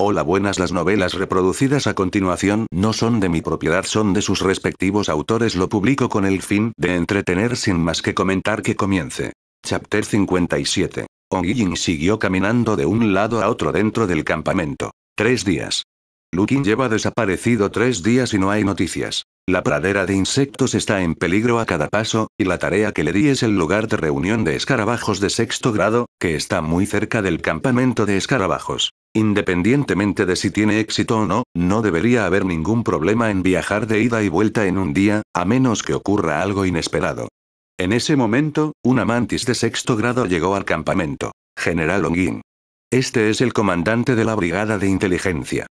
Hola buenas las novelas reproducidas a continuación no son de mi propiedad son de sus respectivos autores lo publico con el fin de entretener sin más que comentar que comience. Chapter 57. Ong siguió caminando de un lado a otro dentro del campamento. Tres días. Lukin lleva desaparecido tres días y no hay noticias. La pradera de insectos está en peligro a cada paso, y la tarea que le di es el lugar de reunión de escarabajos de sexto grado, que está muy cerca del campamento de escarabajos. Independientemente de si tiene éxito o no, no debería haber ningún problema en viajar de ida y vuelta en un día, a menos que ocurra algo inesperado. En ese momento, una mantis de sexto grado llegó al campamento. General Onguin. Este es el comandante de la Brigada de Inteligencia.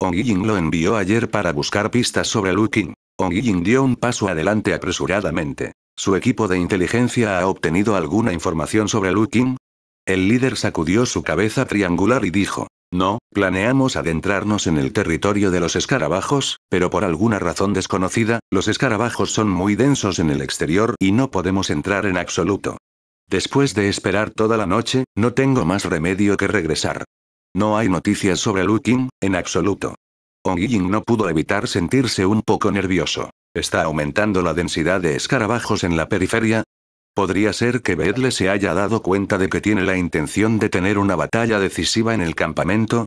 Onguin lo envió ayer para buscar pistas sobre Lukin. Onguin dio un paso adelante apresuradamente. ¿Su equipo de inteligencia ha obtenido alguna información sobre Qing? El líder sacudió su cabeza triangular y dijo, no, planeamos adentrarnos en el territorio de los escarabajos, pero por alguna razón desconocida, los escarabajos son muy densos en el exterior y no podemos entrar en absoluto. Después de esperar toda la noche, no tengo más remedio que regresar. No hay noticias sobre Lukin, en absoluto. Ong no pudo evitar sentirse un poco nervioso. ¿Está aumentando la densidad de escarabajos en la periferia? Podría ser que Bedle se haya dado cuenta de que tiene la intención de tener una batalla decisiva en el campamento.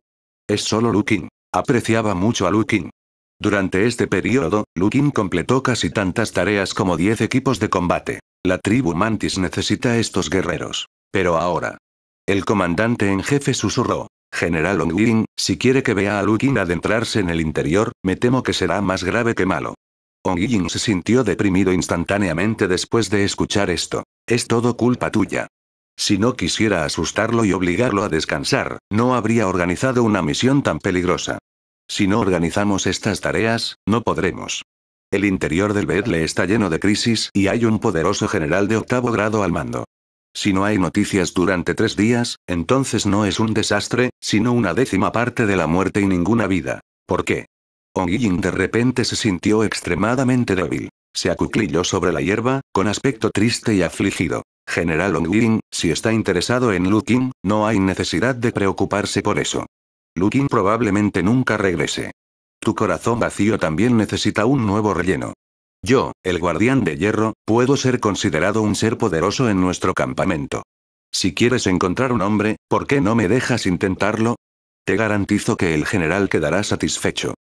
Es solo Lukin. Apreciaba mucho a Lukin. Durante este periodo, Lukin completó casi tantas tareas como 10 equipos de combate. La tribu Mantis necesita estos guerreros. Pero ahora. El comandante en jefe susurró. General Onguin, si quiere que vea a Lukin adentrarse en el interior, me temo que será más grave que malo. Ong se sintió deprimido instantáneamente después de escuchar esto. Es todo culpa tuya. Si no quisiera asustarlo y obligarlo a descansar, no habría organizado una misión tan peligrosa. Si no organizamos estas tareas, no podremos. El interior del Bedle está lleno de crisis y hay un poderoso general de octavo grado al mando. Si no hay noticias durante tres días, entonces no es un desastre, sino una décima parte de la muerte y ninguna vida. ¿Por qué? Ong de repente se sintió extremadamente débil. Se acuclilló sobre la hierba, con aspecto triste y afligido. General Ong si está interesado en Lukin, no hay necesidad de preocuparse por eso. Lukin probablemente nunca regrese. Tu corazón vacío también necesita un nuevo relleno. Yo, el guardián de hierro, puedo ser considerado un ser poderoso en nuestro campamento. Si quieres encontrar un hombre, ¿por qué no me dejas intentarlo? Te garantizo que el general quedará satisfecho.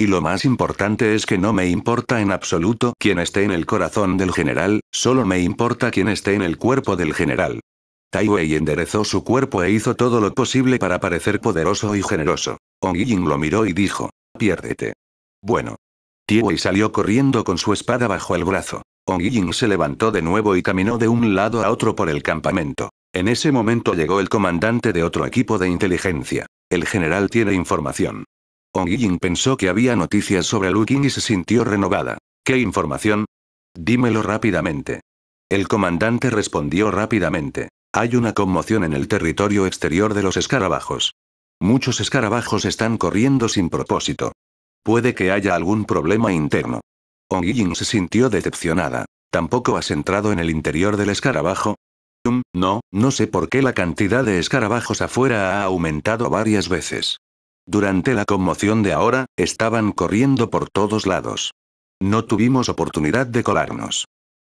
Y lo más importante es que no me importa en absoluto quién esté en el corazón del general, solo me importa quién esté en el cuerpo del general. Wei enderezó su cuerpo e hizo todo lo posible para parecer poderoso y generoso. Ong lo miró y dijo, piérdete. Bueno. Wei salió corriendo con su espada bajo el brazo. Ong se levantó de nuevo y caminó de un lado a otro por el campamento. En ese momento llegó el comandante de otro equipo de inteligencia. El general tiene información. Ong pensó que había noticias sobre Lukin y se sintió renovada. ¿Qué información? Dímelo rápidamente. El comandante respondió rápidamente. Hay una conmoción en el territorio exterior de los escarabajos. Muchos escarabajos están corriendo sin propósito. Puede que haya algún problema interno. Ong Yin se sintió decepcionada. ¿Tampoco has entrado en el interior del escarabajo? Mm, no, no sé por qué la cantidad de escarabajos afuera ha aumentado varias veces. Durante la conmoción de ahora, estaban corriendo por todos lados. No tuvimos oportunidad de colarnos.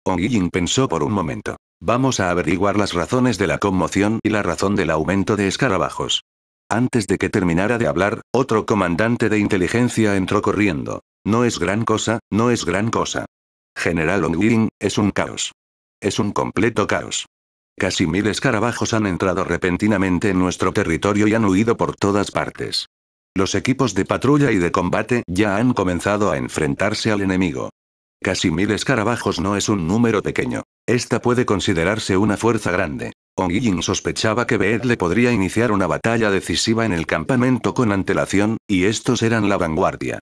Ong Ying pensó por un momento. Vamos a averiguar las razones de la conmoción y la razón del aumento de escarabajos. Antes de que terminara de hablar, otro comandante de inteligencia entró corriendo. No es gran cosa, no es gran cosa. General Ong es un caos. Es un completo caos. Casi mil escarabajos han entrado repentinamente en nuestro territorio y han huido por todas partes. Los equipos de patrulla y de combate ya han comenzado a enfrentarse al enemigo. Casi mil escarabajos no es un número pequeño. Esta puede considerarse una fuerza grande. Ongillin sospechaba que le podría iniciar una batalla decisiva en el campamento con antelación, y estos eran la vanguardia.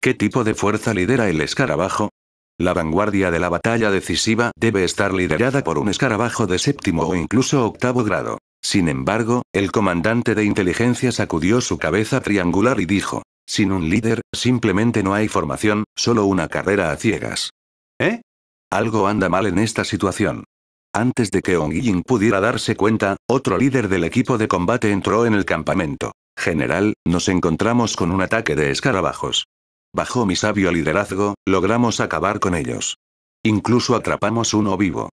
¿Qué tipo de fuerza lidera el escarabajo? La vanguardia de la batalla decisiva debe estar liderada por un escarabajo de séptimo o incluso octavo grado. Sin embargo, el comandante de inteligencia sacudió su cabeza triangular y dijo, sin un líder, simplemente no hay formación, solo una carrera a ciegas. ¿Eh? Algo anda mal en esta situación. Antes de que Ong Ying pudiera darse cuenta, otro líder del equipo de combate entró en el campamento. General, nos encontramos con un ataque de escarabajos. Bajo mi sabio liderazgo, logramos acabar con ellos. Incluso atrapamos uno vivo.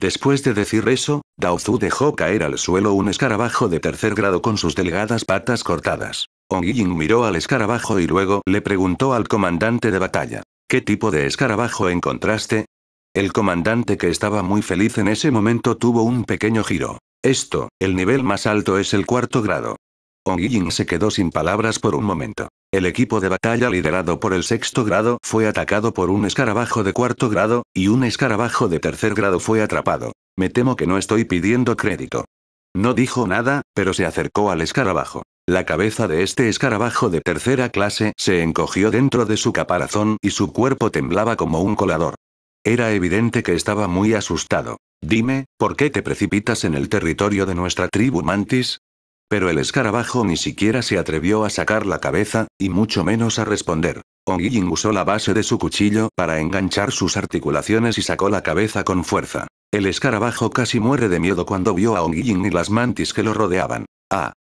Después de decir eso, Daozu dejó caer al suelo un escarabajo de tercer grado con sus delgadas patas cortadas. Ongying miró al escarabajo y luego le preguntó al comandante de batalla. ¿Qué tipo de escarabajo encontraste? El comandante que estaba muy feliz en ese momento tuvo un pequeño giro. Esto, el nivel más alto es el cuarto grado. Ongying se quedó sin palabras por un momento. El equipo de batalla liderado por el sexto grado fue atacado por un escarabajo de cuarto grado, y un escarabajo de tercer grado fue atrapado. Me temo que no estoy pidiendo crédito. No dijo nada, pero se acercó al escarabajo. La cabeza de este escarabajo de tercera clase se encogió dentro de su caparazón y su cuerpo temblaba como un colador. Era evidente que estaba muy asustado. Dime, ¿por qué te precipitas en el territorio de nuestra tribu mantis? Pero el escarabajo ni siquiera se atrevió a sacar la cabeza, y mucho menos a responder. Ongilling usó la base de su cuchillo para enganchar sus articulaciones y sacó la cabeza con fuerza. El escarabajo casi muere de miedo cuando vio a Ongilling y las mantis que lo rodeaban. Ah.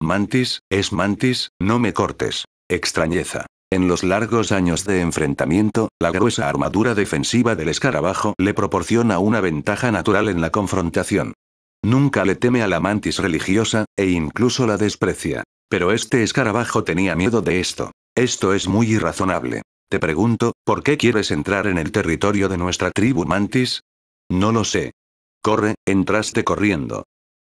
Mantis, es mantis, no me cortes. Extrañeza. En los largos años de enfrentamiento, la gruesa armadura defensiva del escarabajo le proporciona una ventaja natural en la confrontación. Nunca le teme a la mantis religiosa, e incluso la desprecia. Pero este escarabajo tenía miedo de esto. Esto es muy irrazonable. Te pregunto, ¿por qué quieres entrar en el territorio de nuestra tribu mantis? No lo sé. Corre, entraste corriendo.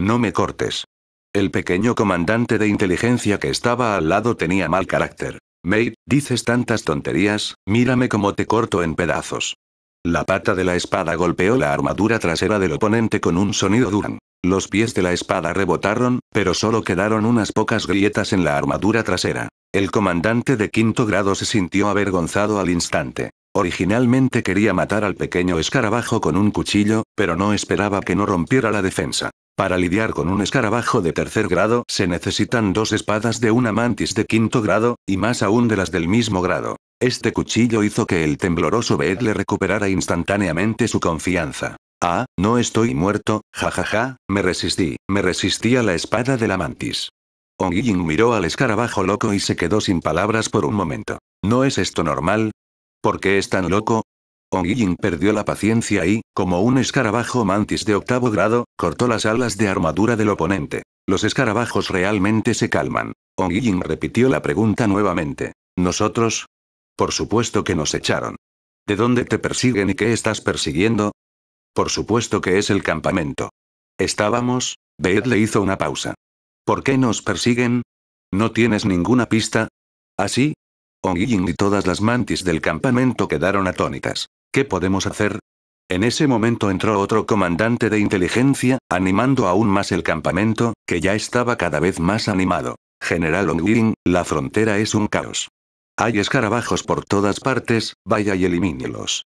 No me cortes. El pequeño comandante de inteligencia que estaba al lado tenía mal carácter. Mate, dices tantas tonterías, mírame cómo te corto en pedazos. La pata de la espada golpeó la armadura trasera del oponente con un sonido duro. Los pies de la espada rebotaron, pero solo quedaron unas pocas grietas en la armadura trasera. El comandante de quinto grado se sintió avergonzado al instante. Originalmente quería matar al pequeño escarabajo con un cuchillo, pero no esperaba que no rompiera la defensa. Para lidiar con un escarabajo de tercer grado se necesitan dos espadas de una mantis de quinto grado, y más aún de las del mismo grado. Este cuchillo hizo que el tembloroso Bed le recuperara instantáneamente su confianza. Ah, no estoy muerto, jajaja, ja, ja, me resistí, me resistí a la espada de la mantis. Ong miró al escarabajo loco y se quedó sin palabras por un momento. ¿No es esto normal? ¿Por qué es tan loco? Ong perdió la paciencia y, como un escarabajo mantis de octavo grado, cortó las alas de armadura del oponente. Los escarabajos realmente se calman. Ong repitió la pregunta nuevamente. ¿Nosotros? Por supuesto que nos echaron. ¿De dónde te persiguen y qué estás persiguiendo? Por supuesto que es el campamento. Estábamos, B.E.D. le hizo una pausa. ¿Por qué nos persiguen? ¿No tienes ninguna pista? ¿Así? ¿Ah, Ong y todas las mantis del campamento quedaron atónitas. ¿Qué podemos hacer? En ese momento entró otro comandante de inteligencia, animando aún más el campamento, que ya estaba cada vez más animado. General Ying, la frontera es un caos. Hay escarabajos por todas partes, vaya y elimínelos.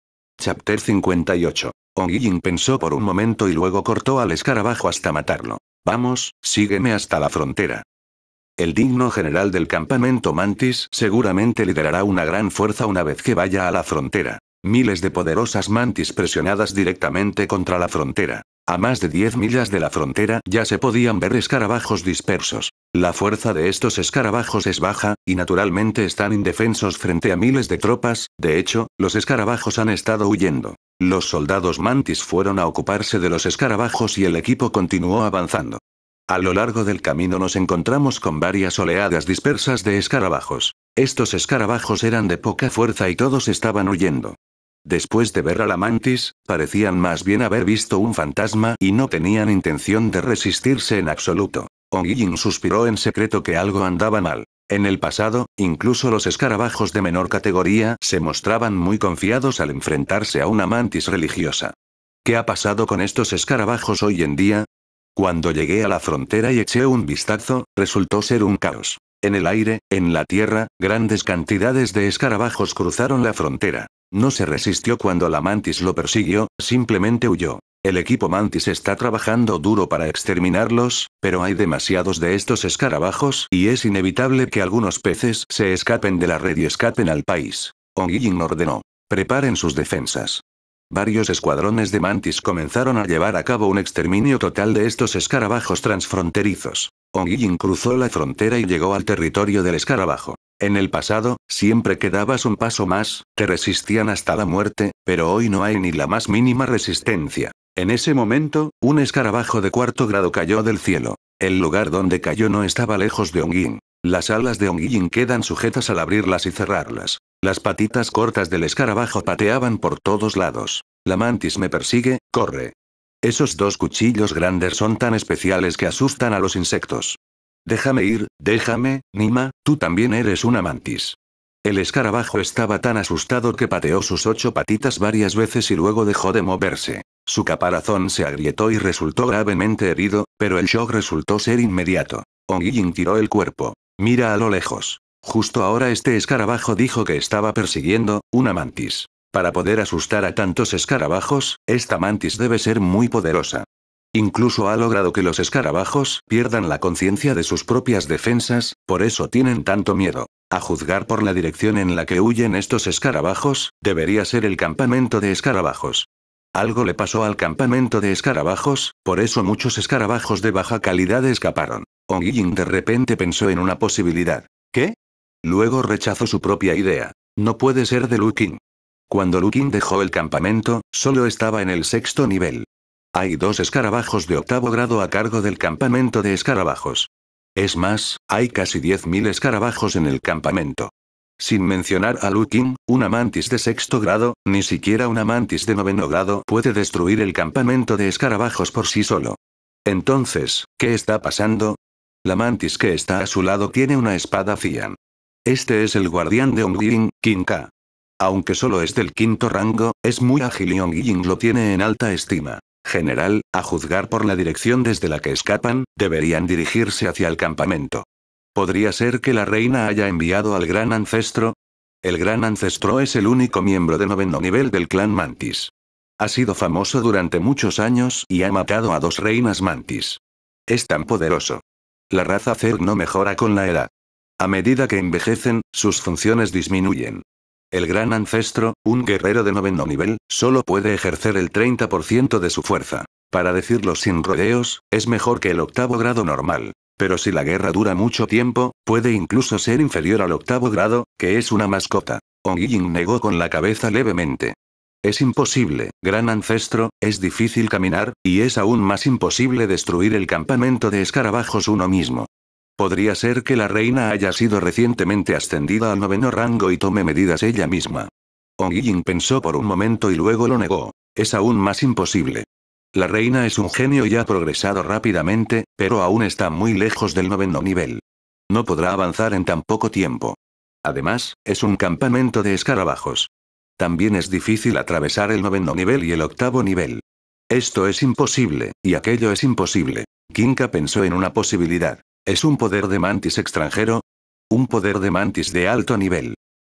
Chapter 58. Ying pensó por un momento y luego cortó al escarabajo hasta matarlo. Vamos, sígueme hasta la frontera. El digno general del campamento Mantis seguramente liderará una gran fuerza una vez que vaya a la frontera. Miles de poderosas mantis presionadas directamente contra la frontera. A más de 10 millas de la frontera ya se podían ver escarabajos dispersos. La fuerza de estos escarabajos es baja, y naturalmente están indefensos frente a miles de tropas, de hecho, los escarabajos han estado huyendo. Los soldados mantis fueron a ocuparse de los escarabajos y el equipo continuó avanzando. A lo largo del camino nos encontramos con varias oleadas dispersas de escarabajos. Estos escarabajos eran de poca fuerza y todos estaban huyendo. Después de ver a la mantis, parecían más bien haber visto un fantasma y no tenían intención de resistirse en absoluto. Jin suspiró en secreto que algo andaba mal. En el pasado, incluso los escarabajos de menor categoría se mostraban muy confiados al enfrentarse a una mantis religiosa. ¿Qué ha pasado con estos escarabajos hoy en día? Cuando llegué a la frontera y eché un vistazo, resultó ser un caos. En el aire, en la tierra, grandes cantidades de escarabajos cruzaron la frontera. No se resistió cuando la mantis lo persiguió, simplemente huyó. El equipo mantis está trabajando duro para exterminarlos, pero hay demasiados de estos escarabajos y es inevitable que algunos peces se escapen de la red y escapen al país. Onguillin ordenó. Preparen sus defensas. Varios escuadrones de mantis comenzaron a llevar a cabo un exterminio total de estos escarabajos transfronterizos. Onguillin cruzó la frontera y llegó al territorio del escarabajo. En el pasado, siempre que dabas un paso más, te resistían hasta la muerte, pero hoy no hay ni la más mínima resistencia. En ese momento, un escarabajo de cuarto grado cayó del cielo. El lugar donde cayó no estaba lejos de Onguin. Las alas de Onguin quedan sujetas al abrirlas y cerrarlas. Las patitas cortas del escarabajo pateaban por todos lados. La mantis me persigue, corre. Esos dos cuchillos grandes son tan especiales que asustan a los insectos. Déjame ir, déjame, Nima, tú también eres una mantis. El escarabajo estaba tan asustado que pateó sus ocho patitas varias veces y luego dejó de moverse. Su caparazón se agrietó y resultó gravemente herido, pero el shock resultó ser inmediato. Ying tiró el cuerpo. Mira a lo lejos. Justo ahora este escarabajo dijo que estaba persiguiendo, una mantis. Para poder asustar a tantos escarabajos, esta mantis debe ser muy poderosa. Incluso ha logrado que los escarabajos pierdan la conciencia de sus propias defensas, por eso tienen tanto miedo. A juzgar por la dirección en la que huyen estos escarabajos, debería ser el campamento de escarabajos. Algo le pasó al campamento de escarabajos, por eso muchos escarabajos de baja calidad escaparon. Ong Ying de repente pensó en una posibilidad. ¿Qué? Luego rechazó su propia idea. No puede ser de Qing. Cuando Qing dejó el campamento, solo estaba en el sexto nivel. Hay dos escarabajos de octavo grado a cargo del campamento de escarabajos. Es más, hay casi 10.000 escarabajos en el campamento. Sin mencionar a Lukin, una mantis de sexto grado, ni siquiera una mantis de noveno grado puede destruir el campamento de escarabajos por sí solo. Entonces, ¿qué está pasando? La mantis que está a su lado tiene una espada Fian. Este es el guardián de King Kinka. Aunque solo es del quinto rango, es muy ágil y ying lo tiene en alta estima general, a juzgar por la dirección desde la que escapan, deberían dirigirse hacia el campamento. ¿Podría ser que la reina haya enviado al gran ancestro? El gran ancestro es el único miembro de noveno nivel del clan Mantis. Ha sido famoso durante muchos años y ha matado a dos reinas Mantis. Es tan poderoso. La raza Zerg no mejora con la edad. A medida que envejecen, sus funciones disminuyen. El gran ancestro, un guerrero de noveno nivel, solo puede ejercer el 30% de su fuerza. Para decirlo sin rodeos, es mejor que el octavo grado normal. Pero si la guerra dura mucho tiempo, puede incluso ser inferior al octavo grado, que es una mascota. Yin negó con la cabeza levemente. Es imposible, gran ancestro, es difícil caminar, y es aún más imposible destruir el campamento de escarabajos uno mismo. Podría ser que la reina haya sido recientemente ascendida al noveno rango y tome medidas ella misma. Ong pensó por un momento y luego lo negó. Es aún más imposible. La reina es un genio y ha progresado rápidamente, pero aún está muy lejos del noveno nivel. No podrá avanzar en tan poco tiempo. Además, es un campamento de escarabajos. También es difícil atravesar el noveno nivel y el octavo nivel. Esto es imposible, y aquello es imposible. Kinka pensó en una posibilidad. ¿Es un poder de mantis extranjero? Un poder de mantis de alto nivel.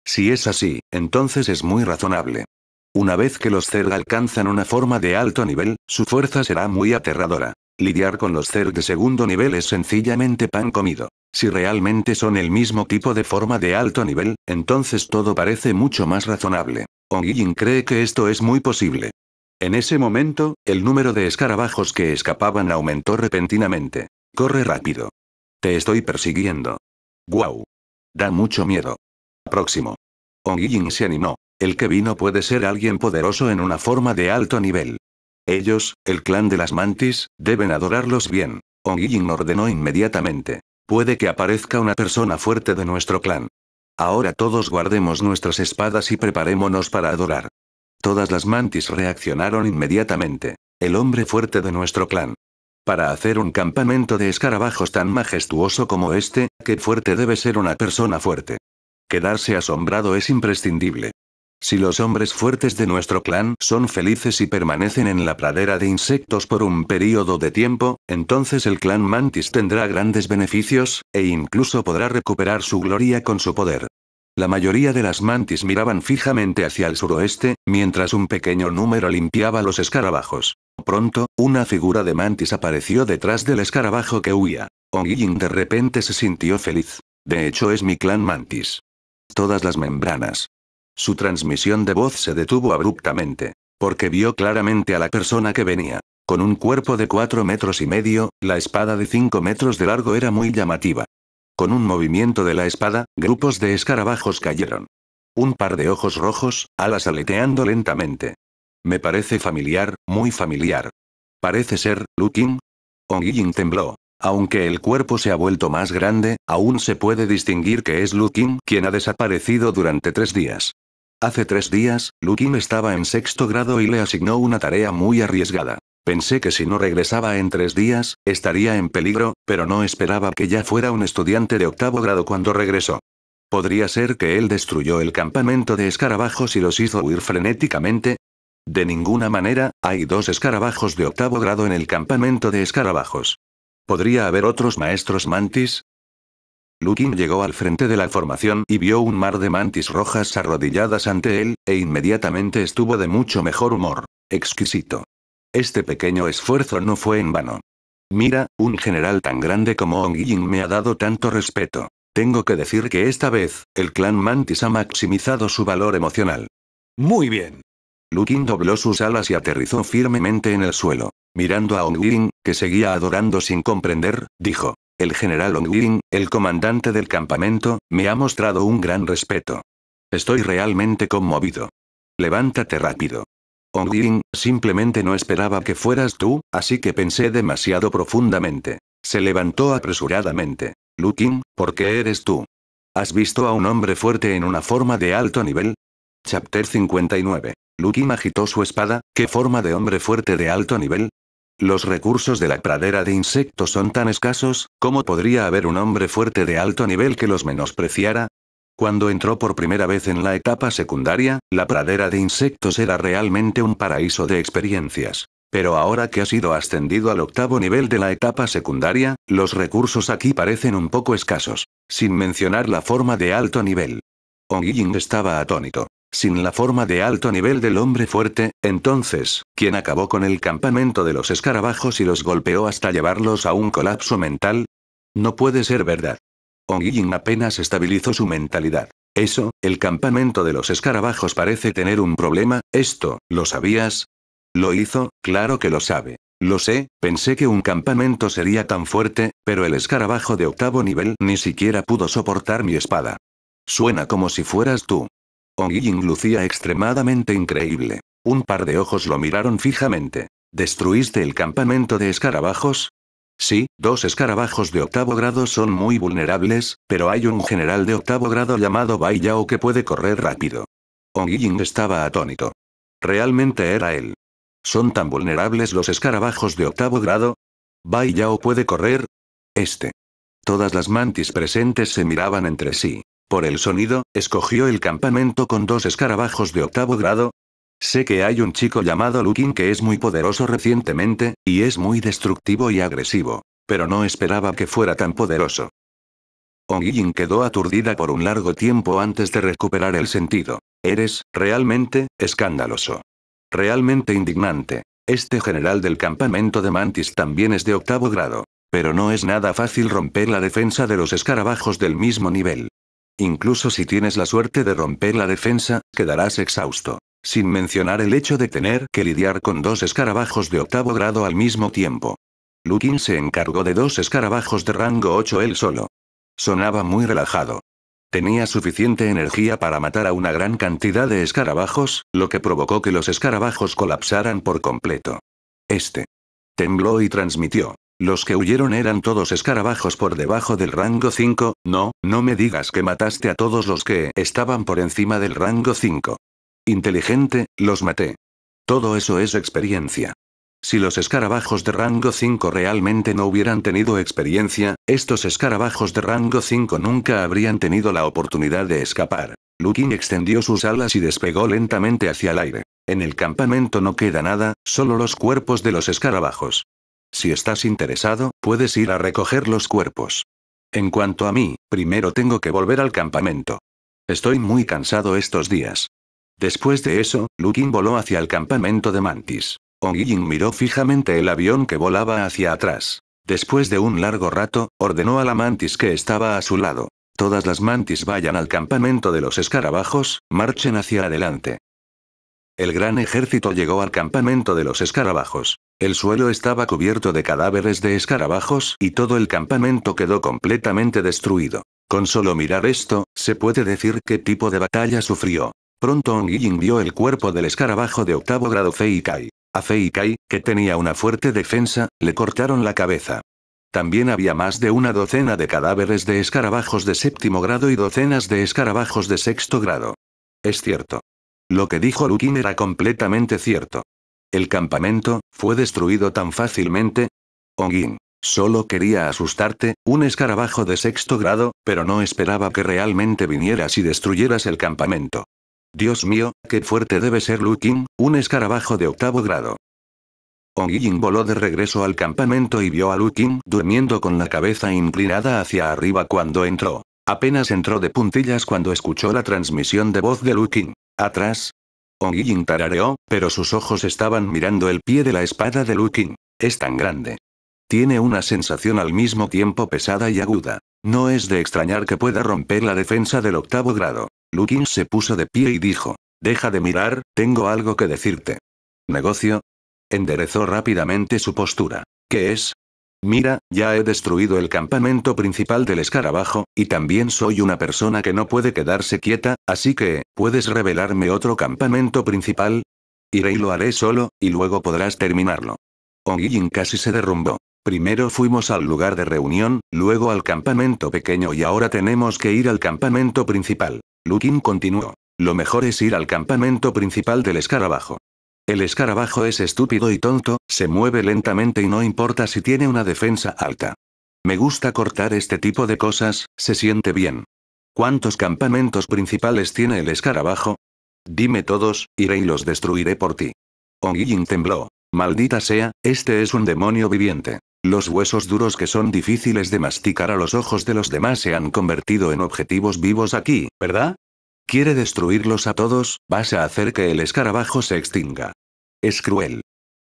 Si es así, entonces es muy razonable. Una vez que los Zerg alcanzan una forma de alto nivel, su fuerza será muy aterradora. Lidiar con los Zerg de segundo nivel es sencillamente pan comido. Si realmente son el mismo tipo de forma de alto nivel, entonces todo parece mucho más razonable. Yin cree que esto es muy posible. En ese momento, el número de escarabajos que escapaban aumentó repentinamente. Corre rápido. Te estoy persiguiendo. Guau. Da mucho miedo. Próximo. Ong se animó. El que vino puede ser alguien poderoso en una forma de alto nivel. Ellos, el clan de las mantis, deben adorarlos bien. Ong ordenó inmediatamente. Puede que aparezca una persona fuerte de nuestro clan. Ahora todos guardemos nuestras espadas y preparémonos para adorar. Todas las mantis reaccionaron inmediatamente. El hombre fuerte de nuestro clan. Para hacer un campamento de escarabajos tan majestuoso como este, qué fuerte debe ser una persona fuerte. Quedarse asombrado es imprescindible. Si los hombres fuertes de nuestro clan son felices y permanecen en la pradera de insectos por un periodo de tiempo, entonces el clan Mantis tendrá grandes beneficios, e incluso podrá recuperar su gloria con su poder. La mayoría de las mantis miraban fijamente hacia el suroeste, mientras un pequeño número limpiaba los escarabajos. Pronto, una figura de mantis apareció detrás del escarabajo que huía. Ongyin de repente se sintió feliz. De hecho es mi clan mantis. Todas las membranas. Su transmisión de voz se detuvo abruptamente, porque vio claramente a la persona que venía. Con un cuerpo de 4 metros y medio, la espada de 5 metros de largo era muy llamativa. Con un movimiento de la espada, grupos de escarabajos cayeron. Un par de ojos rojos, alas aleteando lentamente. Me parece familiar, muy familiar. Parece ser, Lukin. Ong tembló. Aunque el cuerpo se ha vuelto más grande, aún se puede distinguir que es Lukin quien ha desaparecido durante tres días. Hace tres días, Lukin estaba en sexto grado y le asignó una tarea muy arriesgada. Pensé que si no regresaba en tres días, estaría en peligro, pero no esperaba que ya fuera un estudiante de octavo grado cuando regresó. ¿Podría ser que él destruyó el campamento de escarabajos y los hizo huir frenéticamente? De ninguna manera, hay dos escarabajos de octavo grado en el campamento de escarabajos. ¿Podría haber otros maestros mantis? Lukin llegó al frente de la formación y vio un mar de mantis rojas arrodilladas ante él, e inmediatamente estuvo de mucho mejor humor. Exquisito. Este pequeño esfuerzo no fue en vano. Mira, un general tan grande como Ong Ying me ha dado tanto respeto. Tengo que decir que esta vez, el clan Mantis ha maximizado su valor emocional. Muy bien. Lukin dobló sus alas y aterrizó firmemente en el suelo. Mirando a Ong Ying, que seguía adorando sin comprender, dijo. El general Ong Ying, el comandante del campamento, me ha mostrado un gran respeto. Estoy realmente conmovido. Levántate rápido. Ongirin, simplemente no esperaba que fueras tú, así que pensé demasiado profundamente. Se levantó apresuradamente. Lukin, ¿por qué eres tú? ¿Has visto a un hombre fuerte en una forma de alto nivel? Chapter 59. Lukin agitó su espada, ¿qué forma de hombre fuerte de alto nivel? Los recursos de la pradera de insectos son tan escasos, ¿cómo podría haber un hombre fuerte de alto nivel que los menospreciara? Cuando entró por primera vez en la etapa secundaria, la pradera de insectos era realmente un paraíso de experiencias. Pero ahora que ha sido ascendido al octavo nivel de la etapa secundaria, los recursos aquí parecen un poco escasos. Sin mencionar la forma de alto nivel. Ong estaba atónito. Sin la forma de alto nivel del hombre fuerte, entonces, ¿quién acabó con el campamento de los escarabajos y los golpeó hasta llevarlos a un colapso mental? No puede ser verdad. Jin apenas estabilizó su mentalidad. Eso, el campamento de los escarabajos parece tener un problema, esto, ¿lo sabías? Lo hizo, claro que lo sabe. Lo sé, pensé que un campamento sería tan fuerte, pero el escarabajo de octavo nivel ni siquiera pudo soportar mi espada. Suena como si fueras tú. Yijin lucía extremadamente increíble. Un par de ojos lo miraron fijamente. ¿Destruiste el campamento de escarabajos? Sí, dos escarabajos de octavo grado son muy vulnerables, pero hay un general de octavo grado llamado Bai Yao que puede correr rápido. Ong Ying estaba atónito. Realmente era él. ¿Son tan vulnerables los escarabajos de octavo grado? ¿Bai Yao puede correr? Este. Todas las mantis presentes se miraban entre sí. Por el sonido, escogió el campamento con dos escarabajos de octavo grado, Sé que hay un chico llamado Lukin que es muy poderoso recientemente, y es muy destructivo y agresivo. Pero no esperaba que fuera tan poderoso. Ongyin quedó aturdida por un largo tiempo antes de recuperar el sentido. Eres, realmente, escandaloso. Realmente indignante. Este general del campamento de Mantis también es de octavo grado. Pero no es nada fácil romper la defensa de los escarabajos del mismo nivel. Incluso si tienes la suerte de romper la defensa, quedarás exhausto sin mencionar el hecho de tener que lidiar con dos escarabajos de octavo grado al mismo tiempo. Lukin se encargó de dos escarabajos de rango 8 él solo. Sonaba muy relajado. Tenía suficiente energía para matar a una gran cantidad de escarabajos, lo que provocó que los escarabajos colapsaran por completo. Este. Tembló y transmitió. Los que huyeron eran todos escarabajos por debajo del rango 5, no, no me digas que mataste a todos los que estaban por encima del rango 5 inteligente, los maté. Todo eso es experiencia. Si los escarabajos de rango 5 realmente no hubieran tenido experiencia, estos escarabajos de rango 5 nunca habrían tenido la oportunidad de escapar. Lukin extendió sus alas y despegó lentamente hacia el aire. En el campamento no queda nada, solo los cuerpos de los escarabajos. Si estás interesado, puedes ir a recoger los cuerpos. En cuanto a mí, primero tengo que volver al campamento. Estoy muy cansado estos días. Después de eso, Lukin voló hacia el campamento de Mantis. Ongying miró fijamente el avión que volaba hacia atrás. Después de un largo rato, ordenó a la mantis que estaba a su lado. Todas las mantis vayan al campamento de los escarabajos, marchen hacia adelante. El gran ejército llegó al campamento de los escarabajos. El suelo estaba cubierto de cadáveres de escarabajos y todo el campamento quedó completamente destruido. Con solo mirar esto, se puede decir qué tipo de batalla sufrió. Pronto Ongying vio el cuerpo del escarabajo de octavo grado Feikai. A Fei-Kai, que tenía una fuerte defensa, le cortaron la cabeza. También había más de una docena de cadáveres de escarabajos de séptimo grado y docenas de escarabajos de sexto grado. Es cierto. Lo que dijo Lukin era completamente cierto. El campamento, fue destruido tan fácilmente. Ongin. Solo quería asustarte, un escarabajo de sexto grado, pero no esperaba que realmente vinieras y destruyeras el campamento. Dios mío, qué fuerte debe ser Lu un escarabajo de octavo grado. Ong voló de regreso al campamento y vio a Lu durmiendo con la cabeza inclinada hacia arriba cuando entró. Apenas entró de puntillas cuando escuchó la transmisión de voz de Lu Atrás. Ong tarareó, pero sus ojos estaban mirando el pie de la espada de Lu Es tan grande. Tiene una sensación al mismo tiempo pesada y aguda. No es de extrañar que pueda romper la defensa del octavo grado. Lukin se puso de pie y dijo, Deja de mirar, tengo algo que decirte. ¿Negocio? Enderezó rápidamente su postura. ¿Qué es? Mira, ya he destruido el campamento principal del escarabajo, y también soy una persona que no puede quedarse quieta, así que, ¿puedes revelarme otro campamento principal? Iré y lo haré solo, y luego podrás terminarlo. Onguillin casi se derrumbó. Primero fuimos al lugar de reunión, luego al campamento pequeño y ahora tenemos que ir al campamento principal. Lukin continuó. Lo mejor es ir al campamento principal del escarabajo. El escarabajo es estúpido y tonto, se mueve lentamente y no importa si tiene una defensa alta. Me gusta cortar este tipo de cosas, se siente bien. ¿Cuántos campamentos principales tiene el escarabajo? Dime todos, iré y los destruiré por ti. Ongiyin tembló. Maldita sea, este es un demonio viviente. Los huesos duros que son difíciles de masticar a los ojos de los demás se han convertido en objetivos vivos aquí, ¿verdad? Quiere destruirlos a todos, vas a hacer que el escarabajo se extinga. Es cruel.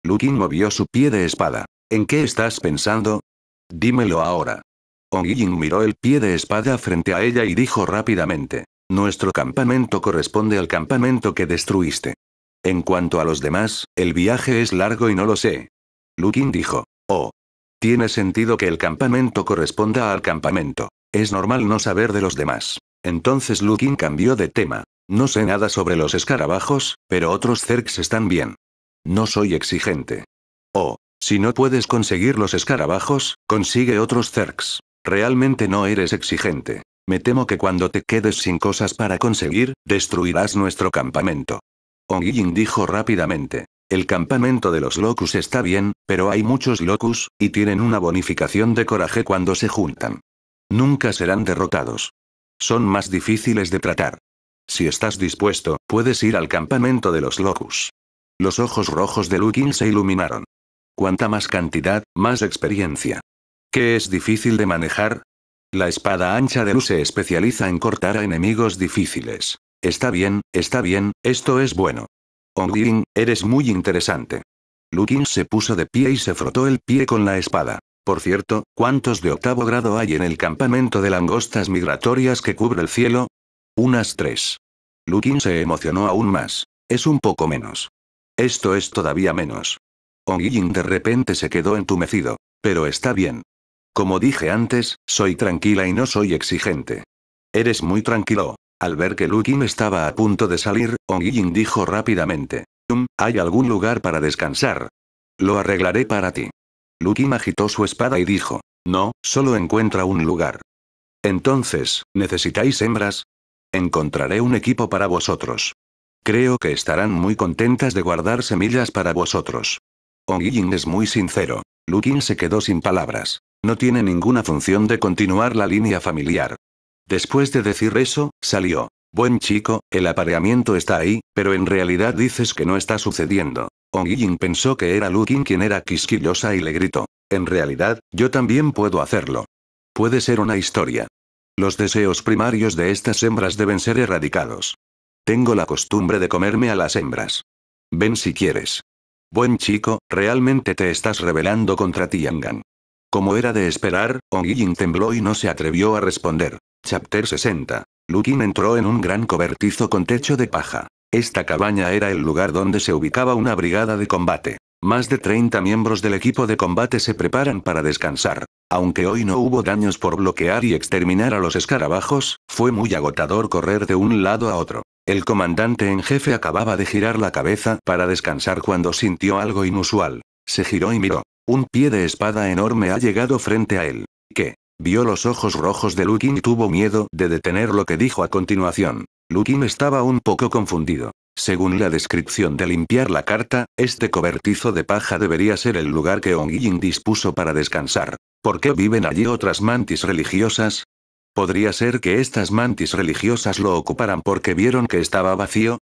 Lukin movió su pie de espada. ¿En qué estás pensando? Dímelo ahora. Ongyin miró el pie de espada frente a ella y dijo rápidamente. Nuestro campamento corresponde al campamento que destruiste. En cuanto a los demás, el viaje es largo y no lo sé. Lukin dijo. Oh, tiene sentido que el campamento corresponda al campamento. Es normal no saber de los demás. Entonces Lukin cambió de tema. No sé nada sobre los escarabajos, pero otros cercs están bien. No soy exigente. Oh, si no puedes conseguir los escarabajos, consigue otros cercs. Realmente no eres exigente. Me temo que cuando te quedes sin cosas para conseguir, destruirás nuestro campamento. Ongiyin dijo rápidamente. El campamento de los locus está bien, pero hay muchos locus, y tienen una bonificación de coraje cuando se juntan. Nunca serán derrotados. Son más difíciles de tratar. Si estás dispuesto, puedes ir al campamento de los locus. Los ojos rojos de Lukin se iluminaron. Cuanta más cantidad, más experiencia. ¿Qué es difícil de manejar? La espada ancha de Lu se especializa en cortar a enemigos difíciles. Está bien, está bien, esto es bueno. Ongying, eres muy interesante. Lukin se puso de pie y se frotó el pie con la espada. Por cierto, ¿cuántos de octavo grado hay en el campamento de langostas migratorias que cubre el cielo? Unas tres. Lukin se emocionó aún más. Es un poco menos. Esto es todavía menos. Ongying de repente se quedó entumecido. Pero está bien. Como dije antes, soy tranquila y no soy exigente. Eres muy tranquilo. Al ver que Lukin estaba a punto de salir, Ong dijo rápidamente. ¿hay algún lugar para descansar? Lo arreglaré para ti. Lukin agitó su espada y dijo. No, solo encuentra un lugar. Entonces, ¿necesitáis hembras? Encontraré un equipo para vosotros. Creo que estarán muy contentas de guardar semillas para vosotros. Ong es muy sincero. Lukin se quedó sin palabras. No tiene ninguna función de continuar la línea familiar. Después de decir eso, salió. Buen chico, el apareamiento está ahí, pero en realidad dices que no está sucediendo. Ong Yin pensó que era Lukin quien era quisquillosa y le gritó. En realidad, yo también puedo hacerlo. Puede ser una historia. Los deseos primarios de estas hembras deben ser erradicados. Tengo la costumbre de comerme a las hembras. Ven si quieres. Buen chico, realmente te estás rebelando contra Tiangan. Como era de esperar, Ong tembló y no se atrevió a responder. Chapter 60. Lukin entró en un gran cobertizo con techo de paja. Esta cabaña era el lugar donde se ubicaba una brigada de combate. Más de 30 miembros del equipo de combate se preparan para descansar. Aunque hoy no hubo daños por bloquear y exterminar a los escarabajos, fue muy agotador correr de un lado a otro. El comandante en jefe acababa de girar la cabeza para descansar cuando sintió algo inusual. Se giró y miró. Un pie de espada enorme ha llegado frente a él. ¿Qué? Vio los ojos rojos de Lukin y tuvo miedo de detener lo que dijo a continuación. Lukin estaba un poco confundido. Según la descripción de limpiar la carta, este cobertizo de paja debería ser el lugar que Ying dispuso para descansar. ¿Por qué viven allí otras mantis religiosas? ¿Podría ser que estas mantis religiosas lo ocuparan porque vieron que estaba vacío?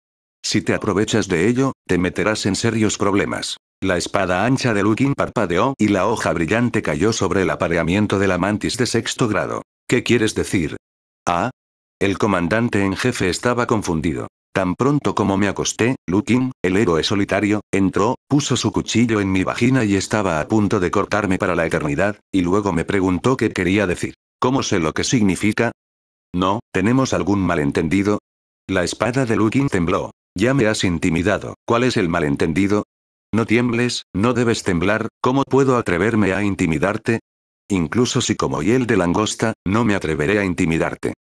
Si te aprovechas de ello, te meterás en serios problemas. La espada ancha de Lukin parpadeó y la hoja brillante cayó sobre el apareamiento de la mantis de sexto grado. ¿Qué quieres decir? Ah. El comandante en jefe estaba confundido. Tan pronto como me acosté, Lukin, el héroe solitario, entró, puso su cuchillo en mi vagina y estaba a punto de cortarme para la eternidad, y luego me preguntó qué quería decir. ¿Cómo sé lo que significa? No, ¿tenemos algún malentendido? La espada de Lukin tembló. Ya me has intimidado. ¿Cuál es el malentendido? No tiembles, no debes temblar, ¿cómo puedo atreverme a intimidarte? Incluso si como hiel de langosta, no me atreveré a intimidarte.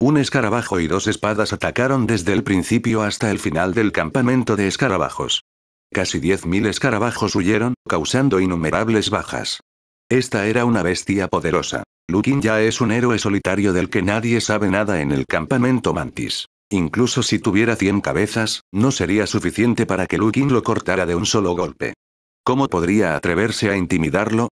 Un escarabajo y dos espadas atacaron desde el principio hasta el final del campamento de escarabajos. Casi 10.000 escarabajos huyeron, causando innumerables bajas. Esta era una bestia poderosa. Lukin ya es un héroe solitario del que nadie sabe nada en el campamento Mantis. Incluso si tuviera 100 cabezas, no sería suficiente para que Lukin lo cortara de un solo golpe. ¿Cómo podría atreverse a intimidarlo?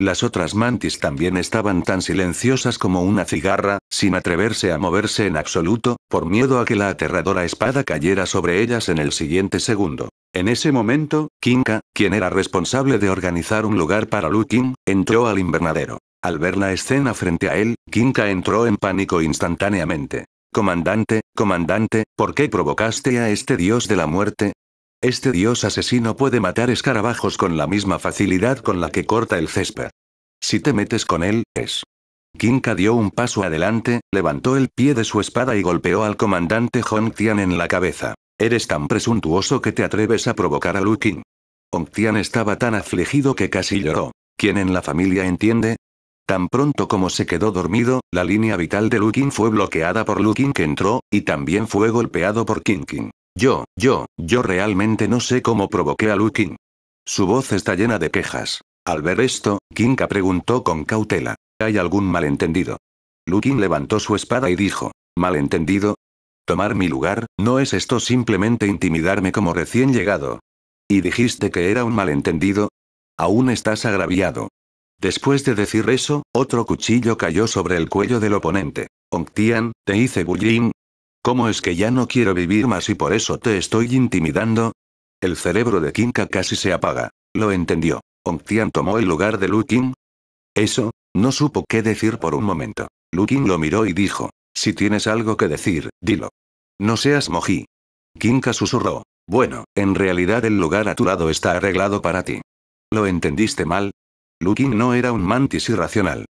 Las otras mantis también estaban tan silenciosas como una cigarra, sin atreverse a moverse en absoluto, por miedo a que la aterradora espada cayera sobre ellas en el siguiente segundo. En ese momento, Kinka, quien era responsable de organizar un lugar para Lukin, entró al invernadero. Al ver la escena frente a él, Kinka entró en pánico instantáneamente. Comandante, comandante, ¿por qué provocaste a este dios de la muerte? Este dios asesino puede matar escarabajos con la misma facilidad con la que corta el césped. Si te metes con él, es. Kinka dio un paso adelante, levantó el pie de su espada y golpeó al comandante Hong en la cabeza. Eres tan presuntuoso que te atreves a provocar a Lu Qing. Hong estaba tan afligido que casi lloró. ¿Quién en la familia entiende? Tan pronto como se quedó dormido, la línea vital de Lukin fue bloqueada por Lukin que entró, y también fue golpeado por Kinkin. Yo, yo, yo realmente no sé cómo provoqué a Lukin. Su voz está llena de quejas. Al ver esto, Kinka preguntó con cautela. ¿Hay algún malentendido? Lukin levantó su espada y dijo. ¿Malentendido? Tomar mi lugar, ¿no es esto simplemente intimidarme como recién llegado? ¿Y dijiste que era un malentendido? Aún estás agraviado. Después de decir eso, otro cuchillo cayó sobre el cuello del oponente. Ongtian, te hice bullying. ¿Cómo es que ya no quiero vivir más y por eso te estoy intimidando? El cerebro de Kinka casi se apaga. Lo entendió. Ongtian tomó el lugar de Lu Eso, no supo qué decir por un momento. Lu lo miró y dijo, si tienes algo que decir, dilo. No seas mojí. Kinka susurró, bueno, en realidad el lugar a tu lado está arreglado para ti. ¿Lo entendiste mal? Lukin no era un mantis irracional.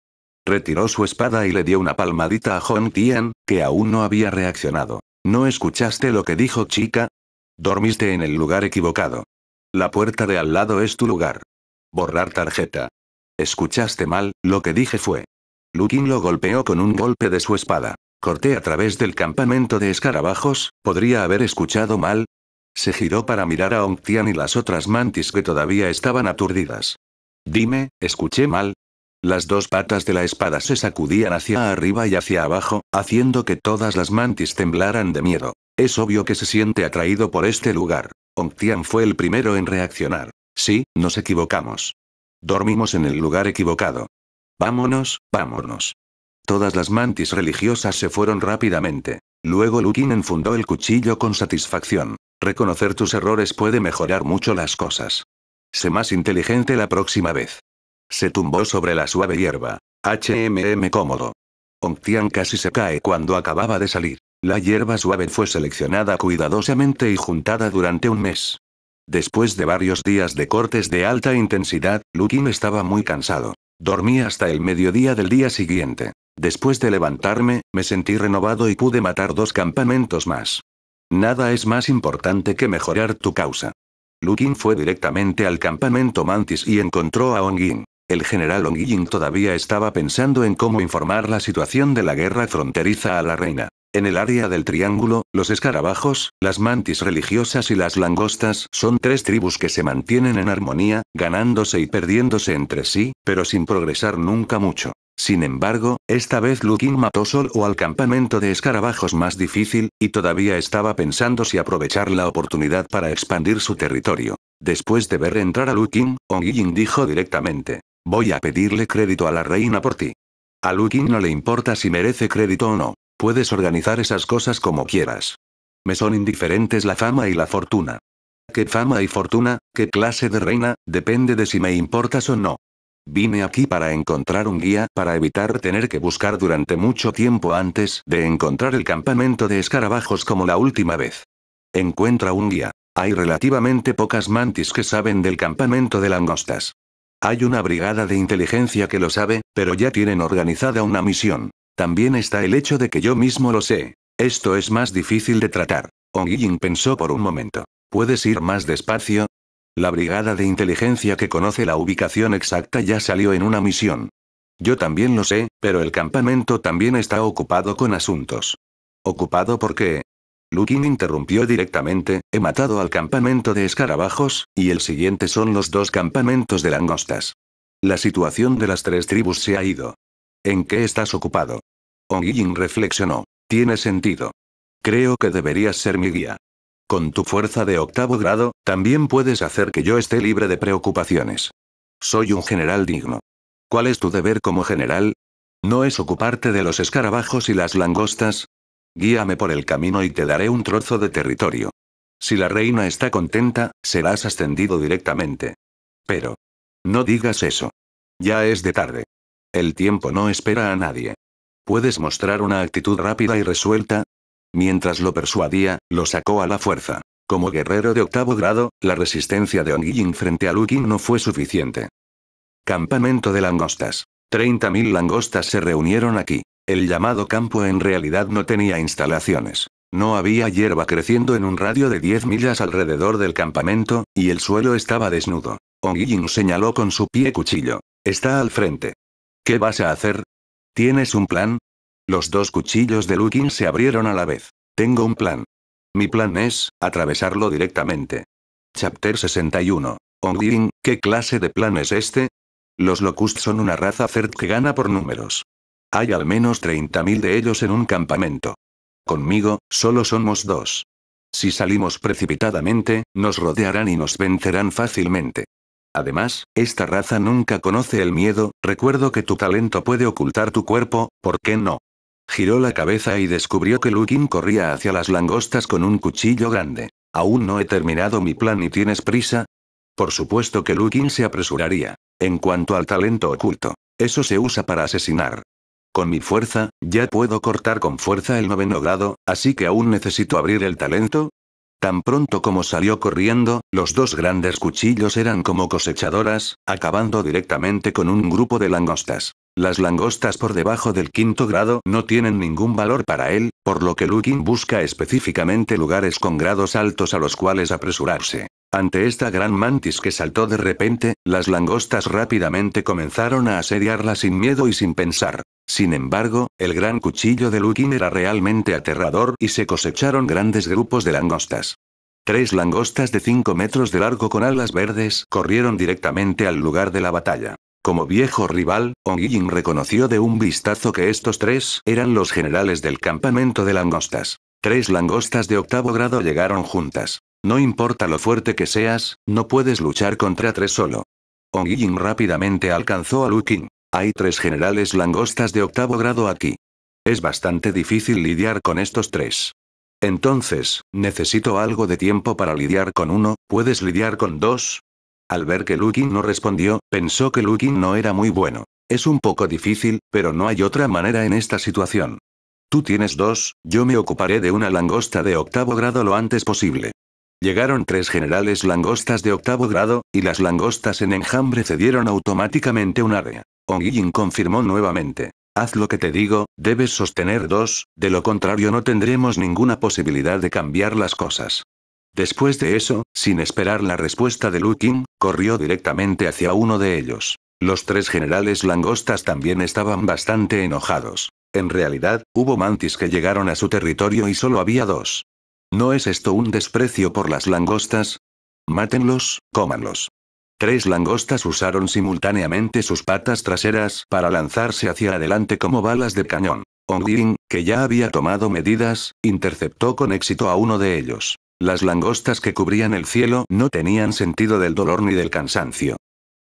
Retiró su espada y le dio una palmadita a Hong Tian, que aún no había reaccionado. ¿No escuchaste lo que dijo chica? Dormiste en el lugar equivocado. La puerta de al lado es tu lugar. Borrar tarjeta. Escuchaste mal, lo que dije fue. Lukin lo golpeó con un golpe de su espada. Corté a través del campamento de escarabajos, podría haber escuchado mal. Se giró para mirar a Tian y las otras mantis que todavía estaban aturdidas. Dime, ¿escuché mal? Las dos patas de la espada se sacudían hacia arriba y hacia abajo, haciendo que todas las mantis temblaran de miedo. Es obvio que se siente atraído por este lugar. Ongtian fue el primero en reaccionar. Sí, nos equivocamos. Dormimos en el lugar equivocado. Vámonos, vámonos. Todas las mantis religiosas se fueron rápidamente. Luego Lukin enfundó el cuchillo con satisfacción. Reconocer tus errores puede mejorar mucho las cosas. Sé más inteligente la próxima vez. Se tumbó sobre la suave hierba. HMM cómodo. Ongtian casi se cae cuando acababa de salir. La hierba suave fue seleccionada cuidadosamente y juntada durante un mes. Después de varios días de cortes de alta intensidad, Lukin estaba muy cansado. Dormí hasta el mediodía del día siguiente. Después de levantarme, me sentí renovado y pude matar dos campamentos más. Nada es más importante que mejorar tu causa. Lukin fue directamente al campamento Mantis y encontró a Ongin. El general Ongin todavía estaba pensando en cómo informar la situación de la guerra fronteriza a la reina. En el área del triángulo, los escarabajos, las mantis religiosas y las langostas son tres tribus que se mantienen en armonía, ganándose y perdiéndose entre sí, pero sin progresar nunca mucho. Sin embargo, esta vez Lukin mató solo al campamento de escarabajos más difícil, y todavía estaba pensando si aprovechar la oportunidad para expandir su territorio. Después de ver entrar a Ong Ongyin dijo directamente, voy a pedirle crédito a la reina por ti. A Lukin no le importa si merece crédito o no, puedes organizar esas cosas como quieras. Me son indiferentes la fama y la fortuna. ¿Qué fama y fortuna, qué clase de reina, depende de si me importas o no? Vine aquí para encontrar un guía para evitar tener que buscar durante mucho tiempo antes de encontrar el campamento de escarabajos como la última vez. Encuentra un guía. Hay relativamente pocas mantis que saben del campamento de langostas. Hay una brigada de inteligencia que lo sabe, pero ya tienen organizada una misión. También está el hecho de que yo mismo lo sé. Esto es más difícil de tratar. Ong pensó por un momento. Puedes ir más despacio, la brigada de inteligencia que conoce la ubicación exacta ya salió en una misión. Yo también lo sé, pero el campamento también está ocupado con asuntos. ¿Ocupado por qué? Lukin interrumpió directamente, he matado al campamento de escarabajos, y el siguiente son los dos campamentos de langostas. La situación de las tres tribus se ha ido. ¿En qué estás ocupado? Ongying reflexionó. Tiene sentido. Creo que deberías ser mi guía. Con tu fuerza de octavo grado, también puedes hacer que yo esté libre de preocupaciones. Soy un general digno. ¿Cuál es tu deber como general? ¿No es ocuparte de los escarabajos y las langostas? Guíame por el camino y te daré un trozo de territorio. Si la reina está contenta, serás ascendido directamente. Pero... No digas eso. Ya es de tarde. El tiempo no espera a nadie. Puedes mostrar una actitud rápida y resuelta, Mientras lo persuadía, lo sacó a la fuerza. Como guerrero de octavo grado, la resistencia de Ongying frente a Lukin no fue suficiente. Campamento de langostas. 30.000 langostas se reunieron aquí. El llamado campo en realidad no tenía instalaciones. No había hierba creciendo en un radio de 10 millas alrededor del campamento, y el suelo estaba desnudo. Ongying señaló con su pie cuchillo. Está al frente. ¿Qué vas a hacer? ¿Tienes un plan? Los dos cuchillos de Lukin se abrieron a la vez. Tengo un plan. Mi plan es, atravesarlo directamente. Chapter 61. Onguin, ¿qué clase de plan es este? Los Locust son una raza cert que gana por números. Hay al menos 30.000 de ellos en un campamento. Conmigo, solo somos dos. Si salimos precipitadamente, nos rodearán y nos vencerán fácilmente. Además, esta raza nunca conoce el miedo, recuerdo que tu talento puede ocultar tu cuerpo, ¿por qué no? Giró la cabeza y descubrió que Lukin corría hacia las langostas con un cuchillo grande. Aún no he terminado mi plan y tienes prisa. Por supuesto que Lukin se apresuraría. En cuanto al talento oculto, eso se usa para asesinar. Con mi fuerza, ya puedo cortar con fuerza el noveno grado, así que aún necesito abrir el talento. Tan pronto como salió corriendo, los dos grandes cuchillos eran como cosechadoras, acabando directamente con un grupo de langostas. Las langostas por debajo del quinto grado no tienen ningún valor para él, por lo que Lukin busca específicamente lugares con grados altos a los cuales apresurarse. Ante esta gran mantis que saltó de repente, las langostas rápidamente comenzaron a asediarla sin miedo y sin pensar. Sin embargo, el gran cuchillo de Lukin era realmente aterrador y se cosecharon grandes grupos de langostas. Tres langostas de 5 metros de largo con alas verdes corrieron directamente al lugar de la batalla. Como viejo rival, Ongyin reconoció de un vistazo que estos tres eran los generales del campamento de langostas. Tres langostas de octavo grado llegaron juntas. No importa lo fuerte que seas, no puedes luchar contra tres solo. Yin rápidamente alcanzó a Qing. Hay tres generales langostas de octavo grado aquí. Es bastante difícil lidiar con estos tres. Entonces, necesito algo de tiempo para lidiar con uno, ¿puedes lidiar con dos? Al ver que Lukin no respondió, pensó que Lukin no era muy bueno. Es un poco difícil, pero no hay otra manera en esta situación. Tú tienes dos, yo me ocuparé de una langosta de octavo grado lo antes posible. Llegaron tres generales langostas de octavo grado, y las langostas en enjambre cedieron automáticamente un área. Yin confirmó nuevamente. Haz lo que te digo, debes sostener dos, de lo contrario no tendremos ninguna posibilidad de cambiar las cosas. Después de eso, sin esperar la respuesta de Lu Qing, corrió directamente hacia uno de ellos. Los tres generales langostas también estaban bastante enojados. En realidad, hubo mantis que llegaron a su territorio y solo había dos. ¿No es esto un desprecio por las langostas? Mátenlos, cómanlos. Tres langostas usaron simultáneamente sus patas traseras para lanzarse hacia adelante como balas de cañón. Ong que ya había tomado medidas, interceptó con éxito a uno de ellos. Las langostas que cubrían el cielo no tenían sentido del dolor ni del cansancio.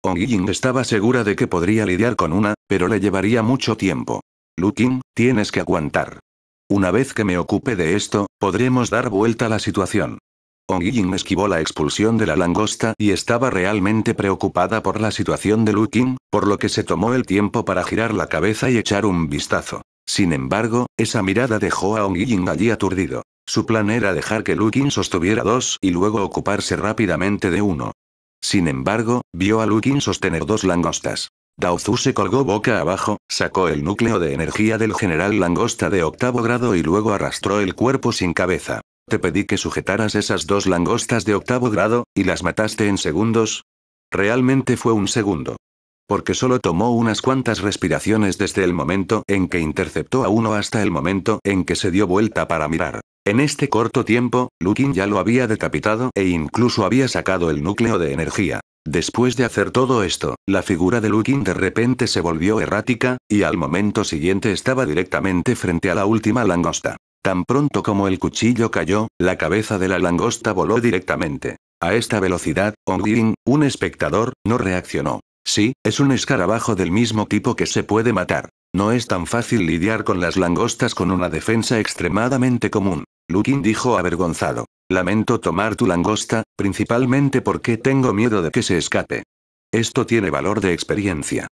Ong Ying estaba segura de que podría lidiar con una, pero le llevaría mucho tiempo. Luking, tienes que aguantar. Una vez que me ocupe de esto, podremos dar vuelta a la situación. Ong Ying esquivó la expulsión de la langosta y estaba realmente preocupada por la situación de Luking, por lo que se tomó el tiempo para girar la cabeza y echar un vistazo. Sin embargo, esa mirada dejó a Ong Ying allí aturdido. Su plan era dejar que Lukin sostuviera dos y luego ocuparse rápidamente de uno. Sin embargo, vio a Lukin sostener dos langostas. Daozu se colgó boca abajo, sacó el núcleo de energía del general langosta de octavo grado y luego arrastró el cuerpo sin cabeza. Te pedí que sujetaras esas dos langostas de octavo grado, y las mataste en segundos. Realmente fue un segundo. Porque solo tomó unas cuantas respiraciones desde el momento en que interceptó a uno hasta el momento en que se dio vuelta para mirar. En este corto tiempo, Lukin ya lo había decapitado e incluso había sacado el núcleo de energía. Después de hacer todo esto, la figura de Lukin de repente se volvió errática, y al momento siguiente estaba directamente frente a la última langosta. Tan pronto como el cuchillo cayó, la cabeza de la langosta voló directamente. A esta velocidad, Ongin, un espectador, no reaccionó. Sí, es un escarabajo del mismo tipo que se puede matar. No es tan fácil lidiar con las langostas con una defensa extremadamente común. Lukin dijo avergonzado. Lamento tomar tu langosta, principalmente porque tengo miedo de que se escape. Esto tiene valor de experiencia.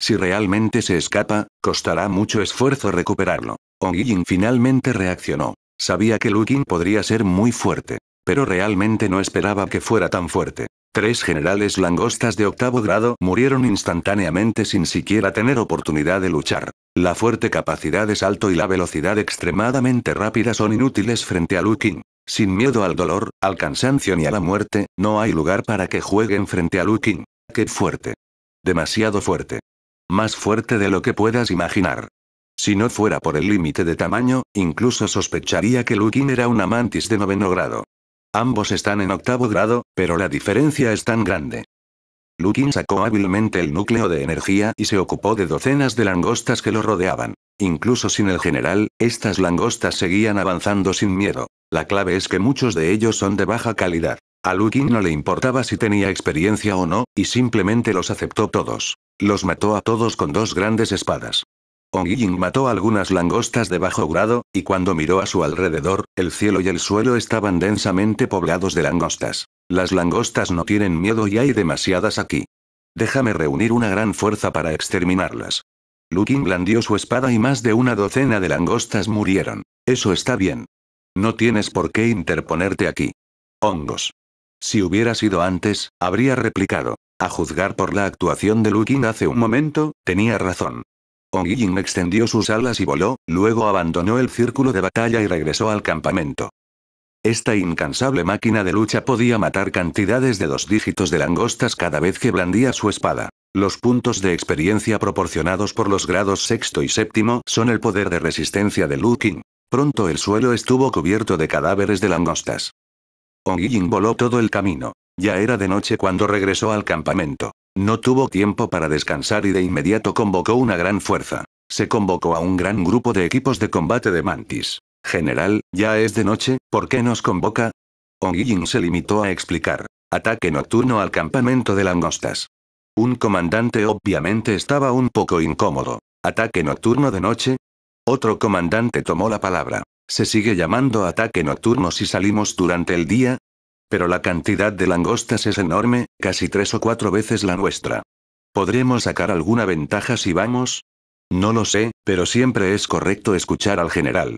Si realmente se escapa, costará mucho esfuerzo recuperarlo. Yin finalmente reaccionó. Sabía que Lukin podría ser muy fuerte, pero realmente no esperaba que fuera tan fuerte. Tres generales langostas de octavo grado murieron instantáneamente sin siquiera tener oportunidad de luchar. La fuerte capacidad de salto y la velocidad extremadamente rápida son inútiles frente a Lu Sin miedo al dolor, al cansancio ni a la muerte, no hay lugar para que jueguen frente a Lu ¡Qué fuerte! Demasiado fuerte. Más fuerte de lo que puedas imaginar. Si no fuera por el límite de tamaño, incluso sospecharía que Lukin era una mantis de noveno grado. Ambos están en octavo grado, pero la diferencia es tan grande. Lukin sacó hábilmente el núcleo de energía y se ocupó de docenas de langostas que lo rodeaban. Incluso sin el general, estas langostas seguían avanzando sin miedo. La clave es que muchos de ellos son de baja calidad. A Lukin no le importaba si tenía experiencia o no, y simplemente los aceptó todos. Los mató a todos con dos grandes espadas. Ying mató algunas langostas de bajo grado, y cuando miró a su alrededor, el cielo y el suelo estaban densamente poblados de langostas. Las langostas no tienen miedo y hay demasiadas aquí. Déjame reunir una gran fuerza para exterminarlas. Qing blandió su espada y más de una docena de langostas murieron. Eso está bien. No tienes por qué interponerte aquí. Hongos. Si hubiera sido antes, habría replicado. A juzgar por la actuación de Qing hace un momento, tenía razón. Yin extendió sus alas y voló, luego abandonó el círculo de batalla y regresó al campamento. Esta incansable máquina de lucha podía matar cantidades de dos dígitos de langostas cada vez que blandía su espada. Los puntos de experiencia proporcionados por los grados sexto y séptimo son el poder de resistencia de Lu Pronto el suelo estuvo cubierto de cadáveres de langostas. Yijin voló todo el camino. Ya era de noche cuando regresó al campamento. No tuvo tiempo para descansar y de inmediato convocó una gran fuerza. Se convocó a un gran grupo de equipos de combate de Mantis. General, ya es de noche, ¿por qué nos convoca? Ongying se limitó a explicar. Ataque nocturno al campamento de langostas. Un comandante obviamente estaba un poco incómodo. ¿Ataque nocturno de noche? Otro comandante tomó la palabra. Se sigue llamando ataque nocturno si salimos durante el día, pero la cantidad de langostas es enorme, casi tres o cuatro veces la nuestra. ¿Podremos sacar alguna ventaja si vamos? No lo sé, pero siempre es correcto escuchar al general.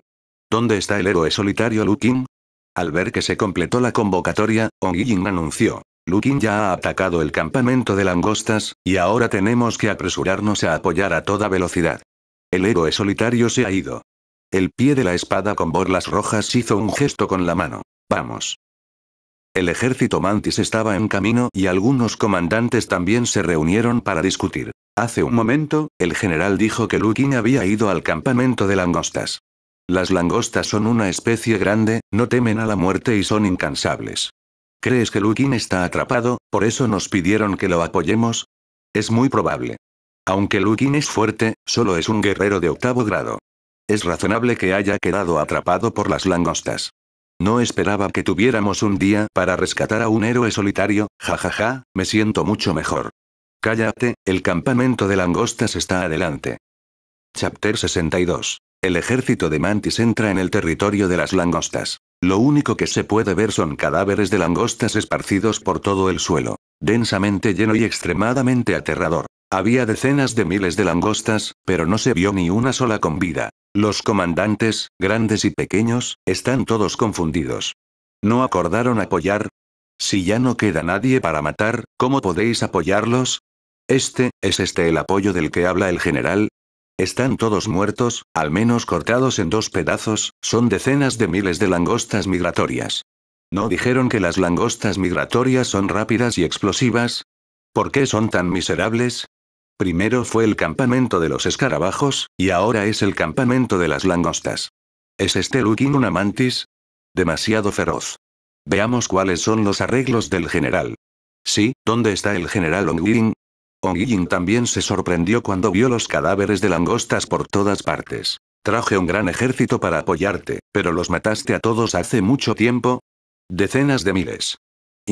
¿Dónde está el héroe solitario Lukin? Al ver que se completó la convocatoria, Ongyin anunció. Lukin ya ha atacado el campamento de langostas, y ahora tenemos que apresurarnos a apoyar a toda velocidad. El héroe solitario se ha ido. El pie de la espada con borlas rojas hizo un gesto con la mano. Vamos. El ejército mantis estaba en camino y algunos comandantes también se reunieron para discutir. Hace un momento, el general dijo que Lukin había ido al campamento de langostas. Las langostas son una especie grande, no temen a la muerte y son incansables. ¿Crees que Lukin está atrapado, por eso nos pidieron que lo apoyemos? Es muy probable. Aunque Lukin es fuerte, solo es un guerrero de octavo grado. Es razonable que haya quedado atrapado por las langostas. No esperaba que tuviéramos un día para rescatar a un héroe solitario, jajaja, ja, ja, me siento mucho mejor. Cállate, el campamento de langostas está adelante. Chapter 62. El ejército de Mantis entra en el territorio de las langostas. Lo único que se puede ver son cadáveres de langostas esparcidos por todo el suelo, densamente lleno y extremadamente aterrador. Había decenas de miles de langostas, pero no se vio ni una sola con vida. Los comandantes, grandes y pequeños, están todos confundidos. ¿No acordaron apoyar? Si ya no queda nadie para matar, ¿cómo podéis apoyarlos? Este, ¿es este el apoyo del que habla el general? Están todos muertos, al menos cortados en dos pedazos, son decenas de miles de langostas migratorias. ¿No dijeron que las langostas migratorias son rápidas y explosivas? ¿Por qué son tan miserables? Primero fue el campamento de los escarabajos, y ahora es el campamento de las langostas. ¿Es este Lukin una mantis? Demasiado feroz. Veamos cuáles son los arreglos del general. Sí, ¿dónde está el general Ongirin? Ongirin también se sorprendió cuando vio los cadáveres de langostas por todas partes. Traje un gran ejército para apoyarte, pero los mataste a todos hace mucho tiempo. Decenas de miles.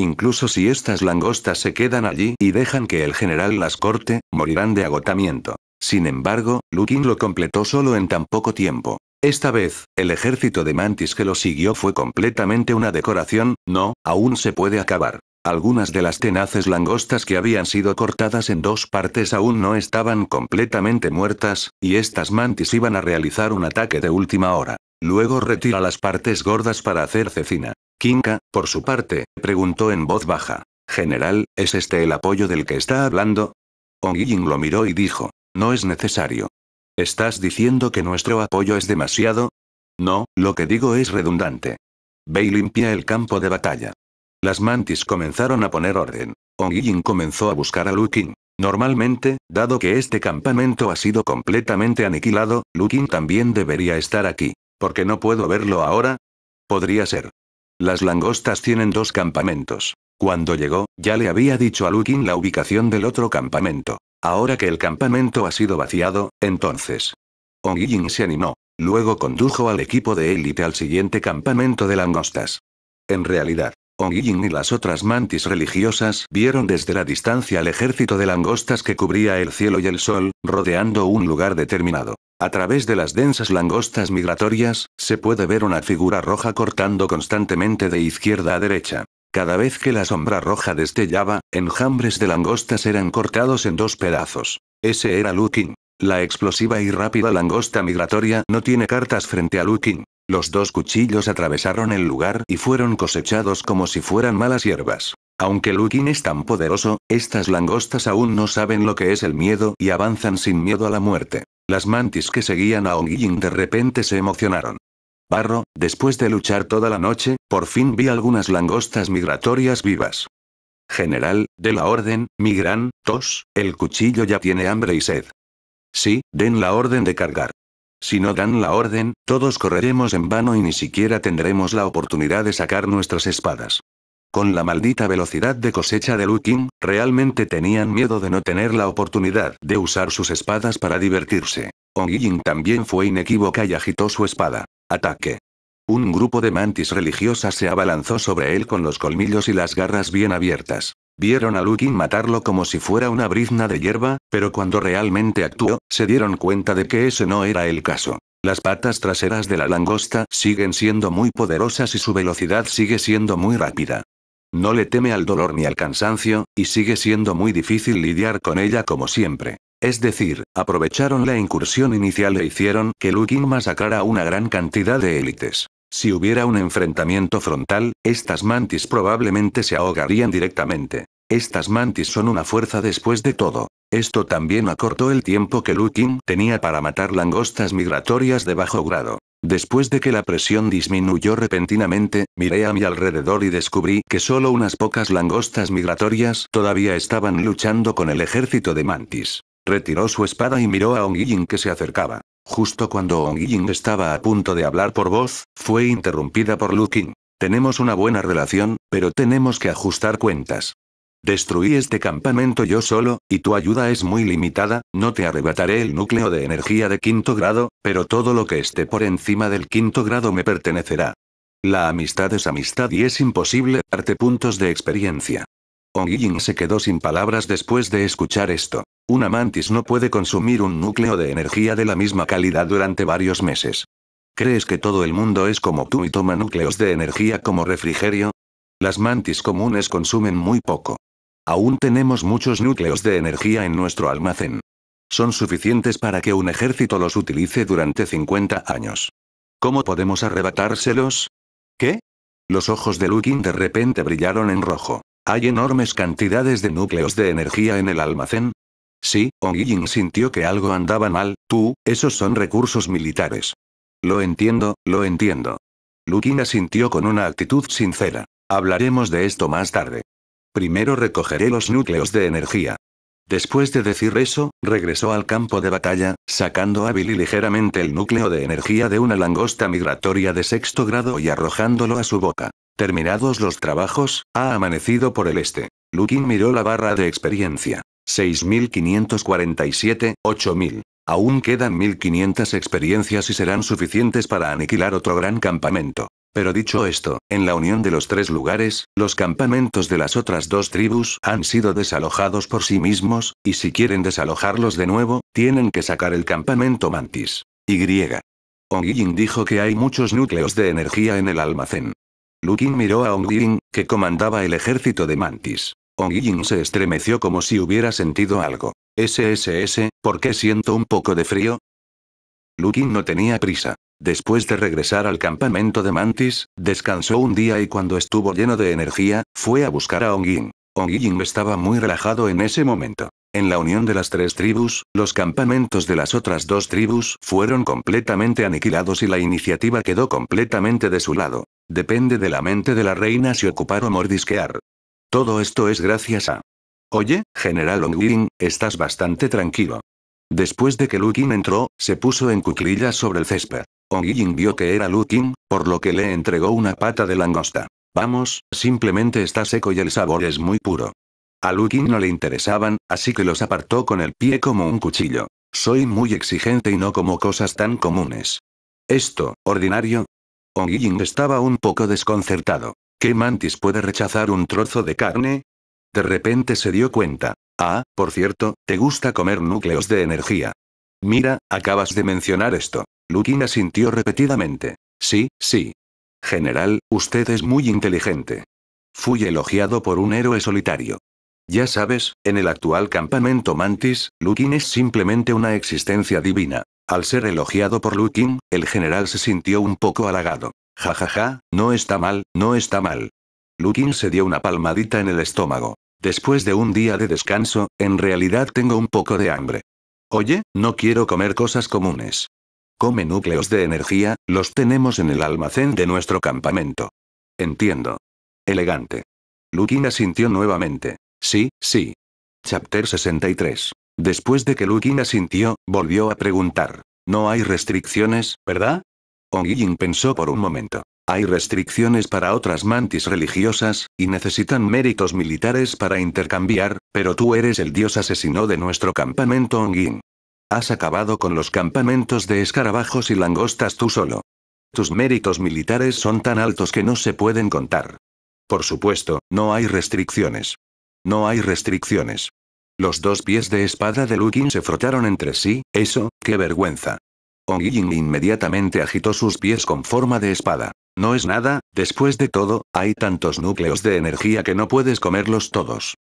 Incluso si estas langostas se quedan allí y dejan que el general las corte, morirán de agotamiento. Sin embargo, Lukin lo completó solo en tan poco tiempo. Esta vez, el ejército de mantis que lo siguió fue completamente una decoración, no, aún se puede acabar. Algunas de las tenaces langostas que habían sido cortadas en dos partes aún no estaban completamente muertas, y estas mantis iban a realizar un ataque de última hora. Luego retira las partes gordas para hacer cecina. Kinka, por su parte, preguntó en voz baja. General, ¿es este el apoyo del que está hablando? Ongying lo miró y dijo. No es necesario. ¿Estás diciendo que nuestro apoyo es demasiado? No, lo que digo es redundante. Ve y limpia el campo de batalla. Las mantis comenzaron a poner orden. Ongying comenzó a buscar a Lu Normalmente, dado que este campamento ha sido completamente aniquilado, Lukin también debería estar aquí. ¿Por qué no puedo verlo ahora? Podría ser. Las langostas tienen dos campamentos. Cuando llegó, ya le había dicho a Lukin la ubicación del otro campamento. Ahora que el campamento ha sido vaciado, entonces. Ongying se animó. Luego condujo al equipo de élite al siguiente campamento de langostas. En realidad, Ongying y las otras mantis religiosas vieron desde la distancia al ejército de langostas que cubría el cielo y el sol, rodeando un lugar determinado. A través de las densas langostas migratorias, se puede ver una figura roja cortando constantemente de izquierda a derecha. Cada vez que la sombra roja destellaba, enjambres de langostas eran cortados en dos pedazos. Ese era Luking. La explosiva y rápida langosta migratoria no tiene cartas frente a Luking. Los dos cuchillos atravesaron el lugar y fueron cosechados como si fueran malas hierbas. Aunque Lukin es tan poderoso, estas langostas aún no saben lo que es el miedo y avanzan sin miedo a la muerte. Las mantis que seguían a Ongying de repente se emocionaron. Barro, después de luchar toda la noche, por fin vi algunas langostas migratorias vivas. General, de la orden, mi gran, tos, el cuchillo ya tiene hambre y sed. Sí, den la orden de cargar. Si no dan la orden, todos correremos en vano y ni siquiera tendremos la oportunidad de sacar nuestras espadas. Con la maldita velocidad de cosecha de Lukin, realmente tenían miedo de no tener la oportunidad de usar sus espadas para divertirse. Ong también fue inequívoca y agitó su espada. Ataque. Un grupo de mantis religiosas se abalanzó sobre él con los colmillos y las garras bien abiertas. Vieron a Lukin matarlo como si fuera una brizna de hierba, pero cuando realmente actuó, se dieron cuenta de que ese no era el caso. Las patas traseras de la langosta siguen siendo muy poderosas y su velocidad sigue siendo muy rápida. No le teme al dolor ni al cansancio, y sigue siendo muy difícil lidiar con ella como siempre. Es decir, aprovecharon la incursión inicial e hicieron que Lu masacrara una gran cantidad de élites. Si hubiera un enfrentamiento frontal, estas mantis probablemente se ahogarían directamente. Estas mantis son una fuerza después de todo. Esto también acortó el tiempo que Lu tenía para matar langostas migratorias de bajo grado. Después de que la presión disminuyó repentinamente, miré a mi alrededor y descubrí que solo unas pocas langostas migratorias todavía estaban luchando con el ejército de mantis. Retiró su espada y miró a Ong Yin que se acercaba. Justo cuando Ong Yin estaba a punto de hablar por voz, fue interrumpida por Lu Qing. Tenemos una buena relación, pero tenemos que ajustar cuentas. Destruí este campamento yo solo, y tu ayuda es muy limitada, no te arrebataré el núcleo de energía de quinto grado, pero todo lo que esté por encima del quinto grado me pertenecerá. La amistad es amistad y es imposible darte puntos de experiencia. Ong se quedó sin palabras después de escuchar esto. Una mantis no puede consumir un núcleo de energía de la misma calidad durante varios meses. ¿Crees que todo el mundo es como tú y toma núcleos de energía como refrigerio? Las mantis comunes consumen muy poco. Aún tenemos muchos núcleos de energía en nuestro almacén. Son suficientes para que un ejército los utilice durante 50 años. ¿Cómo podemos arrebatárselos? ¿Qué? Los ojos de Lukin de repente brillaron en rojo. ¿Hay enormes cantidades de núcleos de energía en el almacén? Sí, Ongyin sintió que algo andaba mal, tú, esos son recursos militares. Lo entiendo, lo entiendo. Lukin asintió con una actitud sincera. Hablaremos de esto más tarde. Primero recogeré los núcleos de energía. Después de decir eso, regresó al campo de batalla, sacando hábil y ligeramente el núcleo de energía de una langosta migratoria de sexto grado y arrojándolo a su boca. Terminados los trabajos, ha amanecido por el este. Lukin miró la barra de experiencia. 6547, 8000. Aún quedan 1500 experiencias y serán suficientes para aniquilar otro gran campamento. Pero dicho esto, en la unión de los tres lugares, los campamentos de las otras dos tribus han sido desalojados por sí mismos, y si quieren desalojarlos de nuevo, tienen que sacar el campamento mantis. Y. Ong dijo que hay muchos núcleos de energía en el almacén. Lukin miró a Ong que comandaba el ejército de mantis. Ong se estremeció como si hubiera sentido algo. SSS, ¿por qué siento un poco de frío? Lukin no tenía prisa. Después de regresar al campamento de Mantis, descansó un día y cuando estuvo lleno de energía, fue a buscar a On Ongjin estaba muy relajado en ese momento. En la unión de las tres tribus, los campamentos de las otras dos tribus fueron completamente aniquilados y la iniciativa quedó completamente de su lado. Depende de la mente de la reina si ocupar o mordisquear. Todo esto es gracias a... Oye, General Onglin, estás bastante tranquilo. Después de que Lukin entró, se puso en cuclillas sobre el césped. Ong vio que era Lu por lo que le entregó una pata de langosta. Vamos, simplemente está seco y el sabor es muy puro. A Lu no le interesaban, así que los apartó con el pie como un cuchillo. Soy muy exigente y no como cosas tan comunes. Esto, ordinario. Ong estaba un poco desconcertado. ¿Qué mantis puede rechazar un trozo de carne? De repente se dio cuenta. Ah, por cierto, te gusta comer núcleos de energía. Mira, acabas de mencionar esto. Lukin asintió repetidamente. Sí, sí. General, usted es muy inteligente. Fui elogiado por un héroe solitario. Ya sabes, en el actual campamento Mantis, Lukin es simplemente una existencia divina. Al ser elogiado por Lukin, el general se sintió un poco halagado. Ja ja ja, no está mal, no está mal. Lukin se dio una palmadita en el estómago. Después de un día de descanso, en realidad tengo un poco de hambre. Oye, no quiero comer cosas comunes. Come núcleos de energía, los tenemos en el almacén de nuestro campamento. Entiendo. Elegante. Lukin asintió nuevamente. Sí, sí. Chapter 63. Después de que Lukin asintió, volvió a preguntar. No hay restricciones, ¿verdad? Ong pensó por un momento. Hay restricciones para otras mantis religiosas, y necesitan méritos militares para intercambiar, pero tú eres el dios asesino de nuestro campamento Ongin. Has acabado con los campamentos de escarabajos y langostas tú solo. Tus méritos militares son tan altos que no se pueden contar. Por supuesto, no hay restricciones. No hay restricciones. Los dos pies de espada de Lukin se frotaron entre sí, eso, qué vergüenza. Ongyin inmediatamente agitó sus pies con forma de espada. No es nada, después de todo, hay tantos núcleos de energía que no puedes comerlos todos.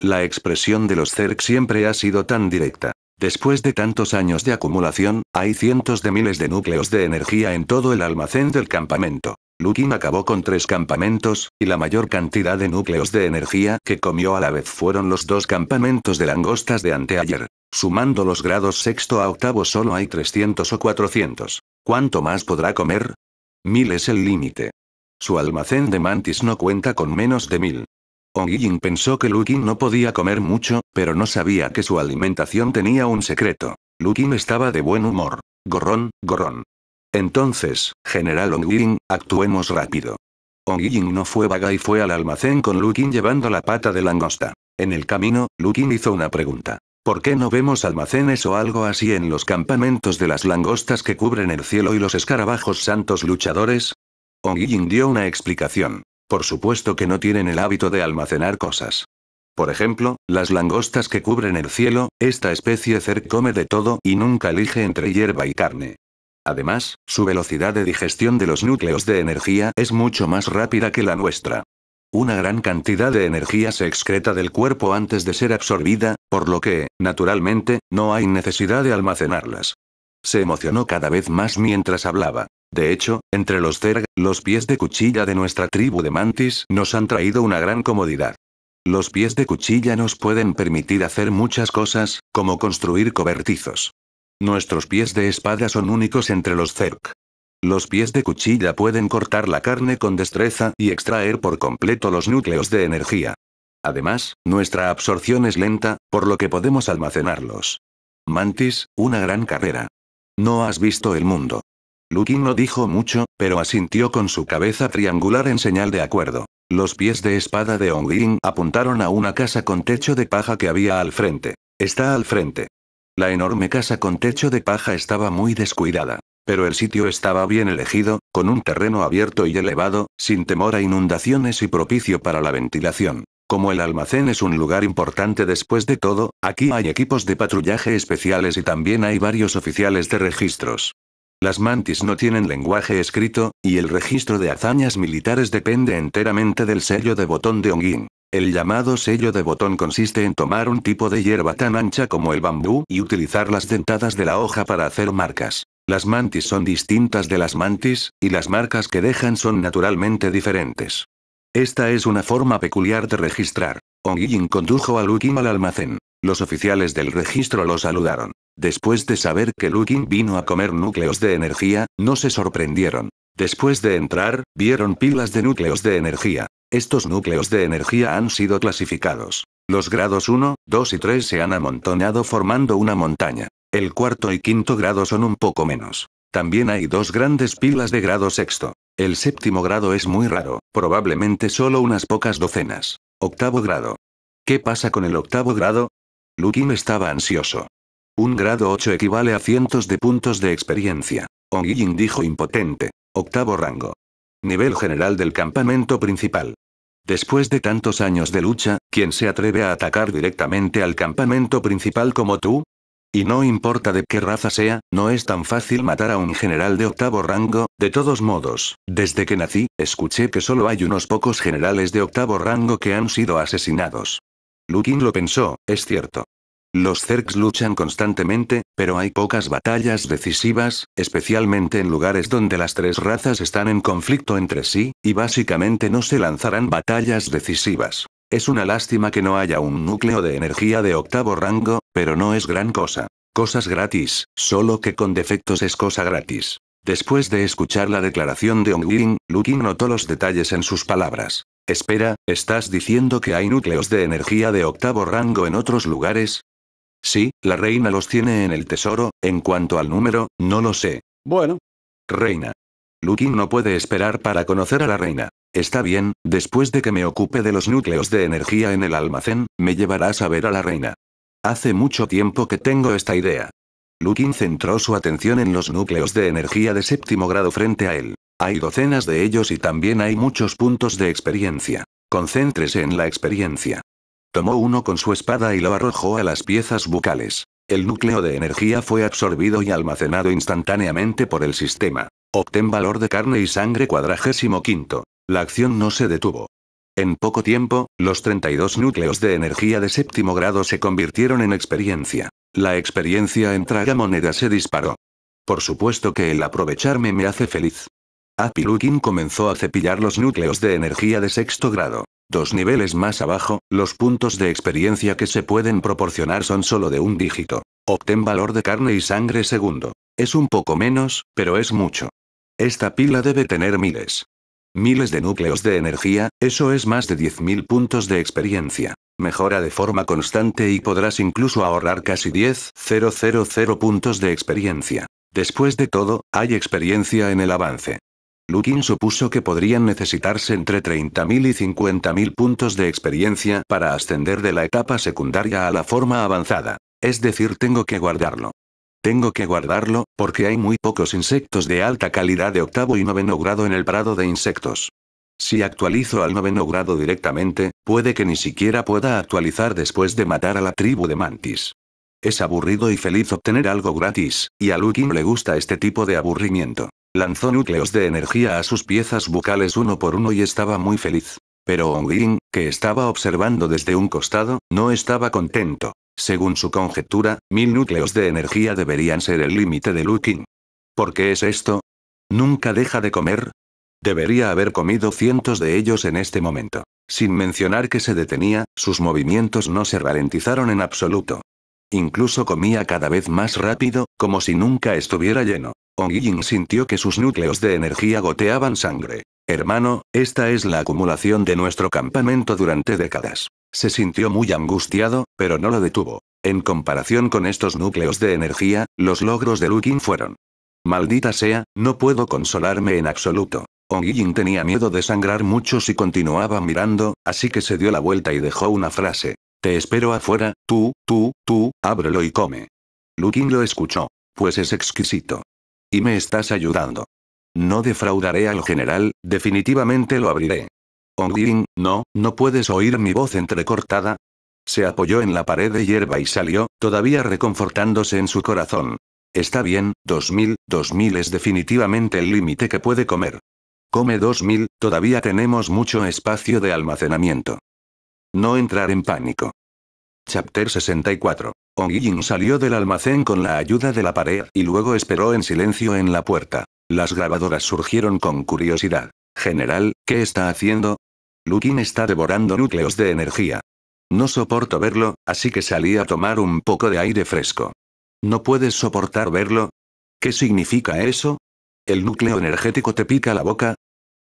La expresión de los Zerg siempre ha sido tan directa. Después de tantos años de acumulación, hay cientos de miles de núcleos de energía en todo el almacén del campamento. Lukin acabó con tres campamentos, y la mayor cantidad de núcleos de energía que comió a la vez fueron los dos campamentos de langostas de anteayer. Sumando los grados sexto a octavo solo hay 300 o 400. ¿Cuánto más podrá comer? Mil es el límite. Su almacén de mantis no cuenta con menos de mil. Ong pensó que Lukin no podía comer mucho, pero no sabía que su alimentación tenía un secreto. Lukin estaba de buen humor. Gorrón, gorrón. Entonces, General Ong actuemos rápido. Ong no fue vaga y fue al almacén con Lukin llevando la pata de langosta. En el camino, Lukin hizo una pregunta. ¿Por qué no vemos almacenes o algo así en los campamentos de las langostas que cubren el cielo y los escarabajos santos luchadores? Ong dio una explicación. Por supuesto que no tienen el hábito de almacenar cosas. Por ejemplo, las langostas que cubren el cielo, esta especie cer come de todo y nunca elige entre hierba y carne. Además, su velocidad de digestión de los núcleos de energía es mucho más rápida que la nuestra. Una gran cantidad de energía se excreta del cuerpo antes de ser absorbida, por lo que, naturalmente, no hay necesidad de almacenarlas. Se emocionó cada vez más mientras hablaba. De hecho, entre los Zerg, los pies de cuchilla de nuestra tribu de Mantis nos han traído una gran comodidad. Los pies de cuchilla nos pueden permitir hacer muchas cosas, como construir cobertizos. Nuestros pies de espada son únicos entre los Zerg. Los pies de cuchilla pueden cortar la carne con destreza y extraer por completo los núcleos de energía. Además, nuestra absorción es lenta, por lo que podemos almacenarlos. Mantis, una gran carrera. No has visto el mundo. Lukin no dijo mucho, pero asintió con su cabeza triangular en señal de acuerdo. Los pies de espada de Ying apuntaron a una casa con techo de paja que había al frente. Está al frente. La enorme casa con techo de paja estaba muy descuidada. Pero el sitio estaba bien elegido, con un terreno abierto y elevado, sin temor a inundaciones y propicio para la ventilación. Como el almacén es un lugar importante después de todo, aquí hay equipos de patrullaje especiales y también hay varios oficiales de registros. Las mantis no tienen lenguaje escrito, y el registro de hazañas militares depende enteramente del sello de botón de Ongin. El llamado sello de botón consiste en tomar un tipo de hierba tan ancha como el bambú y utilizar las dentadas de la hoja para hacer marcas. Las mantis son distintas de las mantis, y las marcas que dejan son naturalmente diferentes. Esta es una forma peculiar de registrar. Onguin condujo a Lukim al almacén. Los oficiales del registro lo saludaron. Después de saber que Lukin vino a comer núcleos de energía, no se sorprendieron. Después de entrar, vieron pilas de núcleos de energía. Estos núcleos de energía han sido clasificados. Los grados 1, 2 y 3 se han amontonado formando una montaña. El cuarto y quinto grado son un poco menos. También hay dos grandes pilas de grado sexto. El séptimo grado es muy raro, probablemente solo unas pocas docenas. Octavo grado. ¿Qué pasa con el octavo grado? Lukin estaba ansioso. Un grado 8 equivale a cientos de puntos de experiencia. Ong dijo impotente. Octavo rango. Nivel general del campamento principal. Después de tantos años de lucha, ¿quién se atreve a atacar directamente al campamento principal como tú? Y no importa de qué raza sea, no es tan fácil matar a un general de octavo rango, de todos modos, desde que nací, escuché que solo hay unos pocos generales de octavo rango que han sido asesinados. Lukin lo pensó, es cierto. Los Zergs luchan constantemente, pero hay pocas batallas decisivas, especialmente en lugares donde las tres razas están en conflicto entre sí, y básicamente no se lanzarán batallas decisivas. Es una lástima que no haya un núcleo de energía de octavo rango, pero no es gran cosa. Cosas gratis, solo que con defectos es cosa gratis. Después de escuchar la declaración de Ongwin, Lukin notó los detalles en sus palabras. Espera, ¿estás diciendo que hay núcleos de energía de octavo rango en otros lugares? Sí, la reina los tiene en el tesoro, en cuanto al número, no lo sé. Bueno. Reina. Lukin no puede esperar para conocer a la reina. Está bien, después de que me ocupe de los núcleos de energía en el almacén, me llevarás a ver a la reina. Hace mucho tiempo que tengo esta idea. Lukin centró su atención en los núcleos de energía de séptimo grado frente a él. Hay docenas de ellos y también hay muchos puntos de experiencia. Concéntrese en la experiencia. Tomó uno con su espada y lo arrojó a las piezas bucales. El núcleo de energía fue absorbido y almacenado instantáneamente por el sistema. Obtén valor de carne y sangre cuadragésimo quinto. La acción no se detuvo. En poco tiempo, los 32 núcleos de energía de séptimo grado se convirtieron en experiencia. La experiencia en moneda se disparó. Por supuesto que el aprovecharme me hace feliz. Apilukin ah, comenzó a cepillar los núcleos de energía de sexto grado. Dos niveles más abajo, los puntos de experiencia que se pueden proporcionar son solo de un dígito. Obtén valor de carne y sangre segundo. Es un poco menos, pero es mucho. Esta pila debe tener miles. Miles de núcleos de energía, eso es más de 10.000 puntos de experiencia. Mejora de forma constante y podrás incluso ahorrar casi 10.000 puntos de experiencia. Después de todo, hay experiencia en el avance. Lukin supuso que podrían necesitarse entre 30.000 y 50.000 puntos de experiencia para ascender de la etapa secundaria a la forma avanzada. Es decir, tengo que guardarlo. Tengo que guardarlo, porque hay muy pocos insectos de alta calidad de octavo y noveno grado en el prado de insectos. Si actualizo al noveno grado directamente, puede que ni siquiera pueda actualizar después de matar a la tribu de Mantis. Es aburrido y feliz obtener algo gratis, y a Lukin le gusta este tipo de aburrimiento. Lanzó núcleos de energía a sus piezas bucales uno por uno y estaba muy feliz. Pero Onguin, que estaba observando desde un costado, no estaba contento. Según su conjetura, mil núcleos de energía deberían ser el límite de Qing. ¿Por qué es esto? ¿Nunca deja de comer? Debería haber comido cientos de ellos en este momento. Sin mencionar que se detenía, sus movimientos no se ralentizaron en absoluto. Incluso comía cada vez más rápido, como si nunca estuviera lleno. Ong sintió que sus núcleos de energía goteaban sangre. Hermano, esta es la acumulación de nuestro campamento durante décadas. Se sintió muy angustiado, pero no lo detuvo. En comparación con estos núcleos de energía, los logros de Lukin fueron. Maldita sea, no puedo consolarme en absoluto. Ong tenía miedo de sangrar mucho si continuaba mirando, así que se dio la vuelta y dejó una frase. Te espero afuera, tú, tú, tú, ábrelo y come. Lukin lo escuchó. Pues es exquisito. Y me estás ayudando. No defraudaré al general, definitivamente lo abriré. Ongin, no, no puedes oír mi voz entrecortada. Se apoyó en la pared de hierba y salió, todavía reconfortándose en su corazón. Está bien, 2000, 2000 es definitivamente el límite que puede comer. Come 2000, todavía tenemos mucho espacio de almacenamiento. No entrar en pánico. Chapter 64. Ong salió del almacén con la ayuda de la pared y luego esperó en silencio en la puerta. Las grabadoras surgieron con curiosidad. General, ¿qué está haciendo? Lukin está devorando núcleos de energía. No soporto verlo, así que salí a tomar un poco de aire fresco. ¿No puedes soportar verlo? ¿Qué significa eso? ¿El núcleo energético te pica la boca?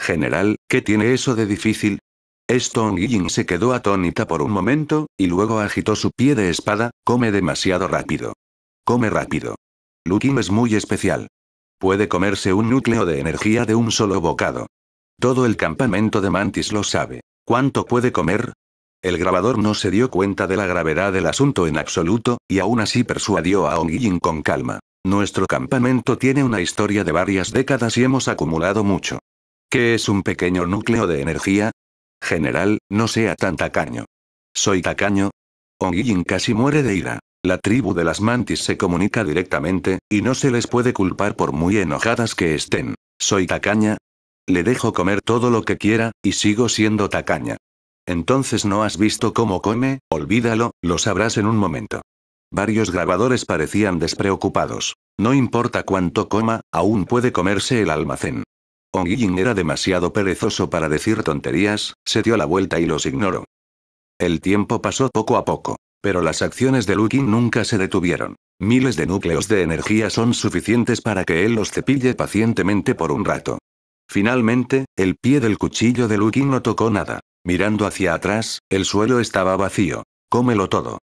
General, ¿qué tiene eso de difícil? Stone Yin se quedó atónita por un momento, y luego agitó su pie de espada, come demasiado rápido. Come rápido. Lukin es muy especial. Puede comerse un núcleo de energía de un solo bocado. Todo el campamento de Mantis lo sabe. ¿Cuánto puede comer? El grabador no se dio cuenta de la gravedad del asunto en absoluto, y aún así persuadió a Ong Yin con calma. Nuestro campamento tiene una historia de varias décadas y hemos acumulado mucho. ¿Qué es un pequeño núcleo de energía? General, no sea tan tacaño. ¿Soy tacaño? Ongyin casi muere de ira. La tribu de las mantis se comunica directamente, y no se les puede culpar por muy enojadas que estén. ¿Soy tacaña? Le dejo comer todo lo que quiera, y sigo siendo tacaña. Entonces no has visto cómo come, olvídalo, lo sabrás en un momento. Varios grabadores parecían despreocupados. No importa cuánto coma, aún puede comerse el almacén. Ong era demasiado perezoso para decir tonterías, se dio la vuelta y los ignoró. El tiempo pasó poco a poco, pero las acciones de Lukin nunca se detuvieron. Miles de núcleos de energía son suficientes para que él los cepille pacientemente por un rato. Finalmente, el pie del cuchillo de Lukin no tocó nada. Mirando hacia atrás, el suelo estaba vacío. Cómelo todo.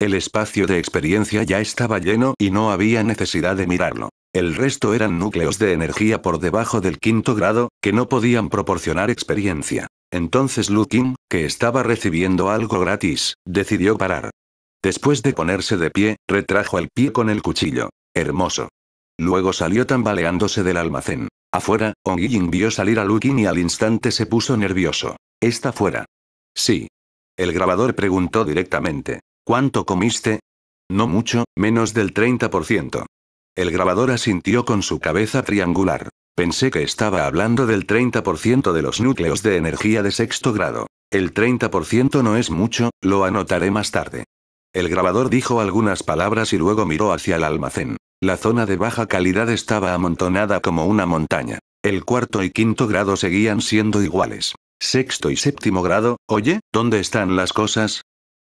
El espacio de experiencia ya estaba lleno y no había necesidad de mirarlo. El resto eran núcleos de energía por debajo del quinto grado, que no podían proporcionar experiencia. Entonces Lukin, que estaba recibiendo algo gratis, decidió parar. Después de ponerse de pie, retrajo el pie con el cuchillo. Hermoso. Luego salió tambaleándose del almacén. Afuera, Ong vio salir a Lukin y al instante se puso nervioso. ¿Está fuera? Sí. El grabador preguntó directamente. ¿Cuánto comiste? No mucho, menos del 30%. El grabador asintió con su cabeza triangular. Pensé que estaba hablando del 30% de los núcleos de energía de sexto grado. El 30% no es mucho, lo anotaré más tarde. El grabador dijo algunas palabras y luego miró hacia el almacén. La zona de baja calidad estaba amontonada como una montaña. El cuarto y quinto grado seguían siendo iguales. Sexto y séptimo grado, oye, ¿dónde están las cosas?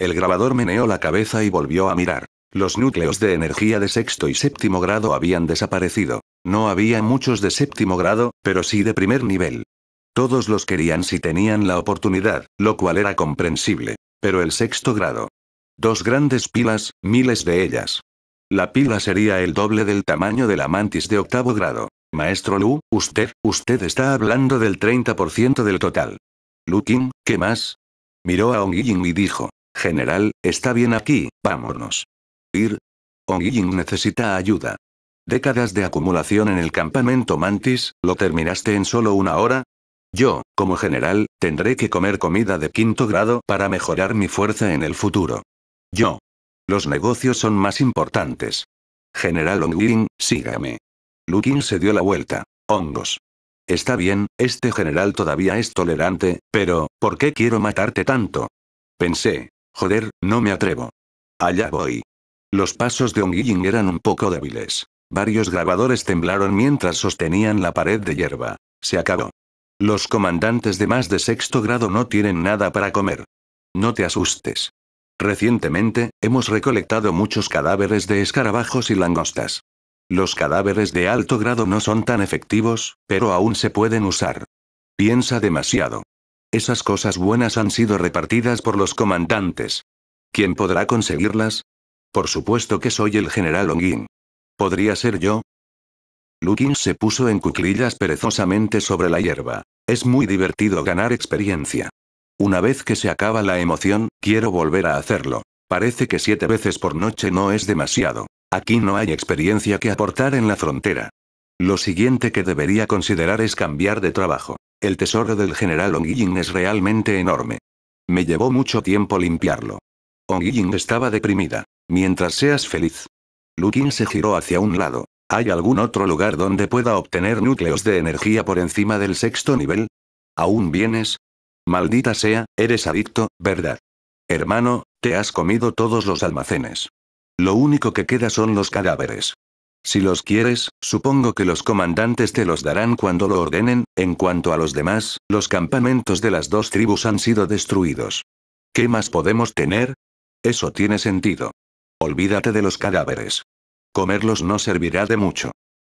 El grabador meneó la cabeza y volvió a mirar. Los núcleos de energía de sexto y séptimo grado habían desaparecido. No había muchos de séptimo grado, pero sí de primer nivel. Todos los querían si tenían la oportunidad, lo cual era comprensible. Pero el sexto grado. Dos grandes pilas, miles de ellas. La pila sería el doble del tamaño de la mantis de octavo grado. Maestro Lu, usted, usted está hablando del 30% del total. Lu Qing, ¿qué más? Miró a Ong Ying y dijo. General, está bien aquí, vámonos. Ir. Ying necesita ayuda. Décadas de acumulación en el campamento Mantis, ¿lo terminaste en solo una hora? Yo, como general, tendré que comer comida de quinto grado para mejorar mi fuerza en el futuro. Yo. Los negocios son más importantes. General Ying, sígame. Lukin se dio la vuelta. Hongos. Está bien, este general todavía es tolerante, pero, ¿por qué quiero matarte tanto? Pensé, Joder, no me atrevo. Allá voy. Los pasos de Ongying eran un poco débiles. Varios grabadores temblaron mientras sostenían la pared de hierba. Se acabó. Los comandantes de más de sexto grado no tienen nada para comer. No te asustes. Recientemente, hemos recolectado muchos cadáveres de escarabajos y langostas. Los cadáveres de alto grado no son tan efectivos, pero aún se pueden usar. Piensa demasiado. Esas cosas buenas han sido repartidas por los comandantes. ¿Quién podrá conseguirlas? Por supuesto que soy el general Ongin. ¿Podría ser yo? Lukin se puso en cuclillas perezosamente sobre la hierba. Es muy divertido ganar experiencia. Una vez que se acaba la emoción, quiero volver a hacerlo. Parece que siete veces por noche no es demasiado. Aquí no hay experiencia que aportar en la frontera. Lo siguiente que debería considerar es cambiar de trabajo. El tesoro del general Ongying es realmente enorme. Me llevó mucho tiempo limpiarlo. Ongying estaba deprimida. Mientras seas feliz. Lukin se giró hacia un lado. ¿Hay algún otro lugar donde pueda obtener núcleos de energía por encima del sexto nivel? ¿Aún vienes? Maldita sea, eres adicto, ¿verdad? Hermano, te has comido todos los almacenes. Lo único que queda son los cadáveres. Si los quieres, supongo que los comandantes te los darán cuando lo ordenen, en cuanto a los demás, los campamentos de las dos tribus han sido destruidos. ¿Qué más podemos tener? Eso tiene sentido. Olvídate de los cadáveres. Comerlos no servirá de mucho.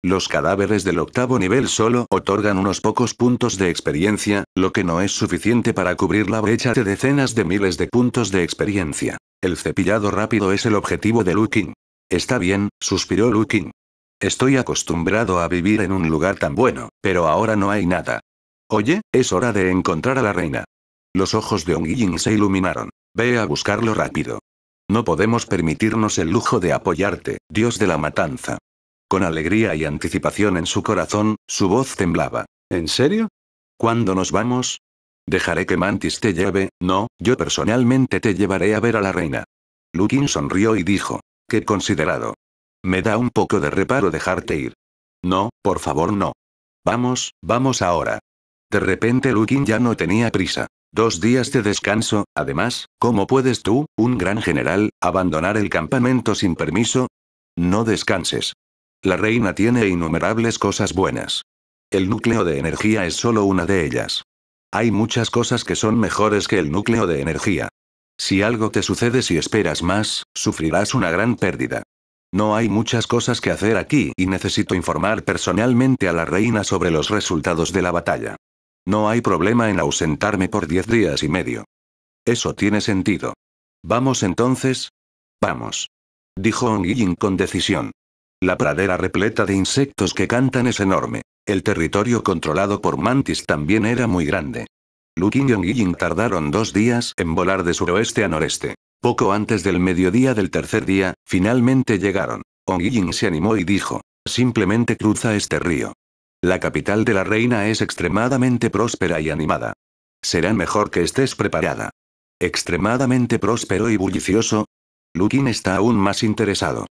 Los cadáveres del octavo nivel solo otorgan unos pocos puntos de experiencia, lo que no es suficiente para cubrir la brecha de decenas de miles de puntos de experiencia. El cepillado rápido es el objetivo de Luking. Está bien, suspiró Luking. Estoy acostumbrado a vivir en un lugar tan bueno, pero ahora no hay nada. Oye, es hora de encontrar a la reina. Los ojos de Ong se iluminaron. Ve a buscarlo rápido. No podemos permitirnos el lujo de apoyarte, dios de la matanza. Con alegría y anticipación en su corazón, su voz temblaba. ¿En serio? ¿Cuándo nos vamos? Dejaré que Mantis te lleve, no, yo personalmente te llevaré a ver a la reina. Lukin sonrió y dijo. Qué considerado. Me da un poco de reparo dejarte ir. No, por favor no. Vamos, vamos ahora. De repente Lukin ya no tenía prisa. Dos días de descanso, además, ¿cómo puedes tú, un gran general, abandonar el campamento sin permiso? No descanses. La reina tiene innumerables cosas buenas. El núcleo de energía es solo una de ellas. Hay muchas cosas que son mejores que el núcleo de energía. Si algo te sucede si esperas más, sufrirás una gran pérdida. No hay muchas cosas que hacer aquí y necesito informar personalmente a la reina sobre los resultados de la batalla. No hay problema en ausentarme por diez días y medio. Eso tiene sentido. ¿Vamos entonces? Vamos. Dijo Ong con decisión. La pradera repleta de insectos que cantan es enorme. El territorio controlado por mantis también era muy grande. Lukin y Ong tardaron dos días en volar de suroeste a noreste. Poco antes del mediodía del tercer día, finalmente llegaron. Ong se animó y dijo, simplemente cruza este río. La capital de la reina es extremadamente próspera y animada. Será mejor que estés preparada. Extremadamente próspero y bullicioso. Lukin está aún más interesado.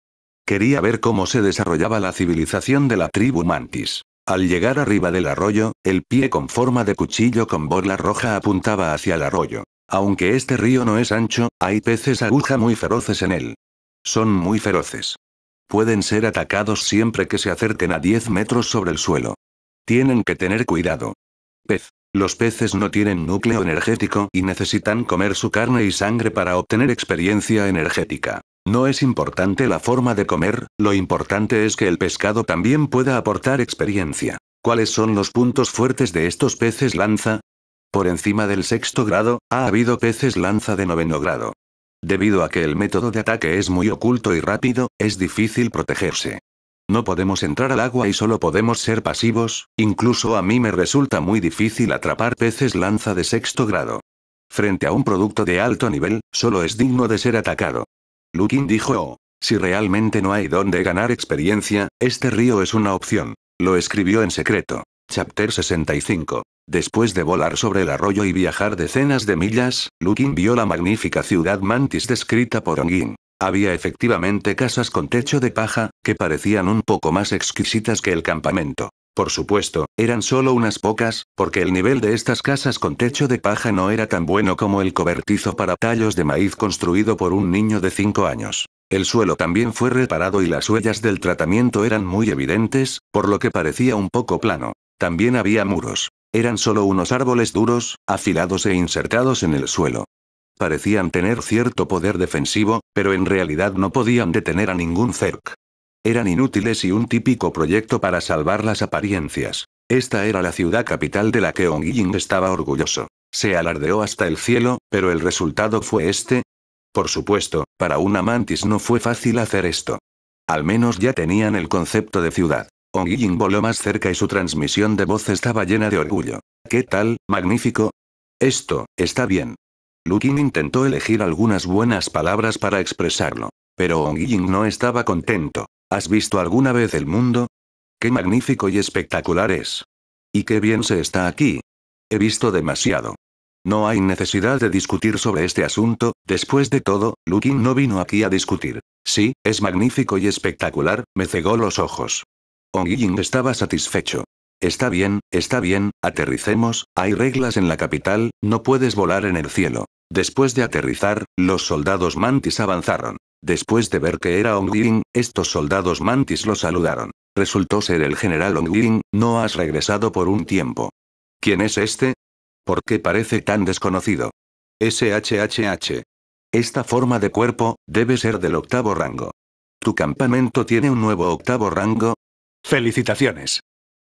Quería ver cómo se desarrollaba la civilización de la tribu Mantis. Al llegar arriba del arroyo, el pie con forma de cuchillo con borla roja apuntaba hacia el arroyo. Aunque este río no es ancho, hay peces aguja muy feroces en él. Son muy feroces. Pueden ser atacados siempre que se acerquen a 10 metros sobre el suelo. Tienen que tener cuidado. Pez. Los peces no tienen núcleo energético y necesitan comer su carne y sangre para obtener experiencia energética. No es importante la forma de comer, lo importante es que el pescado también pueda aportar experiencia. ¿Cuáles son los puntos fuertes de estos peces lanza? Por encima del sexto grado, ha habido peces lanza de noveno grado. Debido a que el método de ataque es muy oculto y rápido, es difícil protegerse. No podemos entrar al agua y solo podemos ser pasivos, incluso a mí me resulta muy difícil atrapar peces lanza de sexto grado. Frente a un producto de alto nivel, solo es digno de ser atacado. Lukin dijo, oh, si realmente no hay dónde ganar experiencia, este río es una opción. Lo escribió en secreto. Chapter 65. Después de volar sobre el arroyo y viajar decenas de millas, Lukin vio la magnífica ciudad Mantis descrita por Ongin. Había efectivamente casas con techo de paja, que parecían un poco más exquisitas que el campamento. Por supuesto, eran solo unas pocas, porque el nivel de estas casas con techo de paja no era tan bueno como el cobertizo para tallos de maíz construido por un niño de 5 años. El suelo también fue reparado y las huellas del tratamiento eran muy evidentes, por lo que parecía un poco plano. También había muros. Eran solo unos árboles duros, afilados e insertados en el suelo. Parecían tener cierto poder defensivo, pero en realidad no podían detener a ningún Zerk. Eran inútiles y un típico proyecto para salvar las apariencias. Esta era la ciudad capital de la que Ying estaba orgulloso. Se alardeó hasta el cielo, pero el resultado fue este. Por supuesto, para una mantis no fue fácil hacer esto. Al menos ya tenían el concepto de ciudad. Ongying voló más cerca y su transmisión de voz estaba llena de orgullo. ¿Qué tal, magnífico? Esto, está bien. Lukin intentó elegir algunas buenas palabras para expresarlo. Pero Ongying no estaba contento. ¿Has visto alguna vez el mundo? Qué magnífico y espectacular es. Y qué bien se está aquí. He visto demasiado. No hay necesidad de discutir sobre este asunto, después de todo, Lukin no vino aquí a discutir. Sí, es magnífico y espectacular, me cegó los ojos. Ying estaba satisfecho. Está bien, está bien, aterricemos, hay reglas en la capital, no puedes volar en el cielo. Después de aterrizar, los soldados mantis avanzaron. Después de ver que era Ong Ying, estos soldados mantis lo saludaron. Resultó ser el general Ong Ying, no has regresado por un tiempo. ¿Quién es este? ¿Por qué parece tan desconocido? SHHH. Esta forma de cuerpo, debe ser del octavo rango. Tu campamento tiene un nuevo octavo rango, Felicitaciones.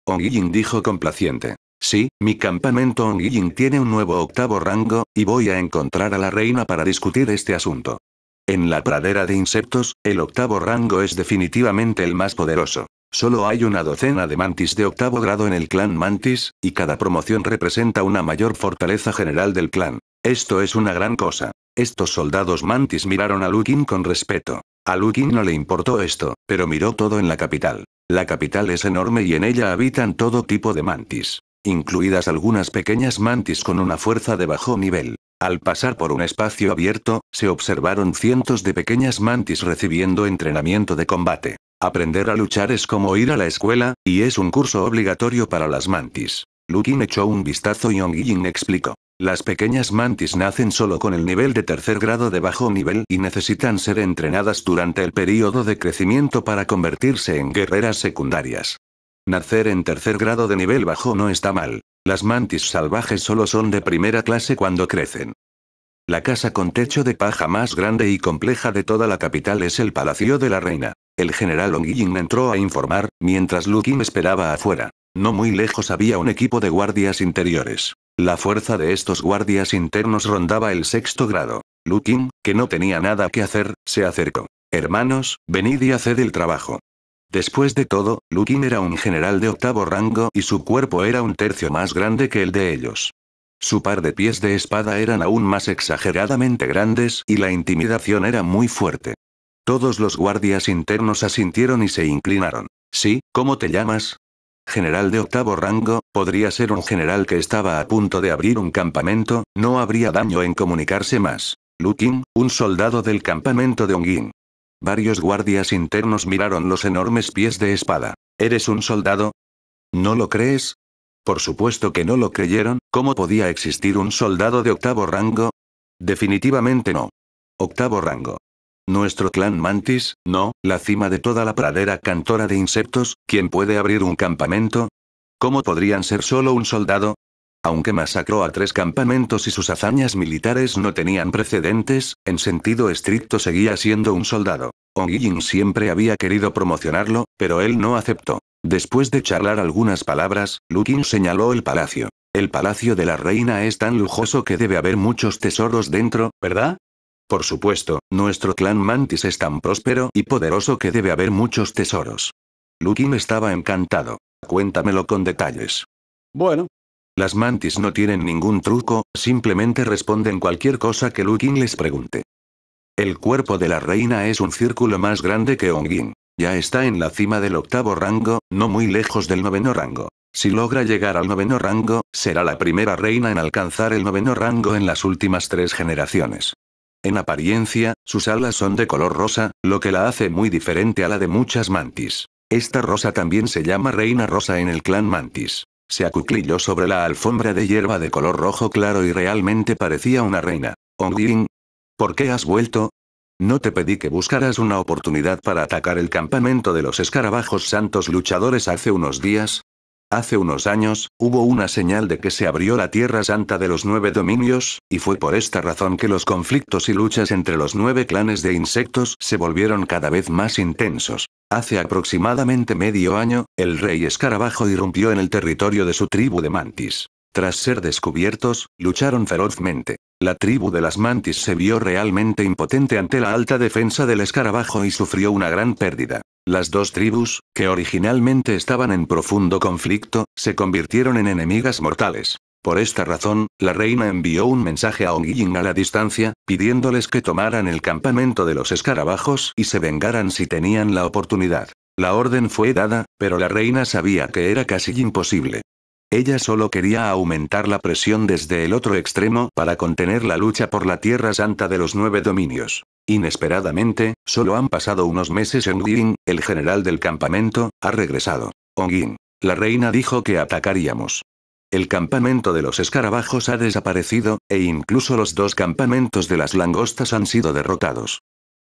Ong dijo complaciente. Sí, mi campamento Ong tiene un nuevo octavo rango, y voy a encontrar a la reina para discutir este asunto. En la pradera de insectos, el octavo rango es definitivamente el más poderoso. Solo hay una docena de mantis de octavo grado en el clan mantis, y cada promoción representa una mayor fortaleza general del clan. Esto es una gran cosa. Estos soldados mantis miraron a Lukin con respeto. A Lukin no le importó esto, pero miró todo en la capital. La capital es enorme y en ella habitan todo tipo de mantis, incluidas algunas pequeñas mantis con una fuerza de bajo nivel. Al pasar por un espacio abierto, se observaron cientos de pequeñas mantis recibiendo entrenamiento de combate. Aprender a luchar es como ir a la escuela, y es un curso obligatorio para las mantis. Lukin echó un vistazo y Yin explicó. Las pequeñas mantis nacen solo con el nivel de tercer grado de bajo nivel y necesitan ser entrenadas durante el periodo de crecimiento para convertirse en guerreras secundarias. Nacer en tercer grado de nivel bajo no está mal. Las mantis salvajes solo son de primera clase cuando crecen. La casa con techo de paja más grande y compleja de toda la capital es el Palacio de la Reina. El general Ongyin entró a informar, mientras Lukin esperaba afuera. No muy lejos había un equipo de guardias interiores. La fuerza de estos guardias internos rondaba el sexto grado. Lukin, que no tenía nada que hacer, se acercó. Hermanos, venid y haced el trabajo. Después de todo, Lukin era un general de octavo rango y su cuerpo era un tercio más grande que el de ellos. Su par de pies de espada eran aún más exageradamente grandes y la intimidación era muy fuerte. Todos los guardias internos asintieron y se inclinaron. Sí, ¿cómo te llamas? general de octavo rango, podría ser un general que estaba a punto de abrir un campamento, no habría daño en comunicarse más. Lukin, un soldado del campamento de Ongin. Varios guardias internos miraron los enormes pies de espada. ¿Eres un soldado? ¿No lo crees? Por supuesto que no lo creyeron, ¿cómo podía existir un soldado de octavo rango? Definitivamente no. Octavo rango. Nuestro clan Mantis, no, la cima de toda la pradera cantora de insectos, ¿quién puede abrir un campamento? ¿Cómo podrían ser solo un soldado? Aunque masacró a tres campamentos y sus hazañas militares no tenían precedentes, en sentido estricto seguía siendo un soldado. Ong siempre había querido promocionarlo, pero él no aceptó. Después de charlar algunas palabras, Lukin señaló el palacio. El palacio de la reina es tan lujoso que debe haber muchos tesoros dentro, ¿verdad? Por supuesto, nuestro clan Mantis es tan próspero y poderoso que debe haber muchos tesoros. Lukin estaba encantado. Cuéntamelo con detalles. Bueno. Las mantis no tienen ningún truco, simplemente responden cualquier cosa que Lukin les pregunte. El cuerpo de la reina es un círculo más grande que Ongin. Ya está en la cima del octavo rango, no muy lejos del noveno rango. Si logra llegar al noveno rango, será la primera reina en alcanzar el noveno rango en las últimas tres generaciones. En apariencia, sus alas son de color rosa, lo que la hace muy diferente a la de muchas mantis. Esta rosa también se llama reina rosa en el clan mantis. Se acuclilló sobre la alfombra de hierba de color rojo claro y realmente parecía una reina. Ongirin. ¿Por qué has vuelto? No te pedí que buscaras una oportunidad para atacar el campamento de los escarabajos santos luchadores hace unos días, Hace unos años, hubo una señal de que se abrió la Tierra Santa de los nueve dominios, y fue por esta razón que los conflictos y luchas entre los nueve clanes de insectos se volvieron cada vez más intensos. Hace aproximadamente medio año, el rey escarabajo irrumpió en el territorio de su tribu de mantis. Tras ser descubiertos, lucharon ferozmente. La tribu de las mantis se vio realmente impotente ante la alta defensa del escarabajo y sufrió una gran pérdida. Las dos tribus, que originalmente estaban en profundo conflicto, se convirtieron en enemigas mortales. Por esta razón, la reina envió un mensaje a Ying a la distancia, pidiéndoles que tomaran el campamento de los escarabajos y se vengaran si tenían la oportunidad. La orden fue dada, pero la reina sabía que era casi imposible. Ella solo quería aumentar la presión desde el otro extremo para contener la lucha por la Tierra Santa de los nueve dominios. Inesperadamente, solo han pasado unos meses en Ongin, el general del campamento, ha regresado. Ongin. La reina dijo que atacaríamos. El campamento de los escarabajos ha desaparecido, e incluso los dos campamentos de las langostas han sido derrotados.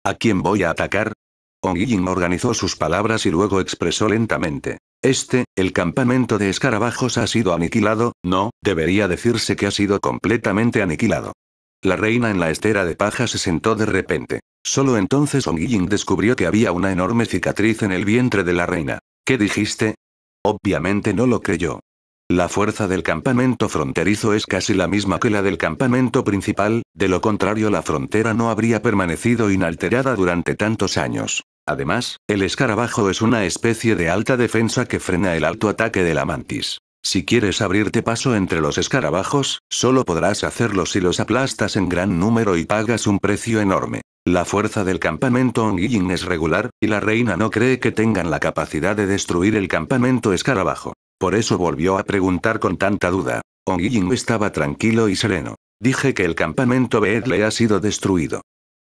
¿A quién voy a atacar? Ongin organizó sus palabras y luego expresó lentamente. Este, el campamento de escarabajos ha sido aniquilado, no, debería decirse que ha sido completamente aniquilado. La reina en la estera de paja se sentó de repente. Solo entonces Ong descubrió que había una enorme cicatriz en el vientre de la reina. ¿Qué dijiste? Obviamente no lo creyó. La fuerza del campamento fronterizo es casi la misma que la del campamento principal, de lo contrario la frontera no habría permanecido inalterada durante tantos años. Además, el escarabajo es una especie de alta defensa que frena el alto ataque de la mantis. Si quieres abrirte paso entre los escarabajos, solo podrás hacerlo si los aplastas en gran número y pagas un precio enorme. La fuerza del campamento Ongying es regular, y la reina no cree que tengan la capacidad de destruir el campamento escarabajo. Por eso volvió a preguntar con tanta duda. Ongying estaba tranquilo y sereno. Dije que el campamento Beedle ha sido destruido.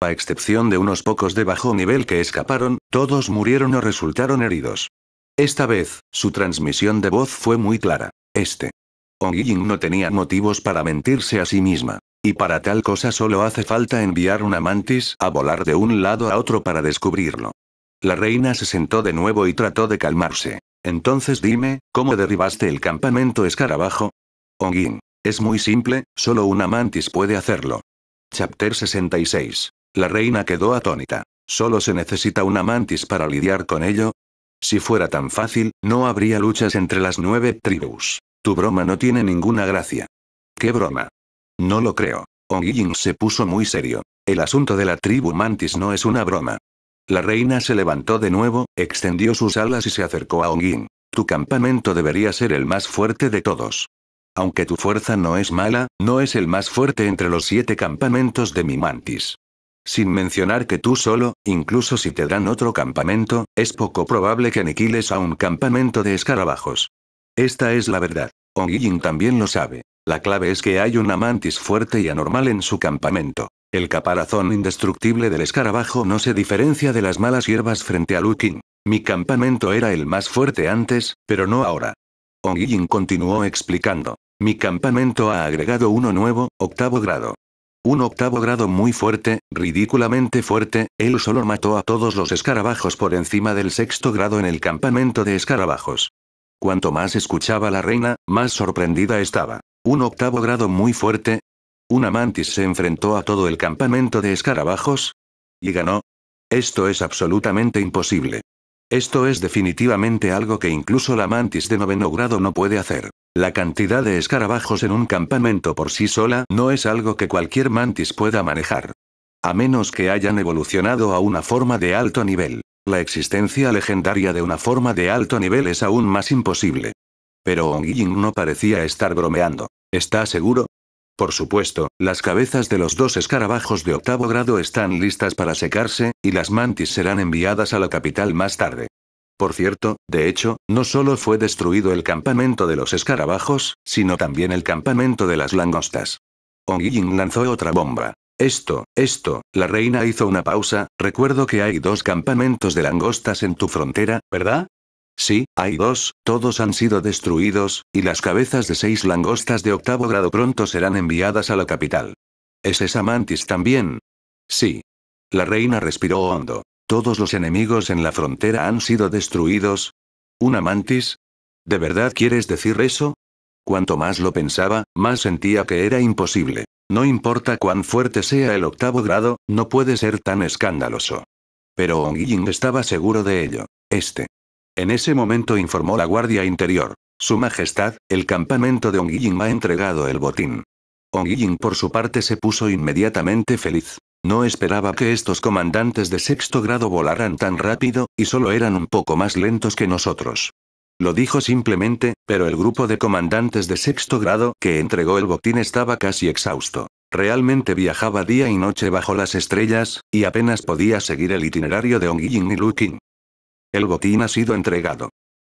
A excepción de unos pocos de bajo nivel que escaparon, todos murieron o resultaron heridos. Esta vez, su transmisión de voz fue muy clara. Este. Ong no tenía motivos para mentirse a sí misma. Y para tal cosa solo hace falta enviar una mantis a volar de un lado a otro para descubrirlo. La reina se sentó de nuevo y trató de calmarse. Entonces dime, ¿cómo derribaste el campamento escarabajo? Ongin. Es muy simple, solo una mantis puede hacerlo. Chapter 66. La reina quedó atónita. ¿Solo se necesita una mantis para lidiar con ello? Si fuera tan fácil, no habría luchas entre las nueve tribus. Tu broma no tiene ninguna gracia. ¿Qué broma? No lo creo. Ying se puso muy serio. El asunto de la tribu mantis no es una broma. La reina se levantó de nuevo, extendió sus alas y se acercó a Ongin. Tu campamento debería ser el más fuerte de todos. Aunque tu fuerza no es mala, no es el más fuerte entre los siete campamentos de mi mantis. Sin mencionar que tú solo, incluso si te dan otro campamento, es poco probable que aniquiles a un campamento de escarabajos. Esta es la verdad. Ongyin también lo sabe. La clave es que hay una mantis fuerte y anormal en su campamento. El caparazón indestructible del escarabajo no se diferencia de las malas hierbas frente a Lukin. Mi campamento era el más fuerte antes, pero no ahora. Ongyin continuó explicando. Mi campamento ha agregado uno nuevo, octavo grado. Un octavo grado muy fuerte, ridículamente fuerte, él solo mató a todos los escarabajos por encima del sexto grado en el campamento de escarabajos. Cuanto más escuchaba la reina, más sorprendida estaba. Un octavo grado muy fuerte. Una mantis se enfrentó a todo el campamento de escarabajos. Y ganó. Esto es absolutamente imposible. Esto es definitivamente algo que incluso la mantis de noveno grado no puede hacer. La cantidad de escarabajos en un campamento por sí sola no es algo que cualquier mantis pueda manejar. A menos que hayan evolucionado a una forma de alto nivel. La existencia legendaria de una forma de alto nivel es aún más imposible. Pero Ong Ying no parecía estar bromeando. ¿Está seguro? Por supuesto, las cabezas de los dos escarabajos de octavo grado están listas para secarse, y las mantis serán enviadas a la capital más tarde. Por cierto, de hecho, no solo fue destruido el campamento de los escarabajos, sino también el campamento de las langostas. Ong lanzó otra bomba. Esto, esto, la reina hizo una pausa, recuerdo que hay dos campamentos de langostas en tu frontera, ¿verdad? Sí, hay dos, todos han sido destruidos, y las cabezas de seis langostas de octavo grado pronto serán enviadas a la capital. ¿Es esa mantis también? Sí. La reina respiró hondo. Todos los enemigos en la frontera han sido destruidos. ¿Una mantis? ¿De verdad quieres decir eso? Cuanto más lo pensaba, más sentía que era imposible. No importa cuán fuerte sea el octavo grado, no puede ser tan escandaloso. Pero Ong Ying estaba seguro de ello. Este. En ese momento informó la Guardia Interior. Su Majestad, el campamento de Ong Ying ha entregado el botín. Ong Ying por su parte se puso inmediatamente feliz. No esperaba que estos comandantes de sexto grado volaran tan rápido, y solo eran un poco más lentos que nosotros. Lo dijo simplemente, pero el grupo de comandantes de sexto grado que entregó el botín estaba casi exhausto. Realmente viajaba día y noche bajo las estrellas, y apenas podía seguir el itinerario de Yin y Qing. El botín ha sido entregado.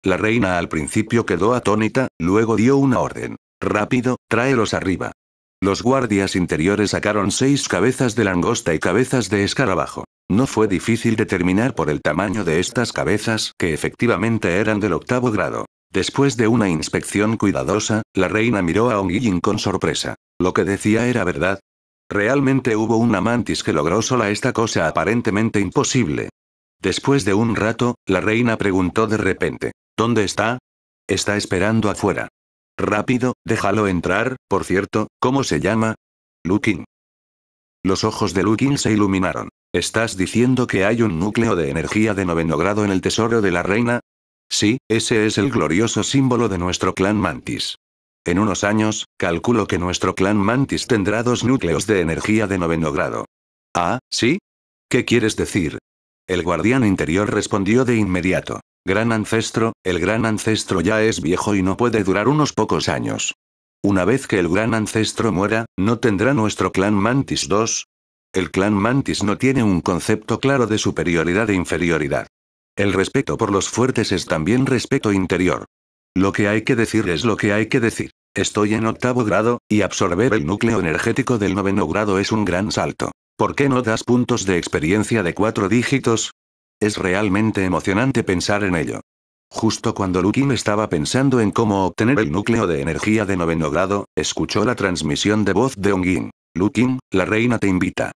La reina al principio quedó atónita, luego dio una orden. Rápido, tráelos arriba. Los guardias interiores sacaron seis cabezas de langosta y cabezas de escarabajo. No fue difícil determinar por el tamaño de estas cabezas que efectivamente eran del octavo grado. Después de una inspección cuidadosa, la reina miró a Ong con sorpresa. Lo que decía era verdad. Realmente hubo una mantis que logró sola esta cosa aparentemente imposible. Después de un rato, la reina preguntó de repente, ¿Dónde está? Está esperando afuera. Rápido, déjalo entrar, por cierto, ¿cómo se llama? Looking. Los ojos de Lukin se iluminaron. ¿Estás diciendo que hay un núcleo de energía de noveno grado en el tesoro de la reina? Sí, ese es el glorioso símbolo de nuestro clan Mantis. En unos años, calculo que nuestro clan Mantis tendrá dos núcleos de energía de noveno grado. Ah, ¿sí? ¿Qué quieres decir? El guardián interior respondió de inmediato. Gran ancestro, el gran ancestro ya es viejo y no puede durar unos pocos años. Una vez que el gran ancestro muera, ¿no tendrá nuestro clan Mantis II? El clan Mantis no tiene un concepto claro de superioridad e inferioridad. El respeto por los fuertes es también respeto interior. Lo que hay que decir es lo que hay que decir. Estoy en octavo grado, y absorber el núcleo energético del noveno grado es un gran salto. ¿Por qué no das puntos de experiencia de cuatro dígitos? Es realmente emocionante pensar en ello. Justo cuando Lukin estaba pensando en cómo obtener el núcleo de energía de noveno grado, escuchó la transmisión de voz de Ongin. Lukin, la reina te invita.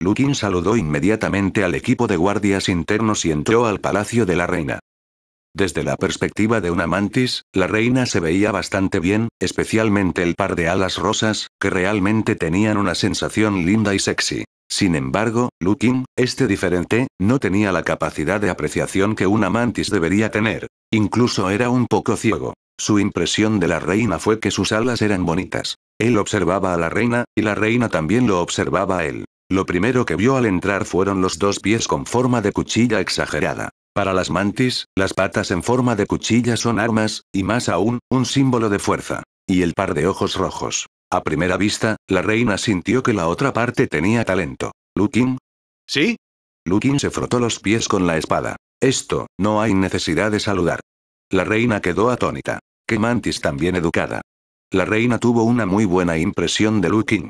Lukin saludó inmediatamente al equipo de guardias internos y entró al palacio de la reina. Desde la perspectiva de una mantis, la reina se veía bastante bien, especialmente el par de alas rosas, que realmente tenían una sensación linda y sexy. Sin embargo, Lukin, este diferente, no tenía la capacidad de apreciación que una mantis debería tener. Incluso era un poco ciego. Su impresión de la reina fue que sus alas eran bonitas. Él observaba a la reina, y la reina también lo observaba a él. Lo primero que vio al entrar fueron los dos pies con forma de cuchilla exagerada. Para las mantis, las patas en forma de cuchilla son armas, y más aún, un símbolo de fuerza. Y el par de ojos rojos. A primera vista, la reina sintió que la otra parte tenía talento. ¿Lukin? ¿Sí? Lukin se frotó los pies con la espada. Esto, no hay necesidad de saludar. La reina quedó atónita. ¡Qué mantis tan bien educada! La reina tuvo una muy buena impresión de Lukin.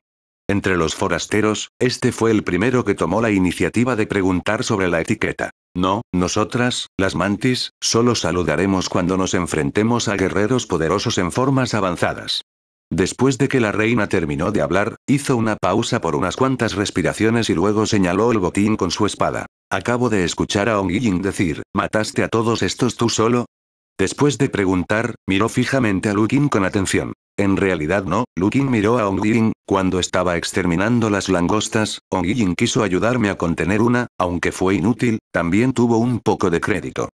Entre los forasteros, este fue el primero que tomó la iniciativa de preguntar sobre la etiqueta. No, nosotras, las mantis, solo saludaremos cuando nos enfrentemos a guerreros poderosos en formas avanzadas. Después de que la reina terminó de hablar, hizo una pausa por unas cuantas respiraciones y luego señaló el botín con su espada. Acabo de escuchar a Ong Yin decir, ¿mataste a todos estos tú solo? Después de preguntar, miró fijamente a Lukin con atención. En realidad no, Lukin miró a Ong Yin. cuando estaba exterminando las langostas, Ong Yin quiso ayudarme a contener una, aunque fue inútil, también tuvo un poco de crédito.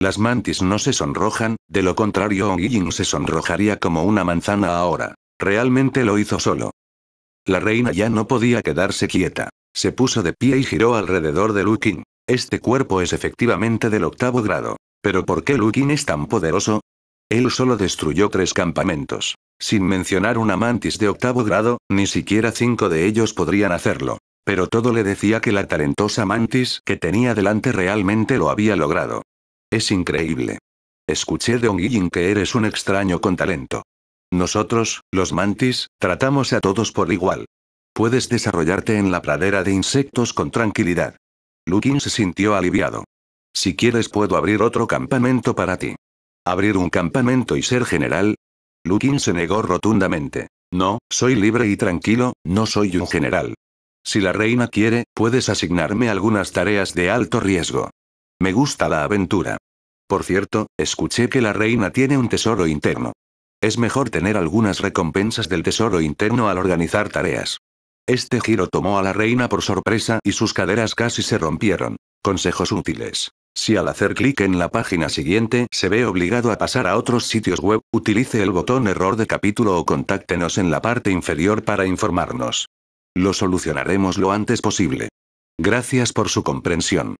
Las mantis no se sonrojan, de lo contrario Ong Yin se sonrojaría como una manzana ahora. Realmente lo hizo solo. La reina ya no podía quedarse quieta. Se puso de pie y giró alrededor de Lukin. Este cuerpo es efectivamente del octavo grado. Pero ¿por qué Lukin es tan poderoso? Él solo destruyó tres campamentos. Sin mencionar una mantis de octavo grado, ni siquiera cinco de ellos podrían hacerlo. Pero todo le decía que la talentosa mantis que tenía delante realmente lo había logrado. Es increíble. Escuché de Yin que eres un extraño con talento. Nosotros, los mantis, tratamos a todos por igual. Puedes desarrollarte en la pradera de insectos con tranquilidad. Lukin se sintió aliviado. Si quieres puedo abrir otro campamento para ti. ¿Abrir un campamento y ser general? Lukin se negó rotundamente. No, soy libre y tranquilo, no soy un general. Si la reina quiere, puedes asignarme algunas tareas de alto riesgo. Me gusta la aventura. Por cierto, escuché que la reina tiene un tesoro interno es mejor tener algunas recompensas del tesoro interno al organizar tareas. Este giro tomó a la reina por sorpresa y sus caderas casi se rompieron. Consejos útiles. Si al hacer clic en la página siguiente se ve obligado a pasar a otros sitios web, utilice el botón error de capítulo o contáctenos en la parte inferior para informarnos. Lo solucionaremos lo antes posible. Gracias por su comprensión.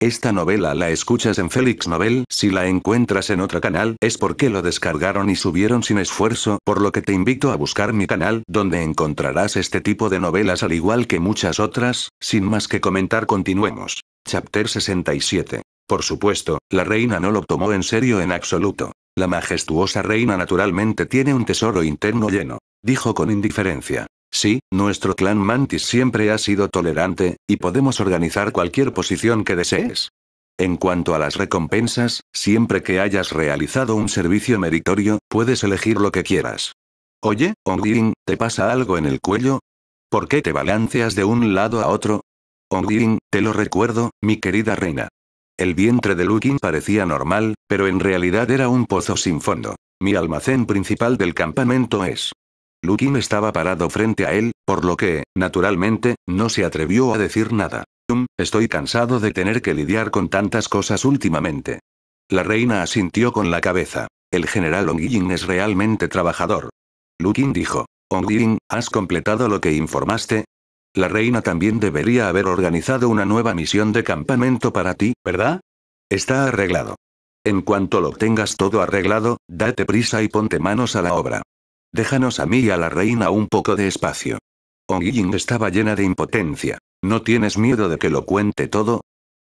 Esta novela la escuchas en Félix Novel. si la encuentras en otro canal es porque lo descargaron y subieron sin esfuerzo, por lo que te invito a buscar mi canal donde encontrarás este tipo de novelas al igual que muchas otras, sin más que comentar continuemos. Chapter 67. Por supuesto, la reina no lo tomó en serio en absoluto. La majestuosa reina naturalmente tiene un tesoro interno lleno, dijo con indiferencia. Sí, nuestro clan Mantis siempre ha sido tolerante, y podemos organizar cualquier posición que desees. En cuanto a las recompensas, siempre que hayas realizado un servicio meritorio, puedes elegir lo que quieras. Oye, Ongirin, ¿te pasa algo en el cuello? ¿Por qué te balanceas de un lado a otro? Ongirin, te lo recuerdo, mi querida reina. El vientre de Lukin parecía normal, pero en realidad era un pozo sin fondo. Mi almacén principal del campamento es Lukim estaba parado frente a él, por lo que, naturalmente, no se atrevió a decir nada. estoy cansado de tener que lidiar con tantas cosas últimamente. La reina asintió con la cabeza. El general Ongyin es realmente trabajador. Lukin dijo. Ongyin, ¿has completado lo que informaste? La reina también debería haber organizado una nueva misión de campamento para ti, ¿verdad? Está arreglado. En cuanto lo tengas todo arreglado, date prisa y ponte manos a la obra. Déjanos a mí y a la reina un poco de espacio. Ong Ying estaba llena de impotencia. ¿No tienes miedo de que lo cuente todo?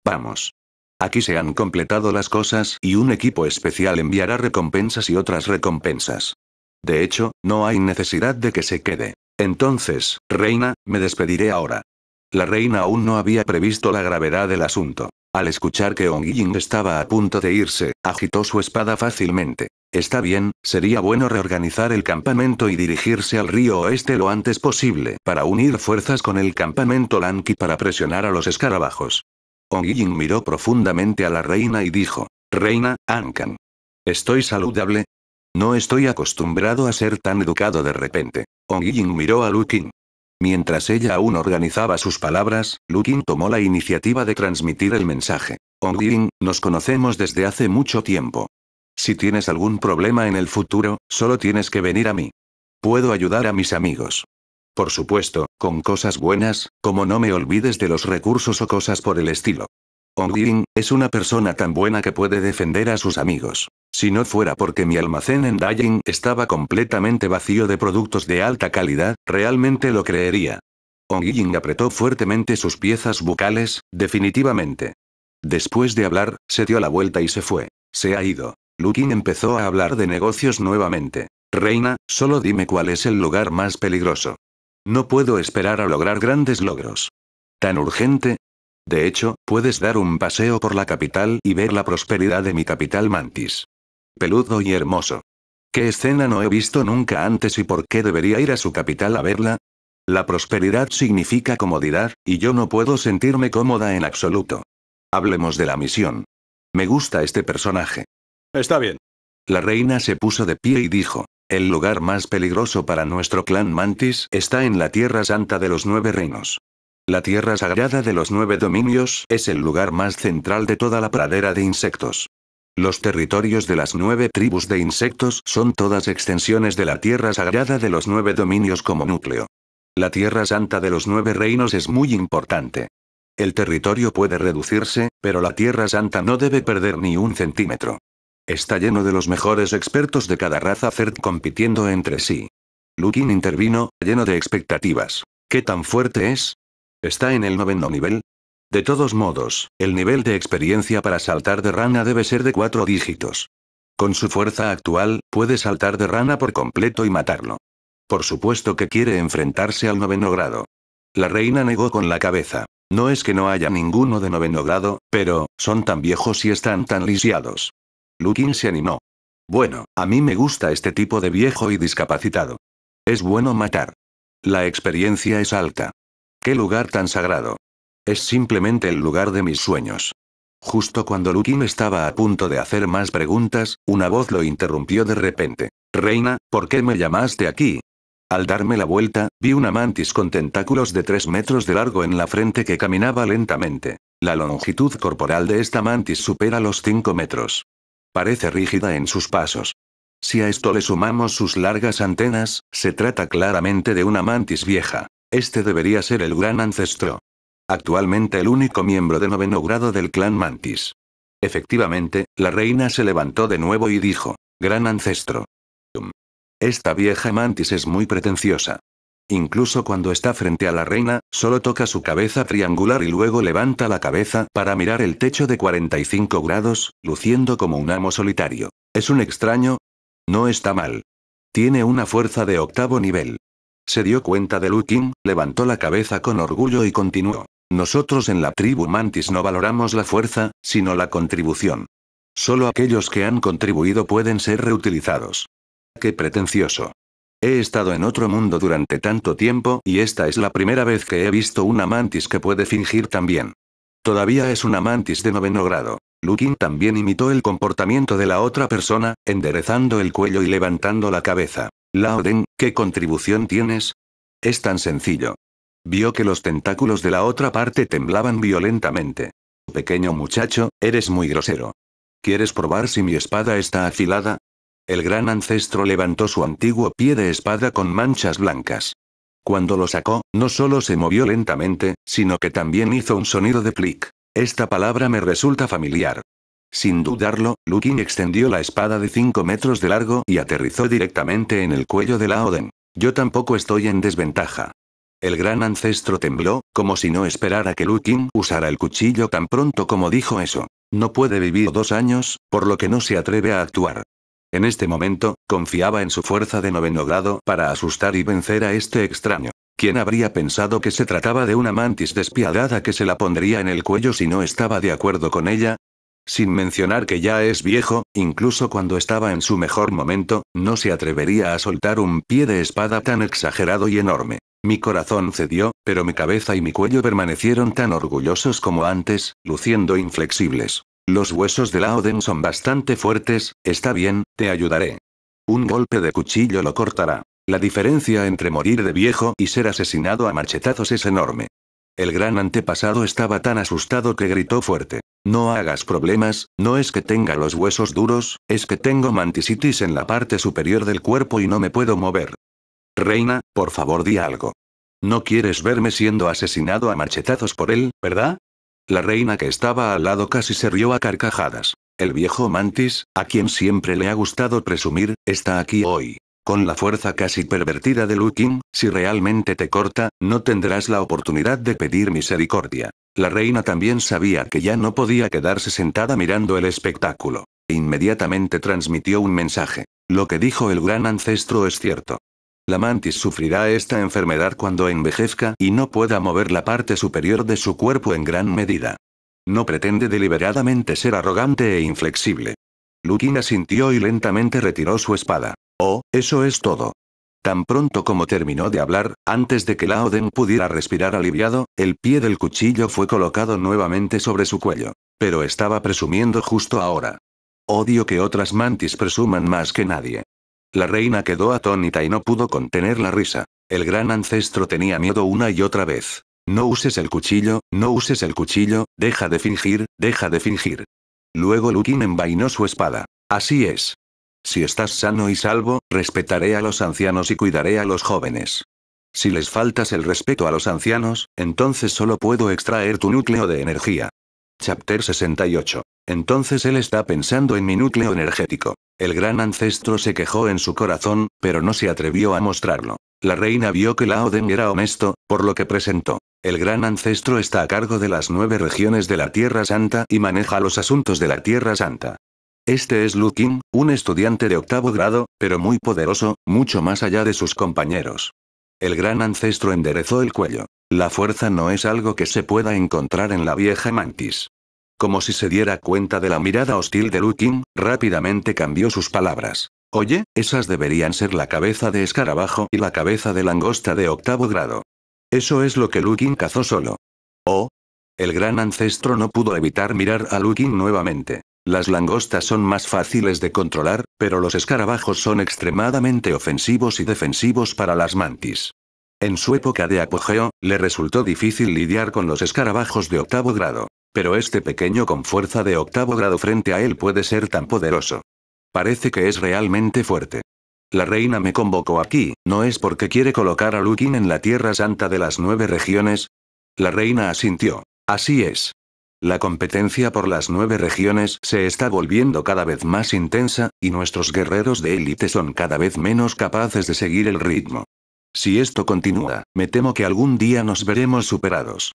Vamos. Aquí se han completado las cosas y un equipo especial enviará recompensas y otras recompensas. De hecho, no hay necesidad de que se quede. Entonces, reina, me despediré ahora. La reina aún no había previsto la gravedad del asunto. Al escuchar que Ong Ying estaba a punto de irse, agitó su espada fácilmente. Está bien, sería bueno reorganizar el campamento y dirigirse al río oeste lo antes posible para unir fuerzas con el campamento Lanki para presionar a los escarabajos. Ong Ying miró profundamente a la reina y dijo, Reina, Ankan. ¿Estoy saludable? No estoy acostumbrado a ser tan educado de repente. Ong Ying miró a Lu Mientras ella aún organizaba sus palabras, Lukin tomó la iniciativa de transmitir el mensaje. Onglin, nos conocemos desde hace mucho tiempo. Si tienes algún problema en el futuro, solo tienes que venir a mí. Puedo ayudar a mis amigos. Por supuesto, con cosas buenas, como no me olvides de los recursos o cosas por el estilo. Onglin, es una persona tan buena que puede defender a sus amigos. Si no fuera porque mi almacén en Dying estaba completamente vacío de productos de alta calidad, realmente lo creería. Ong apretó fuertemente sus piezas bucales, definitivamente. Después de hablar, se dio la vuelta y se fue. Se ha ido. Lukin empezó a hablar de negocios nuevamente. Reina, solo dime cuál es el lugar más peligroso. No puedo esperar a lograr grandes logros. ¿Tan urgente? De hecho, puedes dar un paseo por la capital y ver la prosperidad de mi capital Mantis peludo y hermoso. ¿Qué escena no he visto nunca antes y por qué debería ir a su capital a verla? La prosperidad significa comodidad, y yo no puedo sentirme cómoda en absoluto. Hablemos de la misión. Me gusta este personaje. Está bien. La reina se puso de pie y dijo, el lugar más peligroso para nuestro clan Mantis está en la Tierra Santa de los Nueve Reinos. La Tierra Sagrada de los Nueve Dominios es el lugar más central de toda la pradera de insectos. Los territorios de las nueve tribus de insectos son todas extensiones de la tierra sagrada de los nueve dominios como núcleo. La tierra santa de los nueve reinos es muy importante. El territorio puede reducirse, pero la tierra santa no debe perder ni un centímetro. Está lleno de los mejores expertos de cada raza CERT compitiendo entre sí. Lukin intervino, lleno de expectativas. ¿Qué tan fuerte es? Está en el noveno nivel, de todos modos, el nivel de experiencia para saltar de rana debe ser de cuatro dígitos. Con su fuerza actual, puede saltar de rana por completo y matarlo. Por supuesto que quiere enfrentarse al noveno grado. La reina negó con la cabeza. No es que no haya ninguno de noveno grado, pero, son tan viejos y están tan lisiados. Lukin se animó. Bueno, a mí me gusta este tipo de viejo y discapacitado. Es bueno matar. La experiencia es alta. Qué lugar tan sagrado. Es simplemente el lugar de mis sueños. Justo cuando Lukin estaba a punto de hacer más preguntas, una voz lo interrumpió de repente. Reina, ¿por qué me llamaste aquí? Al darme la vuelta, vi una mantis con tentáculos de 3 metros de largo en la frente que caminaba lentamente. La longitud corporal de esta mantis supera los 5 metros. Parece rígida en sus pasos. Si a esto le sumamos sus largas antenas, se trata claramente de una mantis vieja. Este debería ser el gran ancestro actualmente el único miembro de noveno grado del clan Mantis. Efectivamente, la reina se levantó de nuevo y dijo, Gran ancestro. Esta vieja mantis es muy pretenciosa. Incluso cuando está frente a la reina, solo toca su cabeza triangular y luego levanta la cabeza para mirar el techo de 45 grados, luciendo como un amo solitario. ¿Es un extraño? No está mal. Tiene una fuerza de octavo nivel. Se dio cuenta de Lukin, levantó la cabeza con orgullo y continuó. Nosotros en la tribu Mantis no valoramos la fuerza, sino la contribución. Solo aquellos que han contribuido pueden ser reutilizados. ¡Qué pretencioso! He estado en otro mundo durante tanto tiempo y esta es la primera vez que he visto una mantis que puede fingir tan bien. Todavía es una mantis de noveno grado. Lukin también imitó el comportamiento de la otra persona, enderezando el cuello y levantando la cabeza. Laoden, ¿qué contribución tienes? Es tan sencillo. Vio que los tentáculos de la otra parte temblaban violentamente. Pequeño muchacho, eres muy grosero. ¿Quieres probar si mi espada está afilada? El gran ancestro levantó su antiguo pie de espada con manchas blancas. Cuando lo sacó, no solo se movió lentamente, sino que también hizo un sonido de plic. Esta palabra me resulta familiar. Sin dudarlo, Lukin extendió la espada de 5 metros de largo y aterrizó directamente en el cuello de la Oden. Yo tampoco estoy en desventaja. El gran ancestro tembló, como si no esperara que Lukin usara el cuchillo tan pronto como dijo eso. No puede vivir dos años, por lo que no se atreve a actuar. En este momento, confiaba en su fuerza de noveno grado para asustar y vencer a este extraño. ¿Quién habría pensado que se trataba de una mantis despiadada que se la pondría en el cuello si no estaba de acuerdo con ella? Sin mencionar que ya es viejo, incluso cuando estaba en su mejor momento, no se atrevería a soltar un pie de espada tan exagerado y enorme. Mi corazón cedió, pero mi cabeza y mi cuello permanecieron tan orgullosos como antes, luciendo inflexibles. Los huesos de la Oden son bastante fuertes, está bien, te ayudaré. Un golpe de cuchillo lo cortará. La diferencia entre morir de viejo y ser asesinado a marchetazos es enorme. El gran antepasado estaba tan asustado que gritó fuerte. No hagas problemas, no es que tenga los huesos duros, es que tengo mantisitis en la parte superior del cuerpo y no me puedo mover. Reina, por favor di algo. No quieres verme siendo asesinado a machetazos por él, ¿verdad? La reina que estaba al lado casi se rió a carcajadas. El viejo mantis, a quien siempre le ha gustado presumir, está aquí hoy. Con la fuerza casi pervertida de Lukin, si realmente te corta, no tendrás la oportunidad de pedir misericordia. La reina también sabía que ya no podía quedarse sentada mirando el espectáculo. Inmediatamente transmitió un mensaje. Lo que dijo el gran ancestro es cierto. La mantis sufrirá esta enfermedad cuando envejezca y no pueda mover la parte superior de su cuerpo en gran medida. No pretende deliberadamente ser arrogante e inflexible. Lukina asintió y lentamente retiró su espada. Oh, eso es todo. Tan pronto como terminó de hablar, antes de que Laoden pudiera respirar aliviado, el pie del cuchillo fue colocado nuevamente sobre su cuello. Pero estaba presumiendo justo ahora. Odio que otras mantis presuman más que nadie. La reina quedó atónita y no pudo contener la risa. El gran ancestro tenía miedo una y otra vez. No uses el cuchillo, no uses el cuchillo, deja de fingir, deja de fingir. Luego Lukin envainó su espada. Así es. Si estás sano y salvo, respetaré a los ancianos y cuidaré a los jóvenes. Si les faltas el respeto a los ancianos, entonces solo puedo extraer tu núcleo de energía. Chapter 68. Entonces él está pensando en mi núcleo energético. El gran ancestro se quejó en su corazón, pero no se atrevió a mostrarlo. La reina vio que Lao era honesto, por lo que presentó. El gran ancestro está a cargo de las nueve regiones de la Tierra Santa y maneja los asuntos de la Tierra Santa. Este es Lu un estudiante de octavo grado, pero muy poderoso, mucho más allá de sus compañeros. El gran ancestro enderezó el cuello. La fuerza no es algo que se pueda encontrar en la vieja mantis. Como si se diera cuenta de la mirada hostil de Lukin, rápidamente cambió sus palabras. Oye, esas deberían ser la cabeza de escarabajo y la cabeza de langosta de octavo grado. Eso es lo que Lukin cazó solo. Oh. El gran ancestro no pudo evitar mirar a Lukin nuevamente. Las langostas son más fáciles de controlar, pero los escarabajos son extremadamente ofensivos y defensivos para las mantis. En su época de apogeo, le resultó difícil lidiar con los escarabajos de octavo grado. Pero este pequeño con fuerza de octavo grado frente a él puede ser tan poderoso. Parece que es realmente fuerte. La reina me convocó aquí, ¿no es porque quiere colocar a Lukin en la Tierra Santa de las nueve regiones? La reina asintió. Así es. La competencia por las nueve regiones se está volviendo cada vez más intensa, y nuestros guerreros de élite son cada vez menos capaces de seguir el ritmo. Si esto continúa, me temo que algún día nos veremos superados.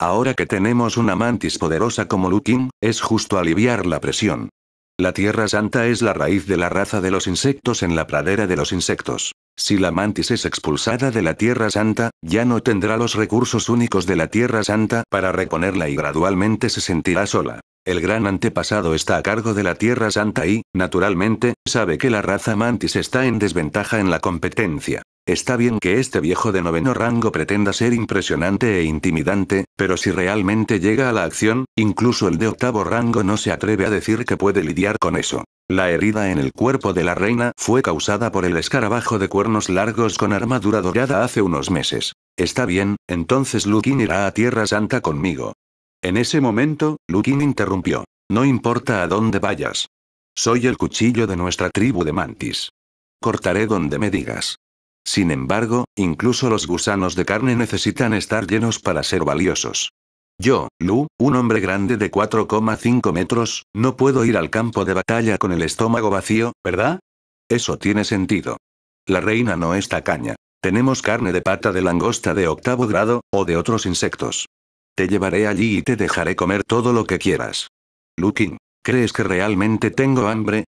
Ahora que tenemos una mantis poderosa como Lukin, es justo aliviar la presión. La Tierra Santa es la raíz de la raza de los insectos en la pradera de los insectos. Si la mantis es expulsada de la Tierra Santa, ya no tendrá los recursos únicos de la Tierra Santa para reponerla y gradualmente se sentirá sola. El gran antepasado está a cargo de la Tierra Santa y, naturalmente, sabe que la raza mantis está en desventaja en la competencia. Está bien que este viejo de noveno rango pretenda ser impresionante e intimidante, pero si realmente llega a la acción, incluso el de octavo rango no se atreve a decir que puede lidiar con eso. La herida en el cuerpo de la reina fue causada por el escarabajo de cuernos largos con armadura dorada hace unos meses. Está bien, entonces Lukin irá a Tierra Santa conmigo. En ese momento, Lukin interrumpió. No importa a dónde vayas. Soy el cuchillo de nuestra tribu de mantis. Cortaré donde me digas. Sin embargo, incluso los gusanos de carne necesitan estar llenos para ser valiosos. Yo, Lu, un hombre grande de 4,5 metros, no puedo ir al campo de batalla con el estómago vacío, ¿verdad? Eso tiene sentido. La reina no es tacaña. Tenemos carne de pata de langosta de octavo grado, o de otros insectos. Te llevaré allí y te dejaré comer todo lo que quieras. Lu-King, ¿crees que realmente tengo hambre?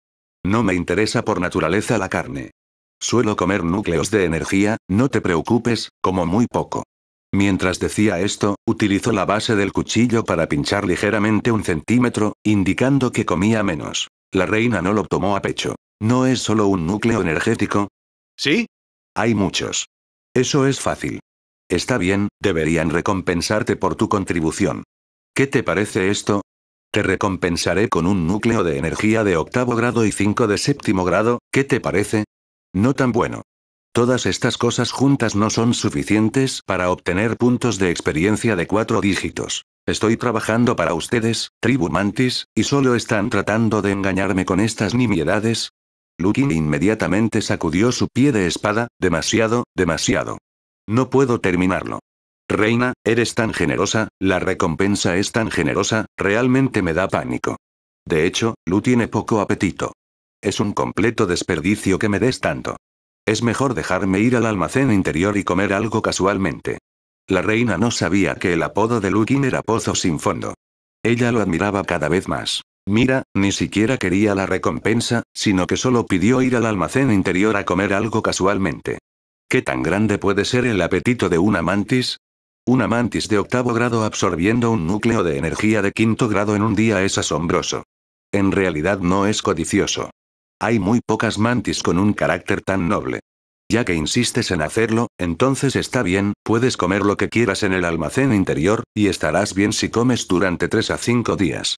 No me interesa por naturaleza la carne. Suelo comer núcleos de energía, no te preocupes, como muy poco. Mientras decía esto, utilizó la base del cuchillo para pinchar ligeramente un centímetro, indicando que comía menos. La reina no lo tomó a pecho. ¿No es solo un núcleo energético? ¿Sí? Hay muchos. Eso es fácil. Está bien, deberían recompensarte por tu contribución. ¿Qué te parece esto? Te recompensaré con un núcleo de energía de octavo grado y cinco de séptimo grado, ¿qué te parece? no tan bueno. Todas estas cosas juntas no son suficientes para obtener puntos de experiencia de cuatro dígitos. Estoy trabajando para ustedes, tribu mantis, y solo están tratando de engañarme con estas nimiedades. Luki inmediatamente sacudió su pie de espada, demasiado, demasiado. No puedo terminarlo. Reina, eres tan generosa, la recompensa es tan generosa, realmente me da pánico. De hecho, Lu tiene poco apetito. Es un completo desperdicio que me des tanto. Es mejor dejarme ir al almacén interior y comer algo casualmente. La reina no sabía que el apodo de Lukin era Pozo sin fondo. Ella lo admiraba cada vez más. Mira, ni siquiera quería la recompensa, sino que solo pidió ir al almacén interior a comer algo casualmente. ¿Qué tan grande puede ser el apetito de una mantis? Una mantis de octavo grado absorbiendo un núcleo de energía de quinto grado en un día es asombroso. En realidad no es codicioso. Hay muy pocas mantis con un carácter tan noble. Ya que insistes en hacerlo, entonces está bien, puedes comer lo que quieras en el almacén interior, y estarás bien si comes durante 3 a 5 días.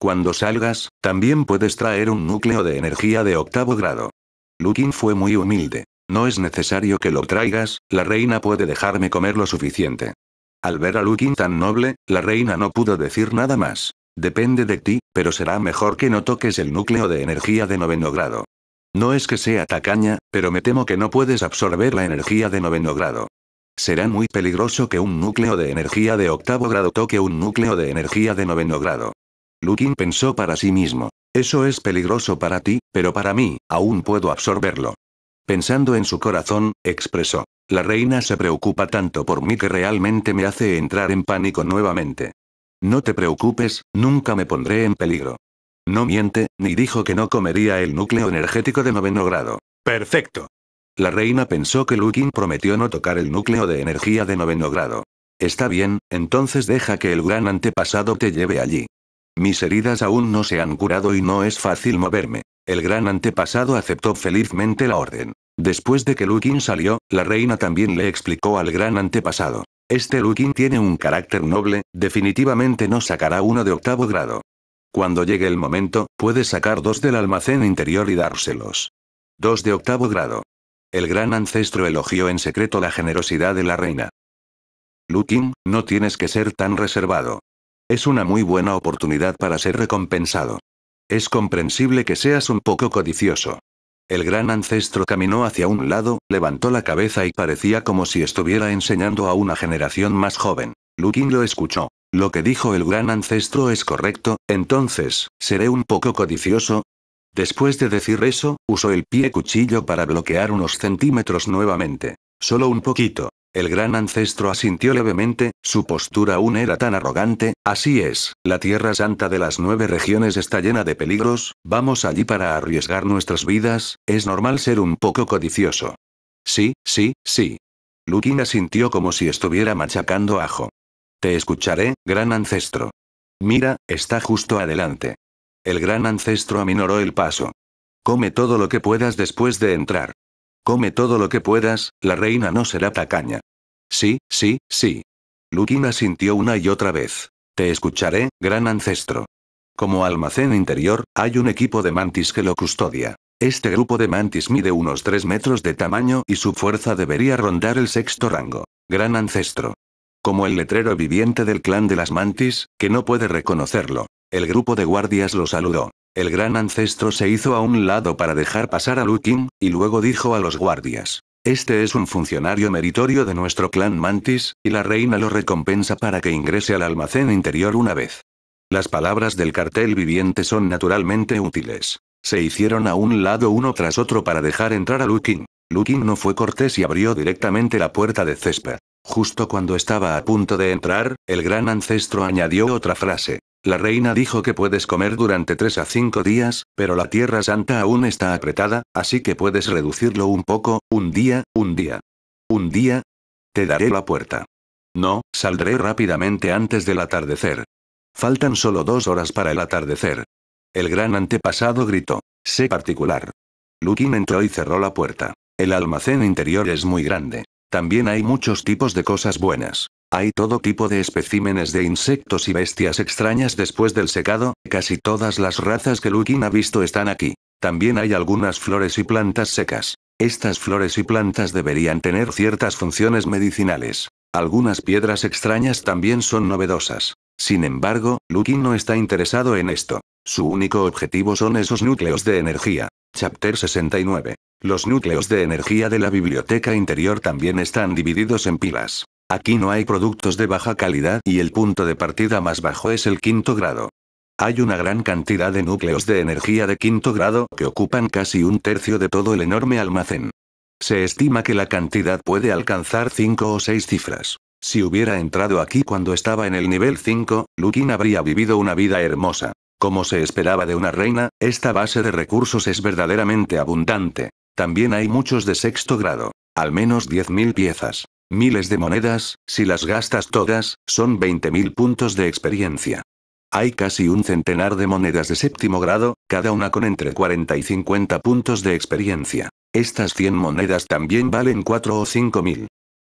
Cuando salgas, también puedes traer un núcleo de energía de octavo grado. Lukin fue muy humilde. No es necesario que lo traigas, la reina puede dejarme comer lo suficiente. Al ver a Lukin tan noble, la reina no pudo decir nada más. Depende de ti, pero será mejor que no toques el núcleo de energía de noveno grado. No es que sea tacaña, pero me temo que no puedes absorber la energía de noveno grado. Será muy peligroso que un núcleo de energía de octavo grado toque un núcleo de energía de noveno grado. Lukin pensó para sí mismo. Eso es peligroso para ti, pero para mí, aún puedo absorberlo. Pensando en su corazón, expresó. La reina se preocupa tanto por mí que realmente me hace entrar en pánico nuevamente. No te preocupes, nunca me pondré en peligro. No miente, ni dijo que no comería el núcleo energético de noveno grado. Perfecto. La reina pensó que Lukin prometió no tocar el núcleo de energía de noveno grado. Está bien, entonces deja que el gran antepasado te lleve allí. Mis heridas aún no se han curado y no es fácil moverme. El gran antepasado aceptó felizmente la orden. Después de que Lukin salió, la reina también le explicó al gran antepasado. Este Lukin tiene un carácter noble, definitivamente no sacará uno de octavo grado. Cuando llegue el momento, puede sacar dos del almacén interior y dárselos. Dos de octavo grado. El gran ancestro elogió en secreto la generosidad de la reina. Lukin, no tienes que ser tan reservado. Es una muy buena oportunidad para ser recompensado. Es comprensible que seas un poco codicioso. El gran ancestro caminó hacia un lado, levantó la cabeza y parecía como si estuviera enseñando a una generación más joven. Lukin lo escuchó. Lo que dijo el gran ancestro es correcto, entonces, ¿seré un poco codicioso? Después de decir eso, usó el pie cuchillo para bloquear unos centímetros nuevamente. Solo un poquito. El gran ancestro asintió levemente, su postura aún era tan arrogante, así es, la Tierra Santa de las nueve regiones está llena de peligros, vamos allí para arriesgar nuestras vidas, es normal ser un poco codicioso. Sí, sí, sí. Lukin asintió como si estuviera machacando ajo. Te escucharé, gran ancestro. Mira, está justo adelante. El gran ancestro aminoró el paso. Come todo lo que puedas después de entrar. Come todo lo que puedas, la reina no será tacaña. Sí, sí, sí. Lukina sintió una y otra vez. Te escucharé, gran ancestro. Como almacén interior, hay un equipo de mantis que lo custodia. Este grupo de mantis mide unos 3 metros de tamaño y su fuerza debería rondar el sexto rango. Gran ancestro. Como el letrero viviente del clan de las mantis, que no puede reconocerlo. El grupo de guardias lo saludó. El gran ancestro se hizo a un lado para dejar pasar a Qing, y luego dijo a los guardias. Este es un funcionario meritorio de nuestro clan Mantis, y la reina lo recompensa para que ingrese al almacén interior una vez. Las palabras del cartel viviente son naturalmente útiles. Se hicieron a un lado uno tras otro para dejar entrar a Lukín. Qing no fue cortés y abrió directamente la puerta de césped. Justo cuando estaba a punto de entrar, el gran ancestro añadió otra frase. La reina dijo que puedes comer durante tres a cinco días, pero la Tierra Santa aún está apretada, así que puedes reducirlo un poco, un día, un día. Un día. Te daré la puerta. No, saldré rápidamente antes del atardecer. Faltan solo dos horas para el atardecer. El gran antepasado gritó. Sé particular. Lukin entró y cerró la puerta. El almacén interior es muy grande. También hay muchos tipos de cosas buenas. Hay todo tipo de especímenes de insectos y bestias extrañas después del secado, casi todas las razas que Lukin ha visto están aquí. También hay algunas flores y plantas secas. Estas flores y plantas deberían tener ciertas funciones medicinales. Algunas piedras extrañas también son novedosas. Sin embargo, Lukin no está interesado en esto. Su único objetivo son esos núcleos de energía. Chapter 69. Los núcleos de energía de la biblioteca interior también están divididos en pilas. Aquí no hay productos de baja calidad y el punto de partida más bajo es el quinto grado. Hay una gran cantidad de núcleos de energía de quinto grado que ocupan casi un tercio de todo el enorme almacén. Se estima que la cantidad puede alcanzar 5 o 6 cifras. Si hubiera entrado aquí cuando estaba en el nivel 5, Lukin habría vivido una vida hermosa. Como se esperaba de una reina, esta base de recursos es verdaderamente abundante. También hay muchos de sexto grado. Al menos 10.000 piezas. Miles de monedas, si las gastas todas, son 20.000 puntos de experiencia. Hay casi un centenar de monedas de séptimo grado, cada una con entre 40 y 50 puntos de experiencia. Estas 100 monedas también valen 4 o 5.000.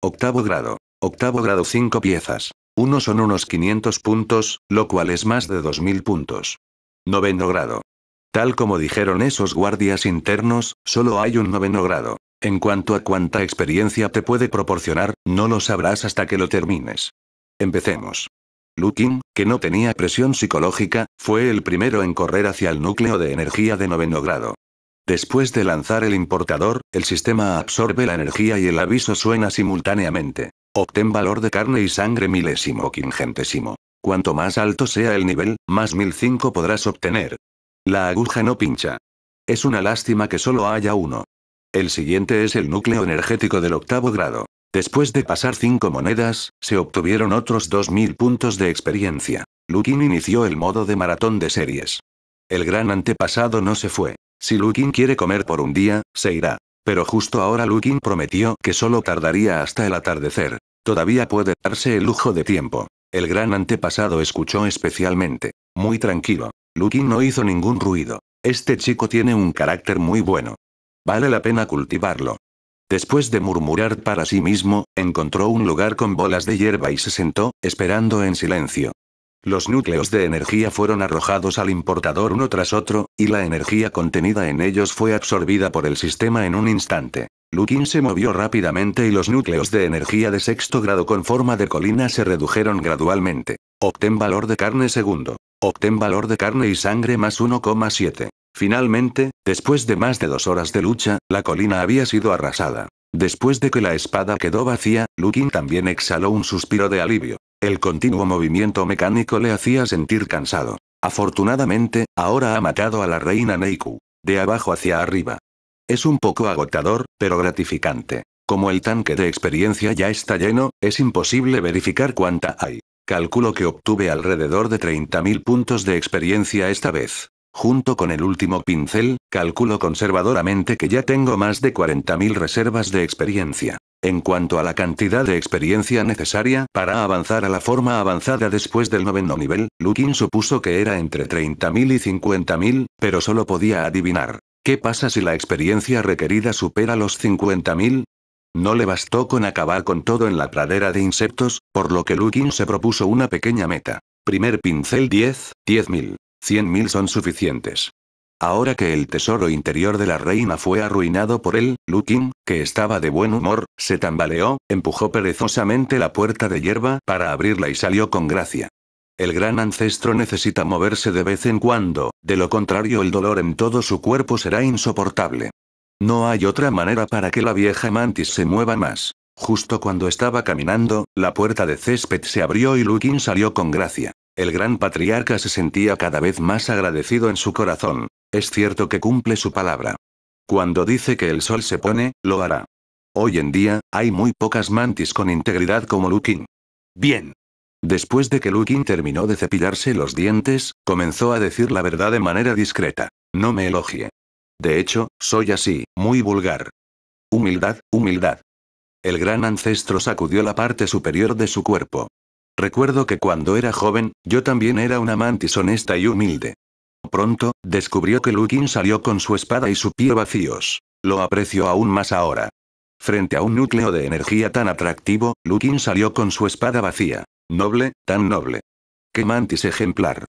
Octavo grado. Octavo grado 5 piezas. Uno son unos 500 puntos, lo cual es más de 2.000 puntos. Noveno grado. Tal como dijeron esos guardias internos, solo hay un noveno grado. En cuanto a cuánta experiencia te puede proporcionar, no lo sabrás hasta que lo termines. Empecemos. Lukin, que no tenía presión psicológica, fue el primero en correr hacia el núcleo de energía de noveno grado. Después de lanzar el importador, el sistema absorbe la energía y el aviso suena simultáneamente. Obtén valor de carne y sangre milésimo quingentésimo. Cuanto más alto sea el nivel, más mil cinco podrás obtener. La aguja no pincha. Es una lástima que solo haya uno. El siguiente es el núcleo energético del octavo grado. Después de pasar cinco monedas, se obtuvieron otros 2.000 puntos de experiencia. Lukin inició el modo de maratón de series. El gran antepasado no se fue. Si Lukin quiere comer por un día, se irá. Pero justo ahora Lukin prometió que solo tardaría hasta el atardecer. Todavía puede darse el lujo de tiempo. El gran antepasado escuchó especialmente. Muy tranquilo. Lukin no hizo ningún ruido. Este chico tiene un carácter muy bueno. Vale la pena cultivarlo. Después de murmurar para sí mismo, encontró un lugar con bolas de hierba y se sentó, esperando en silencio. Los núcleos de energía fueron arrojados al importador uno tras otro, y la energía contenida en ellos fue absorbida por el sistema en un instante. Lukin se movió rápidamente y los núcleos de energía de sexto grado con forma de colina se redujeron gradualmente. Obtén valor de carne segundo. Obtén valor de carne y sangre más 1,7. Finalmente, después de más de dos horas de lucha, la colina había sido arrasada. Después de que la espada quedó vacía, Lukin también exhaló un suspiro de alivio. El continuo movimiento mecánico le hacía sentir cansado. Afortunadamente, ahora ha matado a la reina Neiku. De abajo hacia arriba. Es un poco agotador, pero gratificante. Como el tanque de experiencia ya está lleno, es imposible verificar cuánta hay. Calculo que obtuve alrededor de 30.000 puntos de experiencia esta vez. Junto con el último pincel, calculo conservadoramente que ya tengo más de 40.000 reservas de experiencia. En cuanto a la cantidad de experiencia necesaria para avanzar a la forma avanzada después del noveno nivel, Lukin supuso que era entre 30.000 y 50.000, pero solo podía adivinar. ¿Qué pasa si la experiencia requerida supera los 50.000? No le bastó con acabar con todo en la pradera de insectos, por lo que Lukin se propuso una pequeña meta. Primer pincel 10, 10.000. 100.000 son suficientes. Ahora que el tesoro interior de la reina fue arruinado por él, Lukin, que estaba de buen humor, se tambaleó, empujó perezosamente la puerta de hierba para abrirla y salió con gracia. El gran ancestro necesita moverse de vez en cuando, de lo contrario el dolor en todo su cuerpo será insoportable. No hay otra manera para que la vieja mantis se mueva más. Justo cuando estaba caminando, la puerta de césped se abrió y Lukin salió con gracia. El gran patriarca se sentía cada vez más agradecido en su corazón. Es cierto que cumple su palabra. Cuando dice que el sol se pone, lo hará. Hoy en día, hay muy pocas mantis con integridad como Lukin. Bien. Después de que Lukin terminó de cepillarse los dientes, comenzó a decir la verdad de manera discreta. No me elogie. De hecho, soy así, muy vulgar. Humildad, humildad. El gran ancestro sacudió la parte superior de su cuerpo. Recuerdo que cuando era joven, yo también era una mantis honesta y humilde. Pronto, descubrió que Lukin salió con su espada y su pie vacíos. Lo aprecio aún más ahora. Frente a un núcleo de energía tan atractivo, Lukin salió con su espada vacía. Noble, tan noble. Qué mantis ejemplar.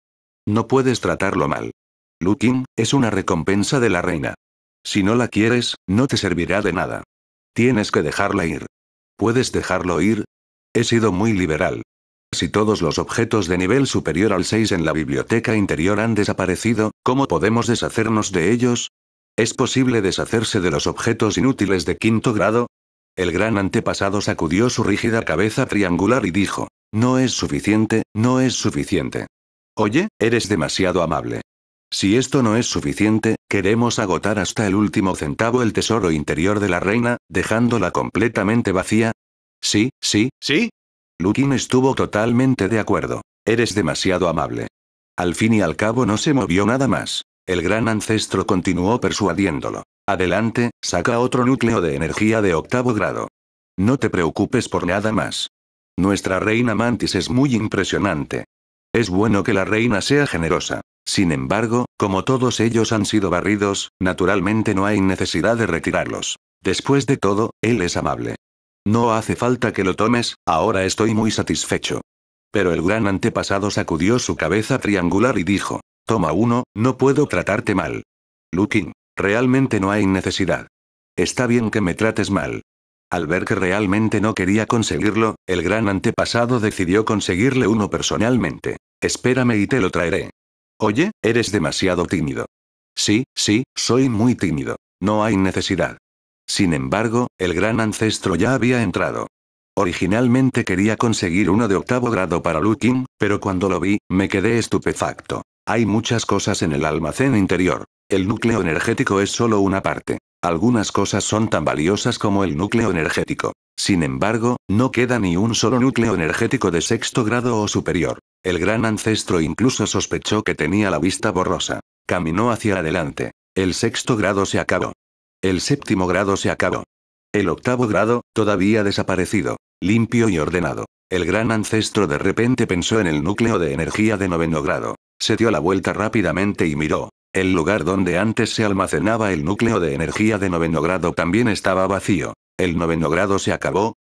No puedes tratarlo mal. Lukin, es una recompensa de la reina. Si no la quieres, no te servirá de nada. Tienes que dejarla ir. ¿Puedes dejarlo ir? He sido muy liberal. Si todos los objetos de nivel superior al 6 en la biblioteca interior han desaparecido, ¿cómo podemos deshacernos de ellos? ¿Es posible deshacerse de los objetos inútiles de quinto grado? El gran antepasado sacudió su rígida cabeza triangular y dijo, No es suficiente, no es suficiente. Oye, eres demasiado amable. Si esto no es suficiente, queremos agotar hasta el último centavo el tesoro interior de la reina, dejándola completamente vacía. Sí, sí, sí. Lukin estuvo totalmente de acuerdo. Eres demasiado amable. Al fin y al cabo no se movió nada más. El gran ancestro continuó persuadiéndolo. Adelante, saca otro núcleo de energía de octavo grado. No te preocupes por nada más. Nuestra reina Mantis es muy impresionante. Es bueno que la reina sea generosa. Sin embargo, como todos ellos han sido barridos, naturalmente no hay necesidad de retirarlos. Después de todo, él es amable. No hace falta que lo tomes, ahora estoy muy satisfecho. Pero el gran antepasado sacudió su cabeza triangular y dijo, Toma uno, no puedo tratarte mal. Lukin, realmente no hay necesidad. Está bien que me trates mal. Al ver que realmente no quería conseguirlo, el gran antepasado decidió conseguirle uno personalmente. Espérame y te lo traeré. Oye, eres demasiado tímido. Sí, sí, soy muy tímido. No hay necesidad. Sin embargo, el gran ancestro ya había entrado. Originalmente quería conseguir uno de octavo grado para Lukin, pero cuando lo vi, me quedé estupefacto. Hay muchas cosas en el almacén interior. El núcleo energético es solo una parte. Algunas cosas son tan valiosas como el núcleo energético. Sin embargo, no queda ni un solo núcleo energético de sexto grado o superior. El gran ancestro incluso sospechó que tenía la vista borrosa. Caminó hacia adelante. El sexto grado se acabó. El séptimo grado se acabó. El octavo grado, todavía desaparecido, limpio y ordenado. El gran ancestro de repente pensó en el núcleo de energía de noveno grado. Se dio la vuelta rápidamente y miró. El lugar donde antes se almacenaba el núcleo de energía de noveno grado también estaba vacío. El noveno grado se acabó.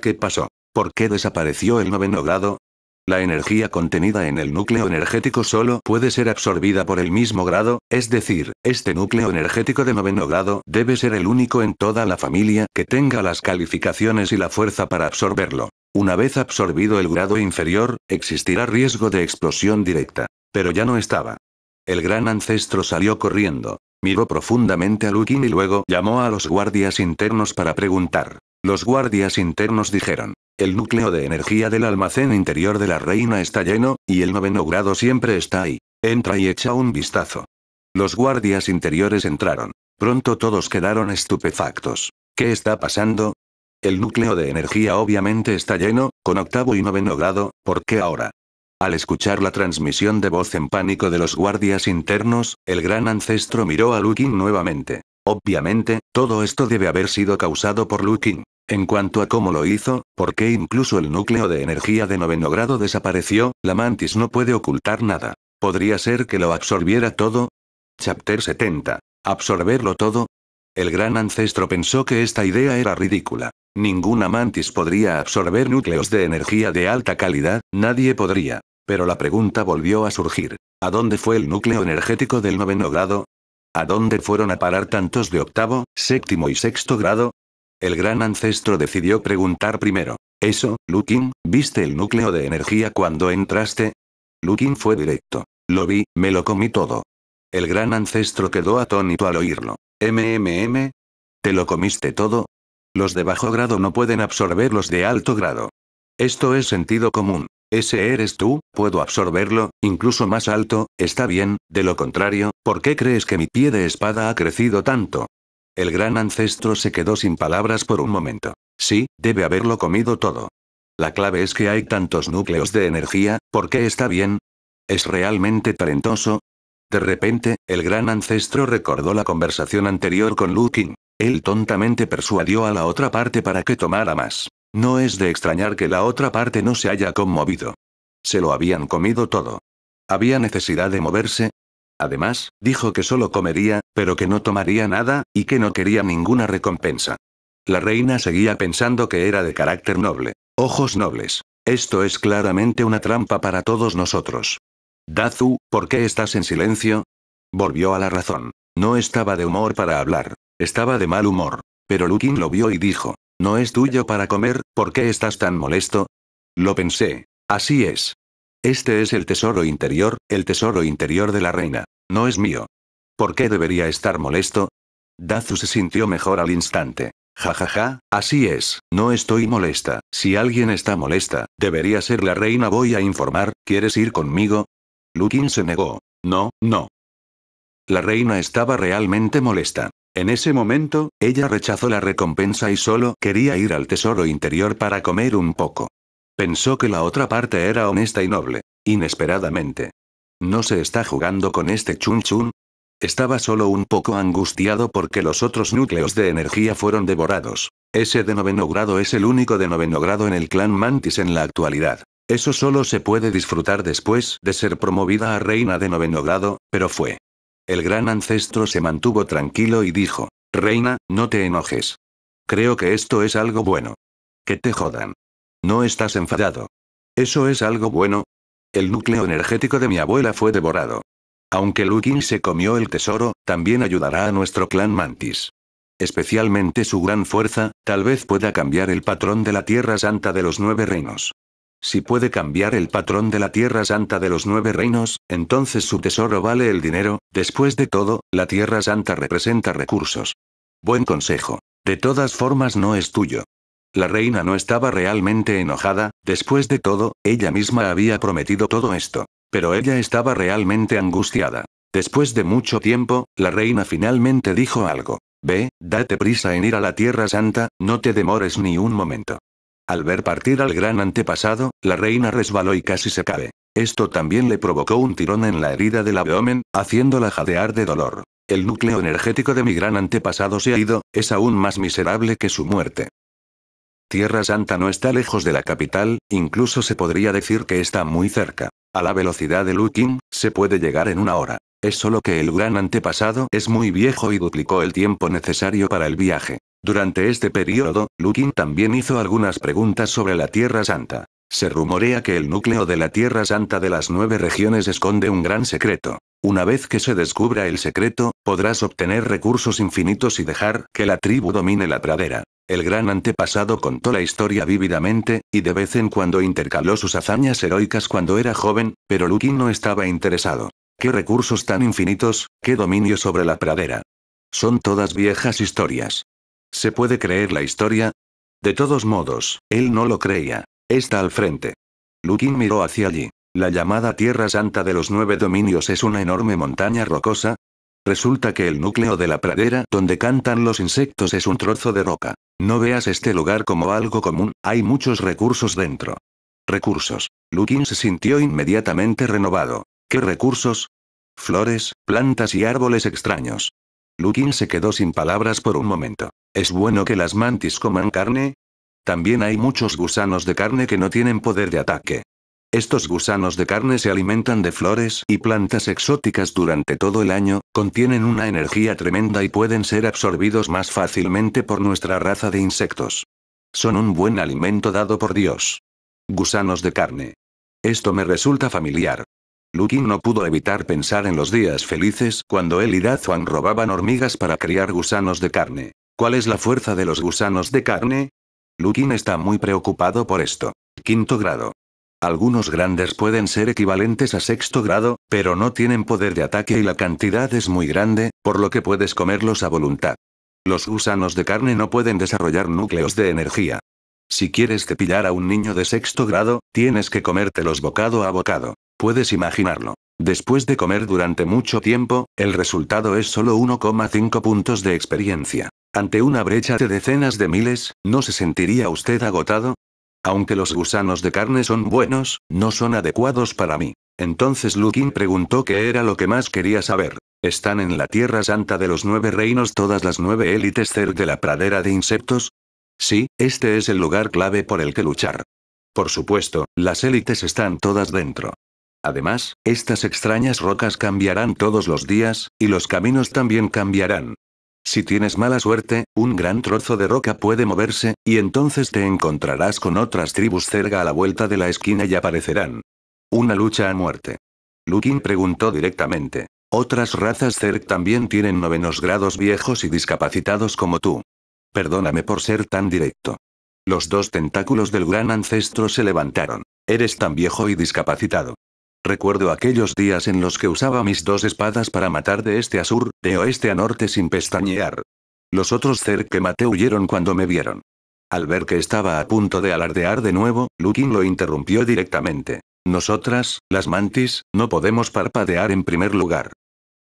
¿Qué pasó? ¿Por qué desapareció el noveno grado? La energía contenida en el núcleo energético solo puede ser absorbida por el mismo grado, es decir, este núcleo energético de noveno grado debe ser el único en toda la familia que tenga las calificaciones y la fuerza para absorberlo. Una vez absorbido el grado inferior, existirá riesgo de explosión directa. Pero ya no estaba. El gran ancestro salió corriendo. Miró profundamente a Lukin y luego llamó a los guardias internos para preguntar. Los guardias internos dijeron. El núcleo de energía del almacén interior de la reina está lleno, y el noveno grado siempre está ahí. Entra y echa un vistazo. Los guardias interiores entraron. Pronto todos quedaron estupefactos. ¿Qué está pasando? El núcleo de energía obviamente está lleno, con octavo y noveno grado, ¿por qué ahora? Al escuchar la transmisión de voz en pánico de los guardias internos, el gran ancestro miró a Lukin nuevamente. Obviamente, todo esto debe haber sido causado por Lukin. En cuanto a cómo lo hizo, porque incluso el núcleo de energía de noveno grado desapareció, la mantis no puede ocultar nada. ¿Podría ser que lo absorbiera todo? Chapter 70. ¿Absorberlo todo? El gran ancestro pensó que esta idea era ridícula. Ninguna mantis podría absorber núcleos de energía de alta calidad, nadie podría. Pero la pregunta volvió a surgir. ¿A dónde fue el núcleo energético del noveno grado? ¿A dónde fueron a parar tantos de octavo, séptimo y sexto grado? El gran ancestro decidió preguntar primero. Eso, Lukin, ¿viste el núcleo de energía cuando entraste? Lukin fue directo. Lo vi, me lo comí todo. El gran ancestro quedó atónito al oírlo. MMM. ¿Te lo comiste todo? Los de bajo grado no pueden absorber los de alto grado. Esto es sentido común. Ese eres tú, puedo absorberlo, incluso más alto, está bien, de lo contrario, ¿por qué crees que mi pie de espada ha crecido tanto? El gran ancestro se quedó sin palabras por un momento. Sí, debe haberlo comido todo. La clave es que hay tantos núcleos de energía, ¿por qué está bien? ¿Es realmente talentoso? De repente, el gran ancestro recordó la conversación anterior con Lu Él tontamente persuadió a la otra parte para que tomara más. No es de extrañar que la otra parte no se haya conmovido. Se lo habían comido todo. Había necesidad de moverse, Además, dijo que solo comería, pero que no tomaría nada, y que no quería ninguna recompensa. La reina seguía pensando que era de carácter noble. Ojos nobles. Esto es claramente una trampa para todos nosotros. Dazu, ¿por qué estás en silencio? Volvió a la razón. No estaba de humor para hablar. Estaba de mal humor. Pero Lukin lo vio y dijo, no es tuyo para comer, ¿por qué estás tan molesto? Lo pensé. Así es. Este es el tesoro interior, el tesoro interior de la reina. No es mío. ¿Por qué debería estar molesto? Dazu se sintió mejor al instante. Jajaja, ja, ja, así es, no estoy molesta. Si alguien está molesta, debería ser la reina. Voy a informar, ¿quieres ir conmigo? Lukin se negó. No, no. La reina estaba realmente molesta. En ese momento, ella rechazó la recompensa y solo quería ir al tesoro interior para comer un poco. Pensó que la otra parte era honesta y noble. Inesperadamente. ¿No se está jugando con este chun chun? Estaba solo un poco angustiado porque los otros núcleos de energía fueron devorados. Ese de noveno grado es el único de noveno grado en el clan Mantis en la actualidad. Eso solo se puede disfrutar después de ser promovida a reina de noveno grado, pero fue. El gran ancestro se mantuvo tranquilo y dijo, Reina, no te enojes. Creo que esto es algo bueno. Que te jodan. No estás enfadado. Eso es algo bueno. El núcleo energético de mi abuela fue devorado. Aunque Lukin se comió el tesoro, también ayudará a nuestro clan Mantis. Especialmente su gran fuerza, tal vez pueda cambiar el patrón de la Tierra Santa de los Nueve Reinos. Si puede cambiar el patrón de la Tierra Santa de los Nueve Reinos, entonces su tesoro vale el dinero, después de todo, la Tierra Santa representa recursos. Buen consejo. De todas formas no es tuyo. La reina no estaba realmente enojada, después de todo, ella misma había prometido todo esto. Pero ella estaba realmente angustiada. Después de mucho tiempo, la reina finalmente dijo algo. Ve, date prisa en ir a la Tierra Santa, no te demores ni un momento. Al ver partir al gran antepasado, la reina resbaló y casi se cae. Esto también le provocó un tirón en la herida del abdomen, haciéndola jadear de dolor. El núcleo energético de mi gran antepasado se ha ido, es aún más miserable que su muerte. Tierra Santa no está lejos de la capital, incluso se podría decir que está muy cerca. A la velocidad de Lukin, se puede llegar en una hora. Es solo que el gran antepasado es muy viejo y duplicó el tiempo necesario para el viaje. Durante este periodo, Lukin también hizo algunas preguntas sobre la Tierra Santa. Se rumorea que el núcleo de la Tierra Santa de las nueve regiones esconde un gran secreto. Una vez que se descubra el secreto, podrás obtener recursos infinitos y dejar que la tribu domine la pradera. El gran antepasado contó la historia vívidamente, y de vez en cuando intercaló sus hazañas heroicas cuando era joven, pero Lukin no estaba interesado. ¿Qué recursos tan infinitos, qué dominio sobre la pradera? Son todas viejas historias. ¿Se puede creer la historia? De todos modos, él no lo creía. Está al frente. Lukin miró hacia allí. La llamada Tierra Santa de los Nueve Dominios es una enorme montaña rocosa. Resulta que el núcleo de la pradera donde cantan los insectos es un trozo de roca. No veas este lugar como algo común, hay muchos recursos dentro. Recursos. Lukin se sintió inmediatamente renovado. ¿Qué recursos? Flores, plantas y árboles extraños. Lukin se quedó sin palabras por un momento. ¿Es bueno que las mantis coman carne? También hay muchos gusanos de carne que no tienen poder de ataque. Estos gusanos de carne se alimentan de flores y plantas exóticas durante todo el año, contienen una energía tremenda y pueden ser absorbidos más fácilmente por nuestra raza de insectos. Son un buen alimento dado por Dios. Gusanos de carne. Esto me resulta familiar. Lukin no pudo evitar pensar en los días felices cuando él y Dazuan robaban hormigas para criar gusanos de carne. ¿Cuál es la fuerza de los gusanos de carne? Lukin está muy preocupado por esto. Quinto grado. Algunos grandes pueden ser equivalentes a sexto grado, pero no tienen poder de ataque y la cantidad es muy grande, por lo que puedes comerlos a voluntad. Los gusanos de carne no pueden desarrollar núcleos de energía. Si quieres cepillar a un niño de sexto grado, tienes que comértelos bocado a bocado. Puedes imaginarlo. Después de comer durante mucho tiempo, el resultado es solo 1,5 puntos de experiencia. Ante una brecha de decenas de miles, ¿no se sentiría usted agotado? Aunque los gusanos de carne son buenos, no son adecuados para mí. Entonces Lukin preguntó qué era lo que más quería saber. ¿Están en la Tierra Santa de los Nueve Reinos todas las nueve élites cerca de la pradera de insectos? Sí, este es el lugar clave por el que luchar. Por supuesto, las élites están todas dentro. Además, estas extrañas rocas cambiarán todos los días, y los caminos también cambiarán. Si tienes mala suerte, un gran trozo de roca puede moverse, y entonces te encontrarás con otras tribus cerca a la vuelta de la esquina y aparecerán. Una lucha a muerte. Lukin preguntó directamente. Otras razas Zerg también tienen novenos grados viejos y discapacitados como tú. Perdóname por ser tan directo. Los dos tentáculos del gran ancestro se levantaron. Eres tan viejo y discapacitado. Recuerdo aquellos días en los que usaba mis dos espadas para matar de este a sur, de oeste a norte sin pestañear. Los otros cer que maté huyeron cuando me vieron. Al ver que estaba a punto de alardear de nuevo, Lukin lo interrumpió directamente. Nosotras, las mantis, no podemos parpadear en primer lugar.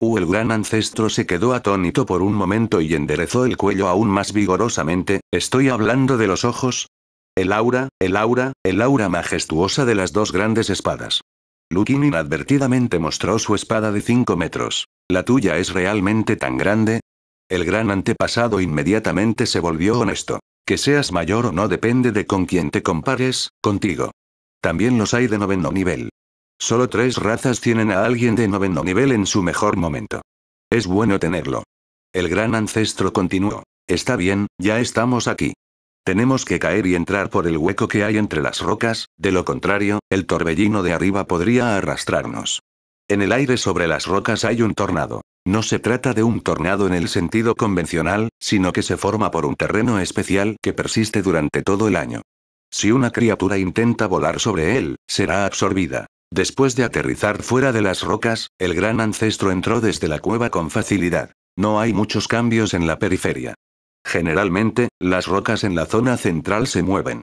Uh, el gran ancestro se quedó atónito por un momento y enderezó el cuello aún más vigorosamente, estoy hablando de los ojos. El aura, el aura, el aura majestuosa de las dos grandes espadas. Lukin inadvertidamente mostró su espada de 5 metros. ¿La tuya es realmente tan grande? El gran antepasado inmediatamente se volvió honesto. Que seas mayor o no depende de con quién te compares, contigo. También los hay de noveno nivel. Solo tres razas tienen a alguien de noveno nivel en su mejor momento. Es bueno tenerlo. El gran ancestro continuó. Está bien, ya estamos aquí. Tenemos que caer y entrar por el hueco que hay entre las rocas, de lo contrario, el torbellino de arriba podría arrastrarnos. En el aire sobre las rocas hay un tornado. No se trata de un tornado en el sentido convencional, sino que se forma por un terreno especial que persiste durante todo el año. Si una criatura intenta volar sobre él, será absorbida. Después de aterrizar fuera de las rocas, el gran ancestro entró desde la cueva con facilidad. No hay muchos cambios en la periferia. Generalmente, las rocas en la zona central se mueven.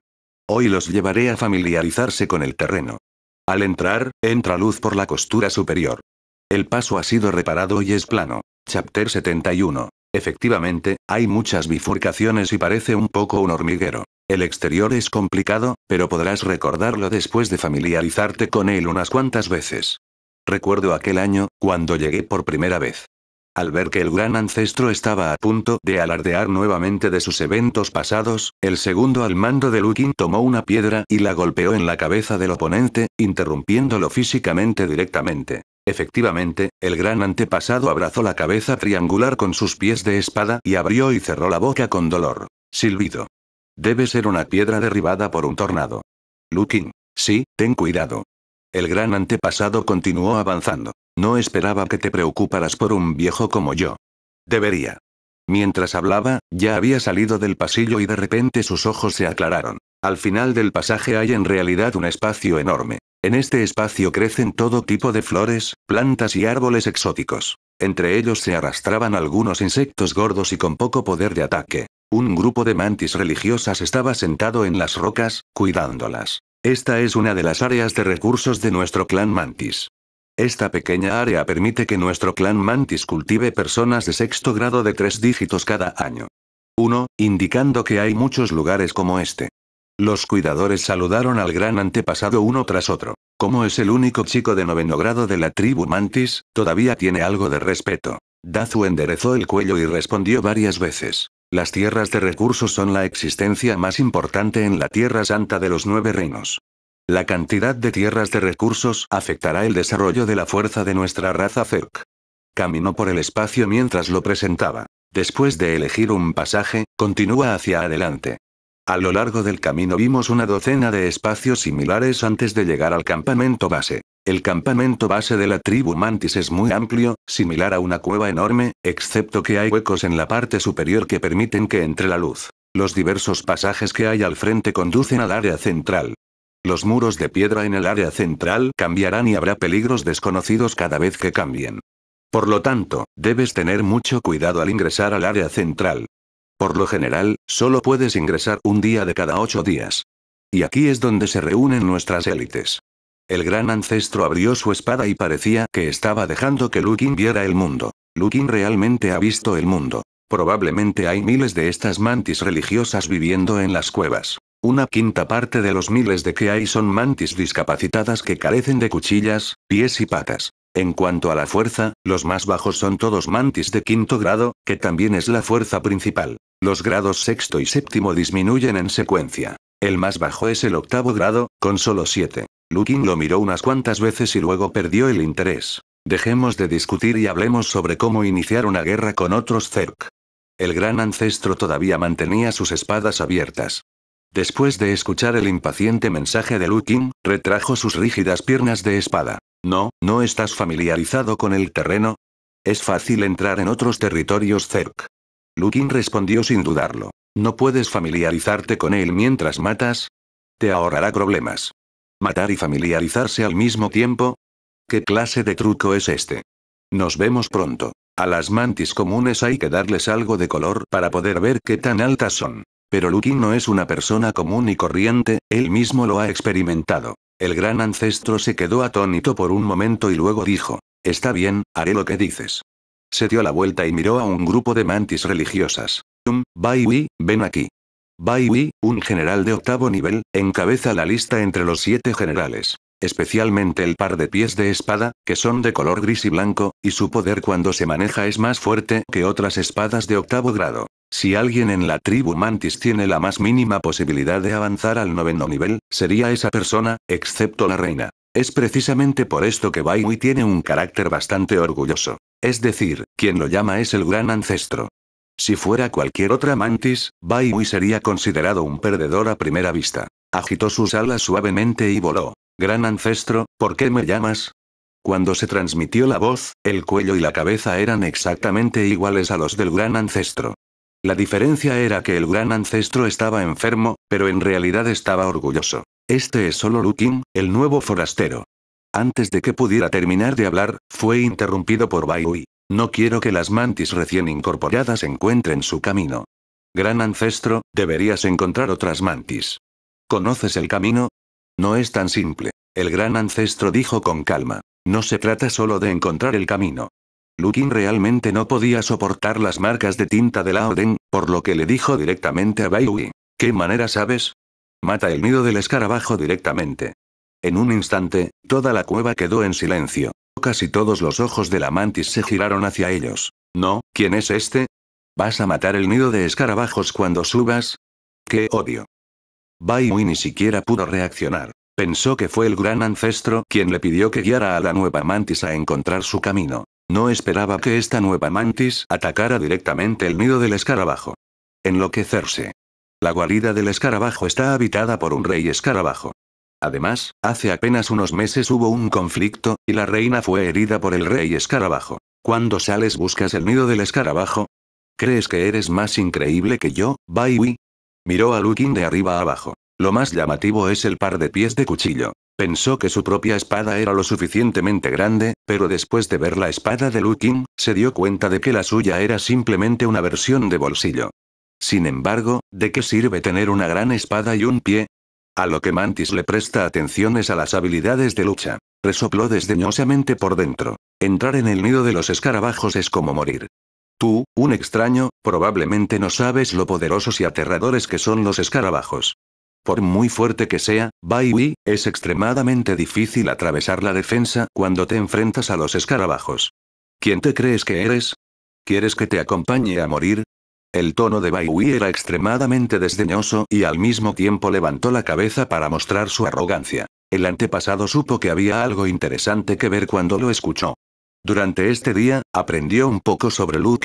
Hoy los llevaré a familiarizarse con el terreno. Al entrar, entra luz por la costura superior. El paso ha sido reparado y es plano. Chapter 71. Efectivamente, hay muchas bifurcaciones y parece un poco un hormiguero. El exterior es complicado, pero podrás recordarlo después de familiarizarte con él unas cuantas veces. Recuerdo aquel año, cuando llegué por primera vez. Al ver que el gran ancestro estaba a punto de alardear nuevamente de sus eventos pasados, el segundo al mando de Lukin tomó una piedra y la golpeó en la cabeza del oponente, interrumpiéndolo físicamente directamente. Efectivamente, el gran antepasado abrazó la cabeza triangular con sus pies de espada y abrió y cerró la boca con dolor. Silbido. Debe ser una piedra derribada por un tornado. Lukin. Sí, ten cuidado. El gran antepasado continuó avanzando. No esperaba que te preocuparas por un viejo como yo. Debería. Mientras hablaba, ya había salido del pasillo y de repente sus ojos se aclararon. Al final del pasaje hay en realidad un espacio enorme. En este espacio crecen todo tipo de flores, plantas y árboles exóticos. Entre ellos se arrastraban algunos insectos gordos y con poco poder de ataque. Un grupo de mantis religiosas estaba sentado en las rocas, cuidándolas. Esta es una de las áreas de recursos de nuestro clan Mantis. Esta pequeña área permite que nuestro clan Mantis cultive personas de sexto grado de tres dígitos cada año. 1. Indicando que hay muchos lugares como este. Los cuidadores saludaron al gran antepasado uno tras otro. Como es el único chico de noveno grado de la tribu Mantis, todavía tiene algo de respeto. Dazu enderezó el cuello y respondió varias veces. Las tierras de recursos son la existencia más importante en la Tierra Santa de los Nueve Reinos. La cantidad de tierras de recursos afectará el desarrollo de la fuerza de nuestra raza Ferk. Caminó por el espacio mientras lo presentaba. Después de elegir un pasaje, continúa hacia adelante. A lo largo del camino vimos una docena de espacios similares antes de llegar al campamento base. El campamento base de la tribu Mantis es muy amplio, similar a una cueva enorme, excepto que hay huecos en la parte superior que permiten que entre la luz. Los diversos pasajes que hay al frente conducen al área central. Los muros de piedra en el área central cambiarán y habrá peligros desconocidos cada vez que cambien. Por lo tanto, debes tener mucho cuidado al ingresar al área central. Por lo general, solo puedes ingresar un día de cada ocho días. Y aquí es donde se reúnen nuestras élites. El gran ancestro abrió su espada y parecía que estaba dejando que Lukin viera el mundo. Lukin realmente ha visto el mundo. Probablemente hay miles de estas mantis religiosas viviendo en las cuevas. Una quinta parte de los miles de que hay son mantis discapacitadas que carecen de cuchillas, pies y patas. En cuanto a la fuerza, los más bajos son todos mantis de quinto grado, que también es la fuerza principal. Los grados sexto y séptimo disminuyen en secuencia. El más bajo es el octavo grado, con solo siete. Lukin lo miró unas cuantas veces y luego perdió el interés. Dejemos de discutir y hablemos sobre cómo iniciar una guerra con otros Zerk. El gran ancestro todavía mantenía sus espadas abiertas. Después de escuchar el impaciente mensaje de Lukin, retrajo sus rígidas piernas de espada. No, no estás familiarizado con el terreno. Es fácil entrar en otros territorios cerc. Lukin respondió sin dudarlo. No puedes familiarizarte con él mientras matas. Te ahorrará problemas. ¿Matar y familiarizarse al mismo tiempo? ¿Qué clase de truco es este? Nos vemos pronto. A las mantis comunes hay que darles algo de color para poder ver qué tan altas son. Pero Lukin no es una persona común y corriente, él mismo lo ha experimentado. El gran ancestro se quedó atónito por un momento y luego dijo, Está bien, haré lo que dices. Se dio la vuelta y miró a un grupo de mantis religiosas. Um, Baiwi, ven aquí. Baiwi, un general de octavo nivel, encabeza la lista entre los siete generales. Especialmente el par de pies de espada, que son de color gris y blanco, y su poder cuando se maneja es más fuerte que otras espadas de octavo grado. Si alguien en la tribu Mantis tiene la más mínima posibilidad de avanzar al noveno nivel, sería esa persona, excepto la reina. Es precisamente por esto que Baiwi tiene un carácter bastante orgulloso. Es decir, quien lo llama es el gran ancestro. Si fuera cualquier otra mantis, Baiwi sería considerado un perdedor a primera vista. Agitó sus alas suavemente y voló. Gran ancestro, ¿por qué me llamas? Cuando se transmitió la voz, el cuello y la cabeza eran exactamente iguales a los del gran ancestro. La diferencia era que el gran ancestro estaba enfermo, pero en realidad estaba orgulloso. Este es solo Lukin, el nuevo forastero. Antes de que pudiera terminar de hablar, fue interrumpido por Baiui. No quiero que las mantis recién incorporadas encuentren su camino. Gran ancestro, deberías encontrar otras mantis. ¿Conoces el camino? No es tan simple. El gran ancestro dijo con calma. No se trata solo de encontrar el camino. Lukin realmente no podía soportar las marcas de tinta de la Oden, por lo que le dijo directamente a Baiui. ¿Qué manera sabes? Mata el nido del escarabajo directamente. En un instante, toda la cueva quedó en silencio. Casi todos los ojos de la mantis se giraron hacia ellos. No, ¿quién es este? ¿Vas a matar el nido de escarabajos cuando subas? ¡Qué odio! Baiui ni siquiera pudo reaccionar. Pensó que fue el gran ancestro quien le pidió que guiara a la nueva mantis a encontrar su camino. No esperaba que esta nueva mantis atacara directamente el nido del escarabajo. Enloquecerse. La guarida del escarabajo está habitada por un rey escarabajo. Además, hace apenas unos meses hubo un conflicto, y la reina fue herida por el rey escarabajo. Cuando sales buscas el nido del escarabajo? ¿Crees que eres más increíble que yo, Baiwi? Miró a Lukin de arriba abajo. Lo más llamativo es el par de pies de cuchillo. Pensó que su propia espada era lo suficientemente grande, pero después de ver la espada de Lukin, se dio cuenta de que la suya era simplemente una versión de bolsillo. Sin embargo, ¿de qué sirve tener una gran espada y un pie? A lo que Mantis le presta atención es a las habilidades de lucha. Resopló desdeñosamente por dentro. Entrar en el nido de los escarabajos es como morir. Tú, un extraño, probablemente no sabes lo poderosos y aterradores que son los escarabajos. Por muy fuerte que sea, Bai es extremadamente difícil atravesar la defensa cuando te enfrentas a los escarabajos. ¿Quién te crees que eres? ¿Quieres que te acompañe a morir? El tono de Bai era extremadamente desdeñoso y al mismo tiempo levantó la cabeza para mostrar su arrogancia. El antepasado supo que había algo interesante que ver cuando lo escuchó. Durante este día, aprendió un poco sobre Lu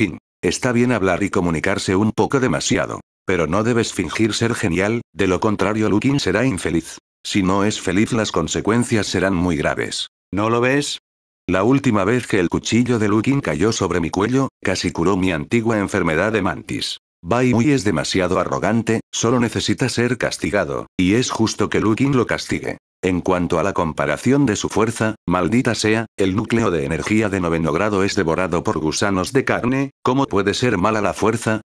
Está bien hablar y comunicarse un poco demasiado. Pero no debes fingir ser genial, de lo contrario Lukin será infeliz. Si no es feliz las consecuencias serán muy graves. ¿No lo ves? La última vez que el cuchillo de Lukin cayó sobre mi cuello, casi curó mi antigua enfermedad de mantis. Bai Mui es demasiado arrogante, solo necesita ser castigado, y es justo que Lukin lo castigue. En cuanto a la comparación de su fuerza, maldita sea, el núcleo de energía de noveno grado es devorado por gusanos de carne, ¿cómo puede ser mala la fuerza?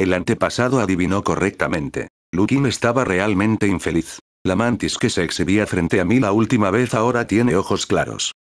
El antepasado adivinó correctamente. Lukin estaba realmente infeliz. La mantis que se exhibía frente a mí la última vez ahora tiene ojos claros.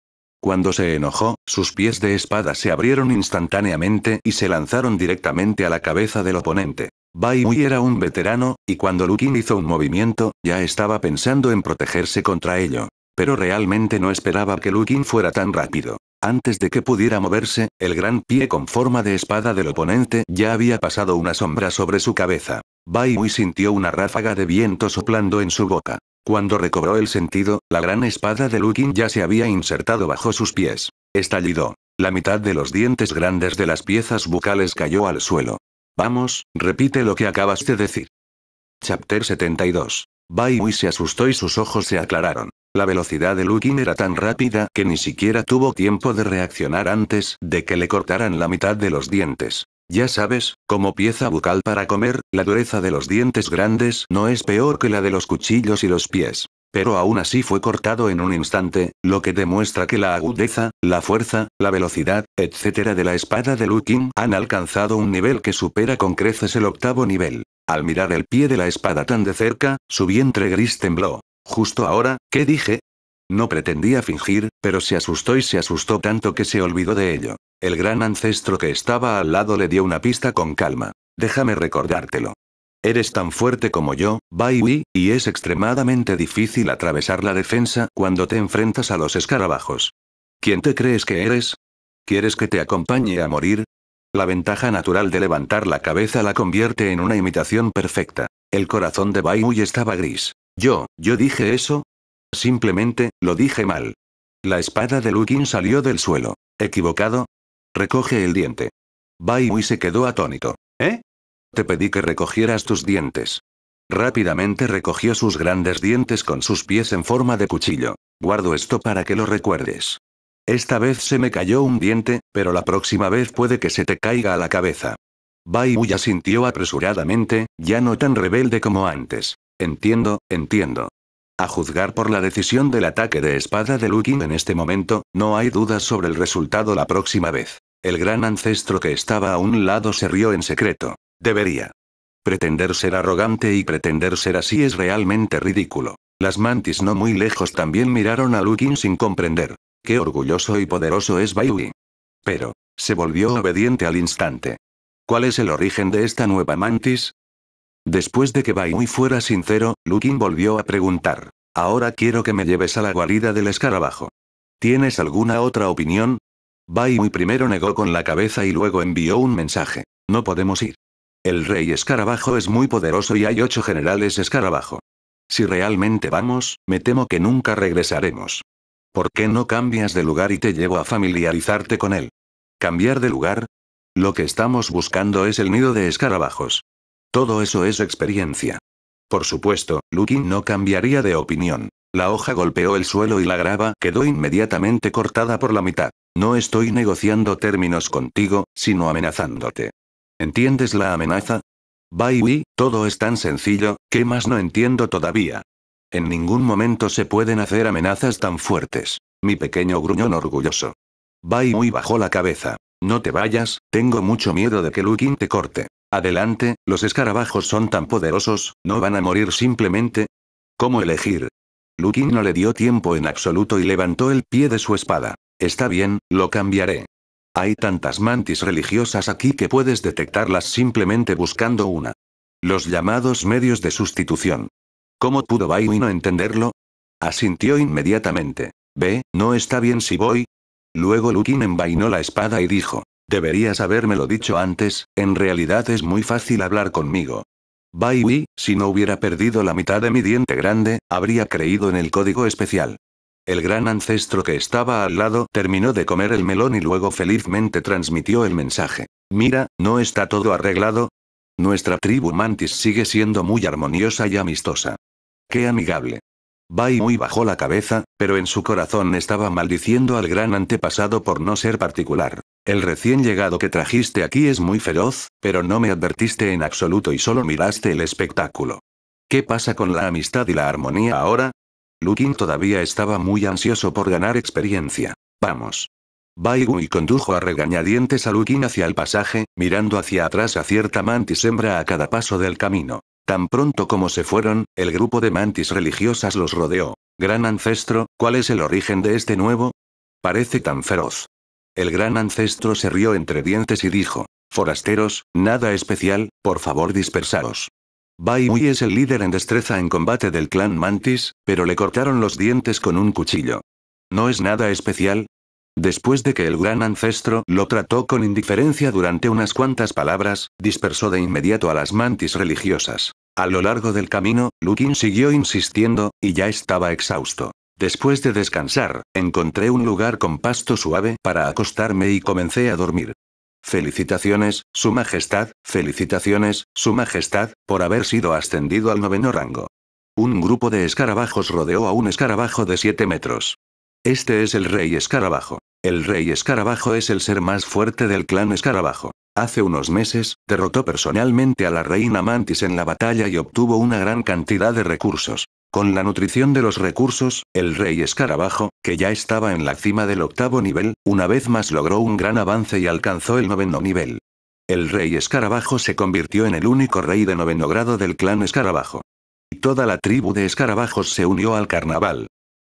Cuando se enojó, sus pies de espada se abrieron instantáneamente y se lanzaron directamente a la cabeza del oponente. Bai Mui era un veterano, y cuando Lukin hizo un movimiento, ya estaba pensando en protegerse contra ello. Pero realmente no esperaba que Lukin fuera tan rápido. Antes de que pudiera moverse, el gran pie con forma de espada del oponente ya había pasado una sombra sobre su cabeza. Bai sintió una ráfaga de viento soplando en su boca. Cuando recobró el sentido, la gran espada de Lukin ya se había insertado bajo sus pies. Estallido. La mitad de los dientes grandes de las piezas bucales cayó al suelo. Vamos, repite lo que acabas de decir. Chapter 72. Bai se asustó y sus ojos se aclararon. La velocidad de Lukin era tan rápida que ni siquiera tuvo tiempo de reaccionar antes de que le cortaran la mitad de los dientes. Ya sabes, como pieza bucal para comer, la dureza de los dientes grandes no es peor que la de los cuchillos y los pies. Pero aún así fue cortado en un instante, lo que demuestra que la agudeza, la fuerza, la velocidad, etcétera, de la espada de Lukin han alcanzado un nivel que supera con creces el octavo nivel. Al mirar el pie de la espada tan de cerca, su vientre gris tembló. Justo ahora, ¿qué dije? No pretendía fingir, pero se asustó y se asustó tanto que se olvidó de ello. El gran ancestro que estaba al lado le dio una pista con calma. Déjame recordártelo. Eres tan fuerte como yo, Baiwi, y es extremadamente difícil atravesar la defensa cuando te enfrentas a los escarabajos. ¿Quién te crees que eres? ¿Quieres que te acompañe a morir? La ventaja natural de levantar la cabeza la convierte en una imitación perfecta. El corazón de Baiwi estaba gris. Yo, yo dije eso. Simplemente, lo dije mal. La espada de Lukin salió del suelo. ¿Equivocado? Recoge el diente. Wu se quedó atónito. ¿Eh? Te pedí que recogieras tus dientes. Rápidamente recogió sus grandes dientes con sus pies en forma de cuchillo. Guardo esto para que lo recuerdes. Esta vez se me cayó un diente, pero la próxima vez puede que se te caiga a la cabeza. ya asintió apresuradamente, ya no tan rebelde como antes. Entiendo, entiendo. A juzgar por la decisión del ataque de espada de Luking en este momento, no hay dudas sobre el resultado la próxima vez. El gran ancestro que estaba a un lado se rió en secreto. Debería. Pretender ser arrogante y pretender ser así es realmente ridículo. Las mantis no muy lejos también miraron a Luking sin comprender. Qué orgulloso y poderoso es Baiwi. Pero, se volvió obediente al instante. ¿Cuál es el origen de esta nueva mantis? Después de que muy fuera sincero, Lukin volvió a preguntar. Ahora quiero que me lleves a la guarida del escarabajo. ¿Tienes alguna otra opinión? mui primero negó con la cabeza y luego envió un mensaje. No podemos ir. El rey escarabajo es muy poderoso y hay ocho generales escarabajo. Si realmente vamos, me temo que nunca regresaremos. ¿Por qué no cambias de lugar y te llevo a familiarizarte con él? ¿Cambiar de lugar? Lo que estamos buscando es el nido de escarabajos. Todo eso es experiencia. Por supuesto, Lukin no cambiaría de opinión. La hoja golpeó el suelo y la grava quedó inmediatamente cortada por la mitad. No estoy negociando términos contigo, sino amenazándote. ¿Entiendes la amenaza? Baiwi, todo es tan sencillo, ¿qué más no entiendo todavía. En ningún momento se pueden hacer amenazas tan fuertes. Mi pequeño gruñón orgulloso. Baiwi bajó la cabeza. No te vayas, tengo mucho miedo de que Lukin te corte. Adelante, los escarabajos son tan poderosos, ¿no van a morir simplemente? ¿Cómo elegir? Lukin no le dio tiempo en absoluto y levantó el pie de su espada. Está bien, lo cambiaré. Hay tantas mantis religiosas aquí que puedes detectarlas simplemente buscando una. Los llamados medios de sustitución. ¿Cómo pudo Baiwi no entenderlo? Asintió inmediatamente. Ve, no está bien si voy. Luego Lukin envainó la espada y dijo. Deberías habérmelo dicho antes, en realidad es muy fácil hablar conmigo. Baiwi, si no hubiera perdido la mitad de mi diente grande, habría creído en el código especial. El gran ancestro que estaba al lado terminó de comer el melón y luego felizmente transmitió el mensaje. Mira, ¿no está todo arreglado? Nuestra tribu mantis sigue siendo muy armoniosa y amistosa. Qué amigable. Bai bajó la cabeza, pero en su corazón estaba maldiciendo al gran antepasado por no ser particular. El recién llegado que trajiste aquí es muy feroz, pero no me advertiste en absoluto y solo miraste el espectáculo. ¿Qué pasa con la amistad y la armonía ahora? Lukin todavía estaba muy ansioso por ganar experiencia. Vamos. Bai condujo a regañadientes a Lukin hacia el pasaje, mirando hacia atrás a cierta mantis hembra a cada paso del camino. Tan pronto como se fueron, el grupo de mantis religiosas los rodeó. Gran ancestro, ¿cuál es el origen de este nuevo? Parece tan feroz. El gran ancestro se rió entre dientes y dijo, Forasteros, nada especial, por favor dispersaos. Bai es el líder en destreza en combate del clan Mantis, pero le cortaron los dientes con un cuchillo. ¿No es nada especial? Después de que el gran ancestro lo trató con indiferencia durante unas cuantas palabras, dispersó de inmediato a las mantis religiosas. A lo largo del camino, Lukin siguió insistiendo, y ya estaba exhausto. Después de descansar, encontré un lugar con pasto suave para acostarme y comencé a dormir. Felicitaciones, Su Majestad, felicitaciones, Su Majestad, por haber sido ascendido al noveno rango. Un grupo de escarabajos rodeó a un escarabajo de 7 metros. Este es el rey escarabajo. El rey escarabajo es el ser más fuerte del clan escarabajo. Hace unos meses, derrotó personalmente a la reina Mantis en la batalla y obtuvo una gran cantidad de recursos. Con la nutrición de los recursos, el rey escarabajo, que ya estaba en la cima del octavo nivel, una vez más logró un gran avance y alcanzó el noveno nivel. El rey escarabajo se convirtió en el único rey de noveno grado del clan escarabajo. y Toda la tribu de escarabajos se unió al carnaval.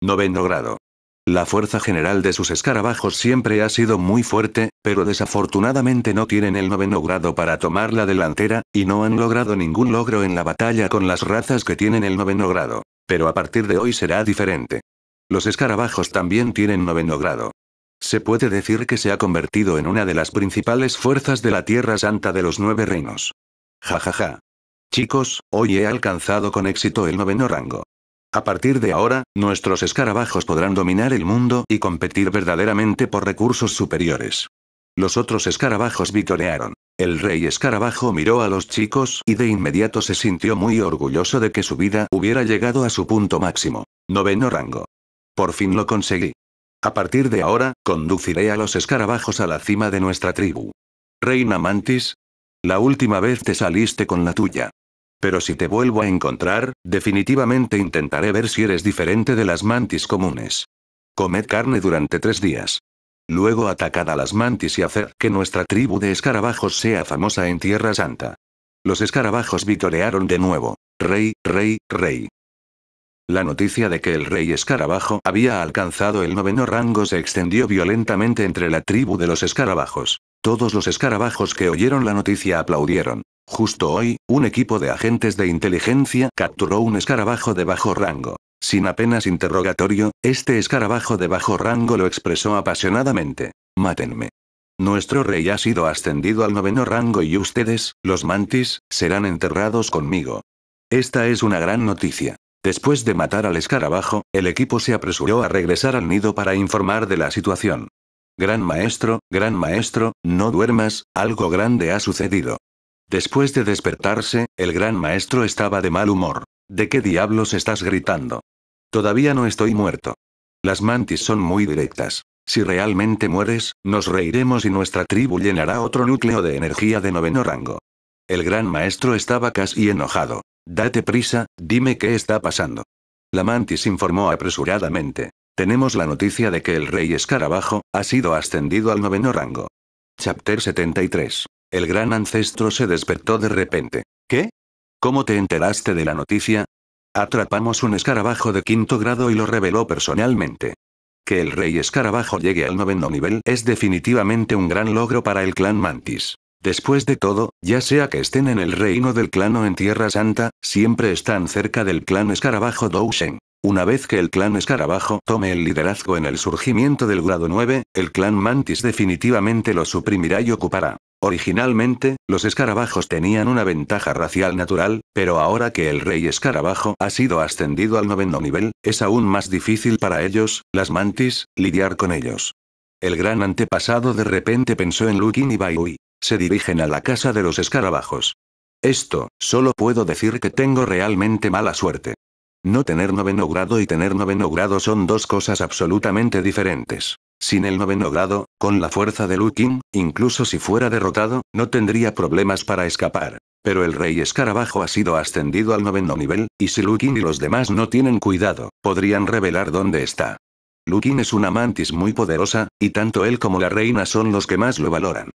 Noveno grado. La fuerza general de sus escarabajos siempre ha sido muy fuerte, pero desafortunadamente no tienen el noveno grado para tomar la delantera, y no han logrado ningún logro en la batalla con las razas que tienen el noveno grado. Pero a partir de hoy será diferente. Los escarabajos también tienen noveno grado. Se puede decir que se ha convertido en una de las principales fuerzas de la Tierra Santa de los Nueve Reinos. Ja ja ja. Chicos, hoy he alcanzado con éxito el noveno rango. A partir de ahora, nuestros escarabajos podrán dominar el mundo y competir verdaderamente por recursos superiores. Los otros escarabajos vitorearon. El rey escarabajo miró a los chicos y de inmediato se sintió muy orgulloso de que su vida hubiera llegado a su punto máximo. Noveno rango. Por fin lo conseguí. A partir de ahora, conduciré a los escarabajos a la cima de nuestra tribu. Reina Mantis. La última vez te saliste con la tuya. Pero si te vuelvo a encontrar, definitivamente intentaré ver si eres diferente de las mantis comunes. Comed carne durante tres días. Luego atacad a las mantis y hacer que nuestra tribu de escarabajos sea famosa en Tierra Santa. Los escarabajos vitorearon de nuevo. Rey, rey, rey. La noticia de que el rey escarabajo había alcanzado el noveno rango se extendió violentamente entre la tribu de los escarabajos. Todos los escarabajos que oyeron la noticia aplaudieron. Justo hoy, un equipo de agentes de inteligencia capturó un escarabajo de bajo rango. Sin apenas interrogatorio, este escarabajo de bajo rango lo expresó apasionadamente. Mátenme. Nuestro rey ha sido ascendido al noveno rango y ustedes, los mantis, serán enterrados conmigo. Esta es una gran noticia. Después de matar al escarabajo, el equipo se apresuró a regresar al nido para informar de la situación. Gran maestro, gran maestro, no duermas, algo grande ha sucedido. Después de despertarse, el gran maestro estaba de mal humor. ¿De qué diablos estás gritando? Todavía no estoy muerto. Las mantis son muy directas. Si realmente mueres, nos reiremos y nuestra tribu llenará otro núcleo de energía de noveno rango. El gran maestro estaba casi enojado. Date prisa, dime qué está pasando. La mantis informó apresuradamente. Tenemos la noticia de que el rey escarabajo ha sido ascendido al noveno rango. Chapter 73. El gran ancestro se despertó de repente. ¿Qué? ¿Cómo te enteraste de la noticia? Atrapamos un escarabajo de quinto grado y lo reveló personalmente. Que el rey escarabajo llegue al noveno nivel es definitivamente un gran logro para el clan Mantis. Después de todo, ya sea que estén en el reino del clan o en Tierra Santa, siempre están cerca del clan escarabajo Sheng. Una vez que el clan Escarabajo tome el liderazgo en el surgimiento del grado 9, el clan Mantis definitivamente lo suprimirá y ocupará. Originalmente, los escarabajos tenían una ventaja racial natural, pero ahora que el rey escarabajo ha sido ascendido al noveno nivel, es aún más difícil para ellos, las mantis, lidiar con ellos. El gran antepasado de repente pensó en Lukin y Baiui. Se dirigen a la casa de los escarabajos. Esto, solo puedo decir que tengo realmente mala suerte. No tener noveno grado y tener noveno grado son dos cosas absolutamente diferentes. Sin el noveno grado, con la fuerza de Lukin, incluso si fuera derrotado, no tendría problemas para escapar. Pero el rey escarabajo ha sido ascendido al noveno nivel, y si Lukin y los demás no tienen cuidado, podrían revelar dónde está. Lukin es una mantis muy poderosa, y tanto él como la reina son los que más lo valoran.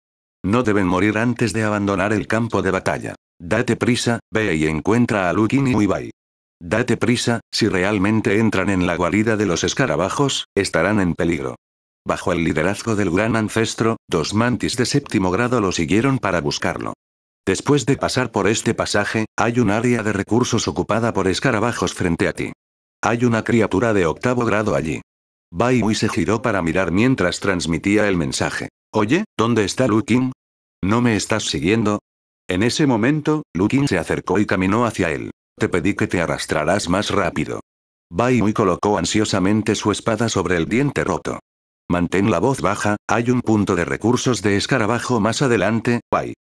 No deben morir antes de abandonar el campo de batalla. Date prisa, ve y encuentra a Lukin y Uibai. Date prisa, si realmente entran en la guarida de los escarabajos, estarán en peligro. Bajo el liderazgo del gran ancestro, dos mantis de séptimo grado lo siguieron para buscarlo. Después de pasar por este pasaje, hay un área de recursos ocupada por escarabajos frente a ti. Hay una criatura de octavo grado allí. Bai wu se giró para mirar mientras transmitía el mensaje. Oye, ¿dónde está Lukin? ¿No me estás siguiendo? En ese momento, Lukin se acercó y caminó hacia él. Te pedí que te arrastrarás más rápido. muy colocó ansiosamente su espada sobre el diente roto. Mantén la voz baja, hay un punto de recursos de escarabajo más adelante, Bai.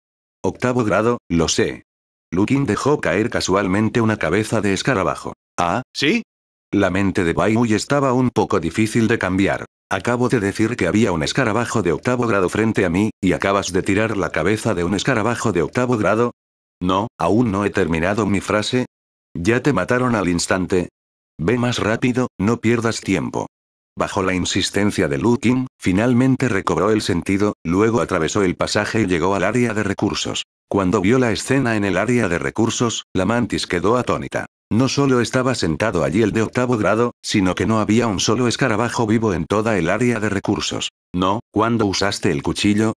Octavo grado, lo sé. Lukin dejó caer casualmente una cabeza de escarabajo. ¿Ah, sí? La mente de muy estaba un poco difícil de cambiar. Acabo de decir que había un escarabajo de octavo grado frente a mí, y acabas de tirar la cabeza de un escarabajo de octavo grado. No, aún no he terminado mi frase, ya te mataron al instante. Ve más rápido, no pierdas tiempo. Bajo la insistencia de Lukin, finalmente recobró el sentido, luego atravesó el pasaje y llegó al área de recursos. Cuando vio la escena en el área de recursos, la mantis quedó atónita. No solo estaba sentado allí el de octavo grado, sino que no había un solo escarabajo vivo en toda el área de recursos. No, cuando usaste el cuchillo?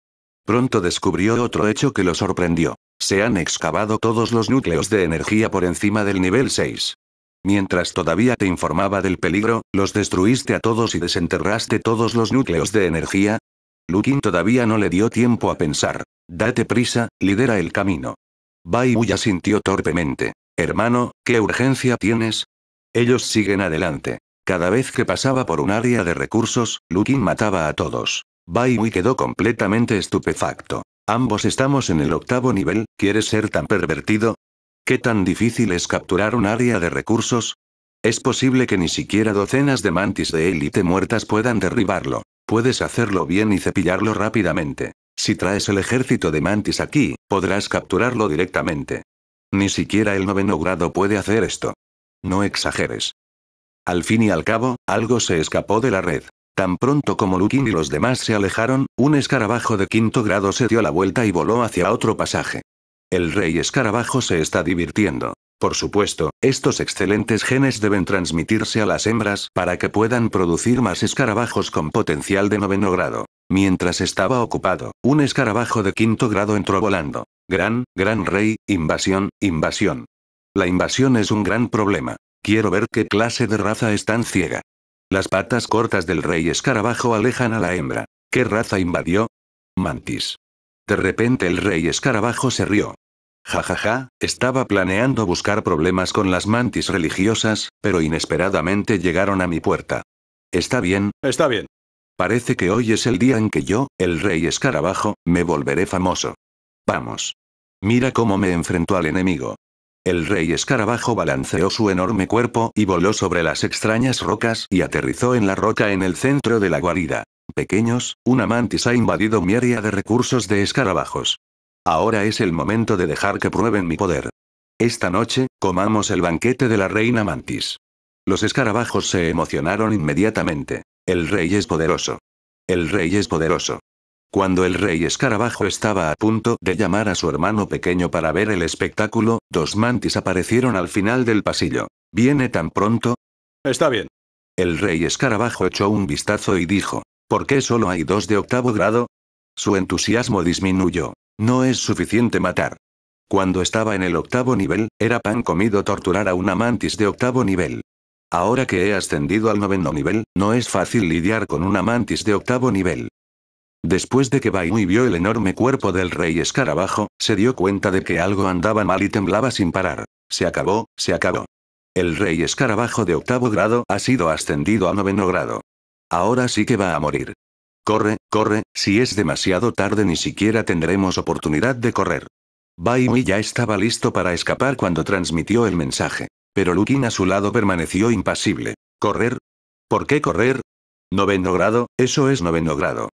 Pronto descubrió otro hecho que lo sorprendió. Se han excavado todos los núcleos de energía por encima del nivel 6. Mientras todavía te informaba del peligro, los destruiste a todos y desenterraste todos los núcleos de energía. Lukin todavía no le dio tiempo a pensar. Date prisa, lidera el camino. Bai ya sintió torpemente. Hermano, ¿qué urgencia tienes? Ellos siguen adelante. Cada vez que pasaba por un área de recursos, Lukin mataba a todos. Baiwi quedó completamente estupefacto. Ambos estamos en el octavo nivel, ¿quieres ser tan pervertido? ¿Qué tan difícil es capturar un área de recursos? Es posible que ni siquiera docenas de mantis de élite muertas puedan derribarlo. Puedes hacerlo bien y cepillarlo rápidamente. Si traes el ejército de mantis aquí, podrás capturarlo directamente. Ni siquiera el noveno grado puede hacer esto. No exageres. Al fin y al cabo, algo se escapó de la red. Tan pronto como Lukin y los demás se alejaron, un escarabajo de quinto grado se dio la vuelta y voló hacia otro pasaje. El rey escarabajo se está divirtiendo. Por supuesto, estos excelentes genes deben transmitirse a las hembras para que puedan producir más escarabajos con potencial de noveno grado. Mientras estaba ocupado, un escarabajo de quinto grado entró volando. Gran, gran rey, invasión, invasión. La invasión es un gran problema. Quiero ver qué clase de raza es tan ciega. Las patas cortas del rey escarabajo alejan a la hembra. ¿Qué raza invadió? Mantis. De repente el rey escarabajo se rió. Jajaja, ja, ja, estaba planeando buscar problemas con las mantis religiosas, pero inesperadamente llegaron a mi puerta. ¿Está bien? Está bien. Parece que hoy es el día en que yo, el rey escarabajo, me volveré famoso. Vamos. Mira cómo me enfrentó al enemigo. El rey escarabajo balanceó su enorme cuerpo y voló sobre las extrañas rocas y aterrizó en la roca en el centro de la guarida. Pequeños, una mantis ha invadido mi área de recursos de escarabajos. Ahora es el momento de dejar que prueben mi poder. Esta noche, comamos el banquete de la reina mantis. Los escarabajos se emocionaron inmediatamente. El rey es poderoso. El rey es poderoso. Cuando el rey escarabajo estaba a punto de llamar a su hermano pequeño para ver el espectáculo, dos mantis aparecieron al final del pasillo. ¿Viene tan pronto? Está bien. El rey escarabajo echó un vistazo y dijo, ¿por qué solo hay dos de octavo grado? Su entusiasmo disminuyó. No es suficiente matar. Cuando estaba en el octavo nivel, era pan comido torturar a una mantis de octavo nivel. Ahora que he ascendido al noveno nivel, no es fácil lidiar con una mantis de octavo nivel. Después de que Baimui vio el enorme cuerpo del rey escarabajo, se dio cuenta de que algo andaba mal y temblaba sin parar. Se acabó, se acabó. El rey escarabajo de octavo grado ha sido ascendido a noveno grado. Ahora sí que va a morir. Corre, corre, si es demasiado tarde ni siquiera tendremos oportunidad de correr. Baimui ya estaba listo para escapar cuando transmitió el mensaje. Pero Lukin a su lado permaneció impasible. ¿Correr? ¿Por qué correr? Noveno grado, eso es noveno grado.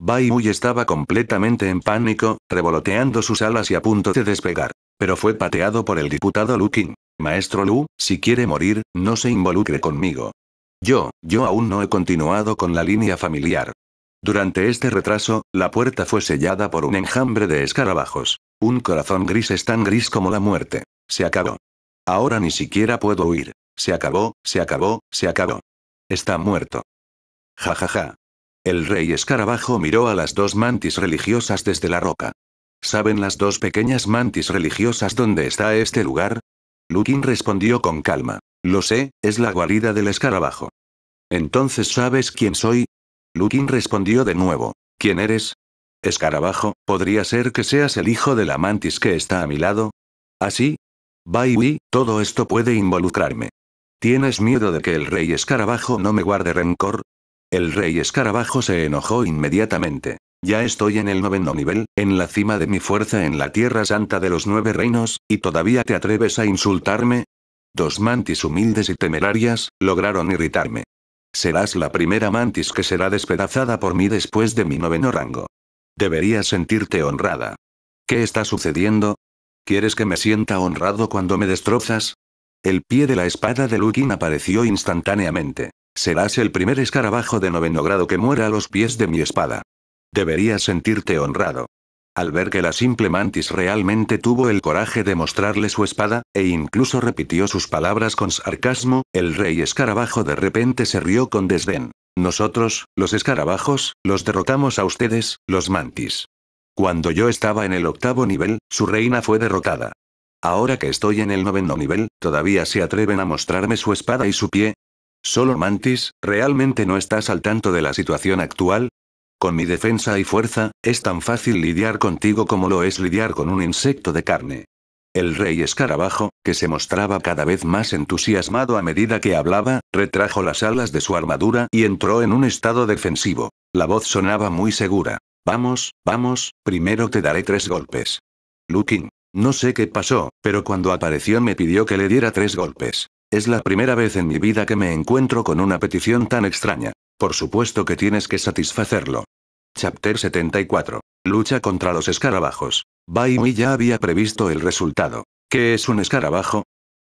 Bai estaba completamente en pánico, revoloteando sus alas y a punto de despegar. Pero fue pateado por el diputado Lu King. Maestro Lu, si quiere morir, no se involucre conmigo. Yo, yo aún no he continuado con la línea familiar. Durante este retraso, la puerta fue sellada por un enjambre de escarabajos. Un corazón gris es tan gris como la muerte. Se acabó. Ahora ni siquiera puedo huir. Se acabó, se acabó, se acabó. Está muerto. Ja ja ja, el rey escarabajo miró a las dos mantis religiosas desde la roca. ¿Saben las dos pequeñas mantis religiosas dónde está este lugar? Lukin respondió con calma. Lo sé, es la guarida del escarabajo. Entonces sabes quién soy? Lukin respondió de nuevo. ¿Quién eres? Escarabajo, ¿podría ser que seas el hijo de la mantis que está a mi lado? ¿Así? bye, todo esto puede involucrarme. ¿Tienes miedo de que el rey escarabajo no me guarde rencor? El rey escarabajo se enojó inmediatamente. Ya estoy en el noveno nivel, en la cima de mi fuerza en la tierra santa de los nueve reinos, y todavía te atreves a insultarme. Dos mantis humildes y temerarias, lograron irritarme. Serás la primera mantis que será despedazada por mí después de mi noveno rango. Deberías sentirte honrada. ¿Qué está sucediendo? ¿Quieres que me sienta honrado cuando me destrozas? El pie de la espada de Lukin apareció instantáneamente. Serás el primer escarabajo de noveno grado que muera a los pies de mi espada. Deberías sentirte honrado. Al ver que la simple mantis realmente tuvo el coraje de mostrarle su espada, e incluso repitió sus palabras con sarcasmo, el rey escarabajo de repente se rió con desdén. Nosotros, los escarabajos, los derrotamos a ustedes, los mantis. Cuando yo estaba en el octavo nivel, su reina fue derrotada. Ahora que estoy en el noveno nivel, todavía se atreven a mostrarme su espada y su pie, Solo Mantis, ¿realmente no estás al tanto de la situación actual? Con mi defensa y fuerza, es tan fácil lidiar contigo como lo es lidiar con un insecto de carne. El rey escarabajo, que se mostraba cada vez más entusiasmado a medida que hablaba, retrajo las alas de su armadura y entró en un estado defensivo. La voz sonaba muy segura. Vamos, vamos, primero te daré tres golpes. Looking, No sé qué pasó, pero cuando apareció me pidió que le diera tres golpes. Es la primera vez en mi vida que me encuentro con una petición tan extraña. Por supuesto que tienes que satisfacerlo. Chapter 74. Lucha contra los escarabajos. Baimi ya había previsto el resultado. ¿Qué es un escarabajo?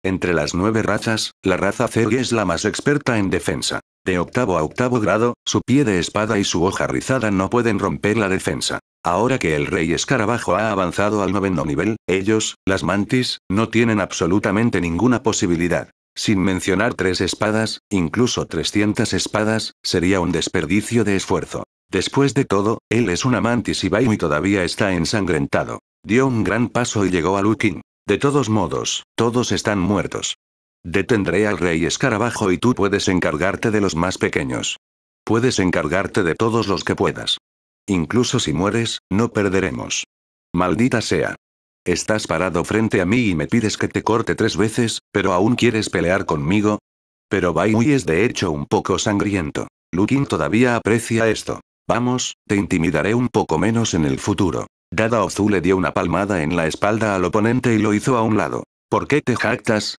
Entre las nueve razas, la raza Zerg es la más experta en defensa. De octavo a octavo grado, su pie de espada y su hoja rizada no pueden romper la defensa. Ahora que el rey escarabajo ha avanzado al noveno nivel, ellos, las mantis, no tienen absolutamente ninguna posibilidad. Sin mencionar tres espadas, incluso 300 espadas, sería un desperdicio de esfuerzo. Después de todo, él es un amante y y todavía está ensangrentado. Dio un gran paso y llegó a Lukin. De todos modos, todos están muertos. Detendré al rey escarabajo y tú puedes encargarte de los más pequeños. Puedes encargarte de todos los que puedas. Incluso si mueres, no perderemos. Maldita sea. Estás parado frente a mí y me pides que te corte tres veces, pero aún quieres pelear conmigo. Pero Baiui es de hecho un poco sangriento. Lukin todavía aprecia esto. Vamos, te intimidaré un poco menos en el futuro. Dada Ozu le dio una palmada en la espalda al oponente y lo hizo a un lado. ¿Por qué te jactas?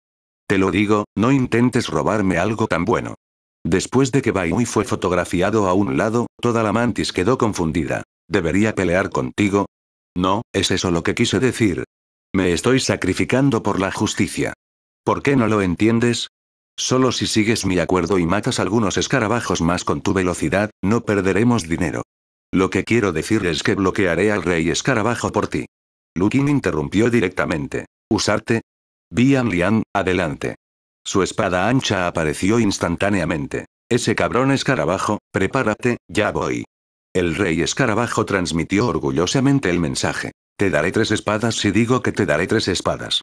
Te lo digo, no intentes robarme algo tan bueno. Después de que Baiui fue fotografiado a un lado, toda la mantis quedó confundida. ¿Debería pelear contigo? No, es eso lo que quise decir. Me estoy sacrificando por la justicia. ¿Por qué no lo entiendes? Solo si sigues mi acuerdo y matas algunos escarabajos más con tu velocidad, no perderemos dinero. Lo que quiero decir es que bloquearé al rey escarabajo por ti. Lukin interrumpió directamente. ¿Usarte? Bian Lian, adelante. Su espada ancha apareció instantáneamente. Ese cabrón escarabajo, prepárate, ya voy. El rey escarabajo transmitió orgullosamente el mensaje. Te daré tres espadas si digo que te daré tres espadas.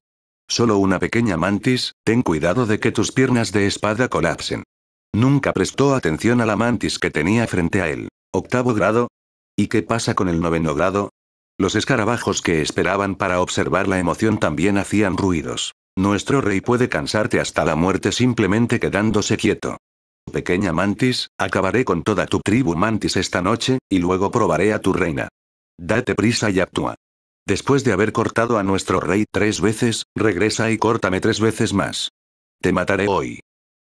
Solo una pequeña mantis, ten cuidado de que tus piernas de espada colapsen. Nunca prestó atención a la mantis que tenía frente a él. Octavo grado. ¿Y qué pasa con el noveno grado? Los escarabajos que esperaban para observar la emoción también hacían ruidos. Nuestro rey puede cansarte hasta la muerte simplemente quedándose quieto pequeña mantis, acabaré con toda tu tribu mantis esta noche, y luego probaré a tu reina. Date prisa y actúa. Después de haber cortado a nuestro rey tres veces, regresa y córtame tres veces más. Te mataré hoy.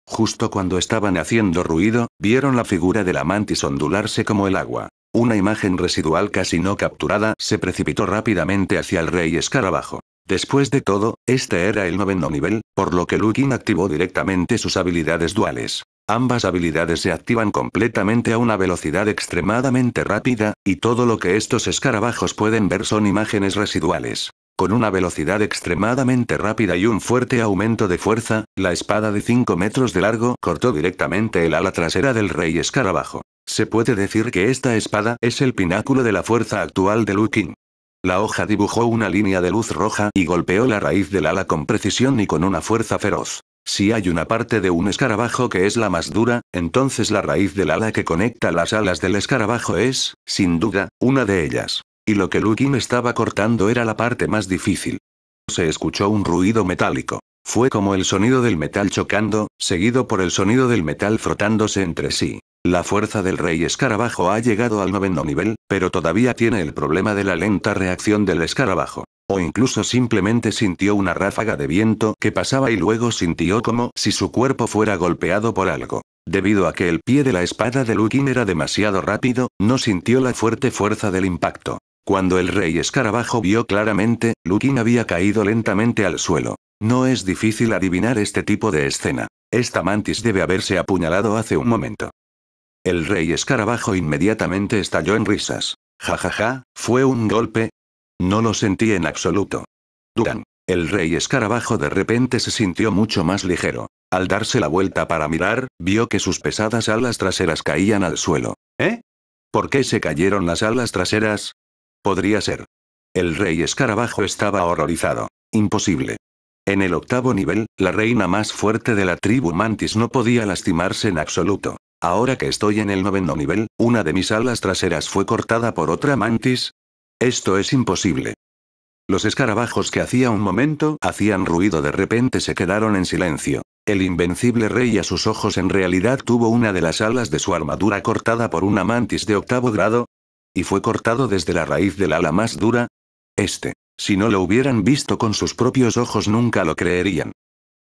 Justo cuando estaban haciendo ruido, vieron la figura de la mantis ondularse como el agua. Una imagen residual casi no capturada se precipitó rápidamente hacia el rey escarabajo. Después de todo, este era el noveno nivel, por lo que Lukin activó directamente sus habilidades duales. Ambas habilidades se activan completamente a una velocidad extremadamente rápida, y todo lo que estos escarabajos pueden ver son imágenes residuales. Con una velocidad extremadamente rápida y un fuerte aumento de fuerza, la espada de 5 metros de largo cortó directamente el ala trasera del rey escarabajo. Se puede decir que esta espada es el pináculo de la fuerza actual de Lukin. La hoja dibujó una línea de luz roja y golpeó la raíz del ala con precisión y con una fuerza feroz. Si hay una parte de un escarabajo que es la más dura, entonces la raíz del ala que conecta las alas del escarabajo es, sin duda, una de ellas. Y lo que Lukin estaba cortando era la parte más difícil. Se escuchó un ruido metálico. Fue como el sonido del metal chocando, seguido por el sonido del metal frotándose entre sí. La fuerza del rey escarabajo ha llegado al noveno nivel, pero todavía tiene el problema de la lenta reacción del escarabajo. O incluso simplemente sintió una ráfaga de viento que pasaba y luego sintió como si su cuerpo fuera golpeado por algo. Debido a que el pie de la espada de Lukin era demasiado rápido, no sintió la fuerte fuerza del impacto. Cuando el rey escarabajo vio claramente, Lukin había caído lentamente al suelo. No es difícil adivinar este tipo de escena. Esta mantis debe haberse apuñalado hace un momento. El rey escarabajo inmediatamente estalló en risas. Ja ja ja, fue un golpe, no lo sentí en absoluto. Duran. El rey escarabajo de repente se sintió mucho más ligero. Al darse la vuelta para mirar, vio que sus pesadas alas traseras caían al suelo. ¿Eh? ¿Por qué se cayeron las alas traseras? Podría ser. El rey escarabajo estaba horrorizado. Imposible. En el octavo nivel, la reina más fuerte de la tribu Mantis no podía lastimarse en absoluto. Ahora que estoy en el noveno nivel, una de mis alas traseras fue cortada por otra Mantis, esto es imposible. Los escarabajos que hacía un momento hacían ruido de repente se quedaron en silencio. El invencible rey a sus ojos en realidad tuvo una de las alas de su armadura cortada por una mantis de octavo grado. Y fue cortado desde la raíz del ala más dura. Este, si no lo hubieran visto con sus propios ojos nunca lo creerían.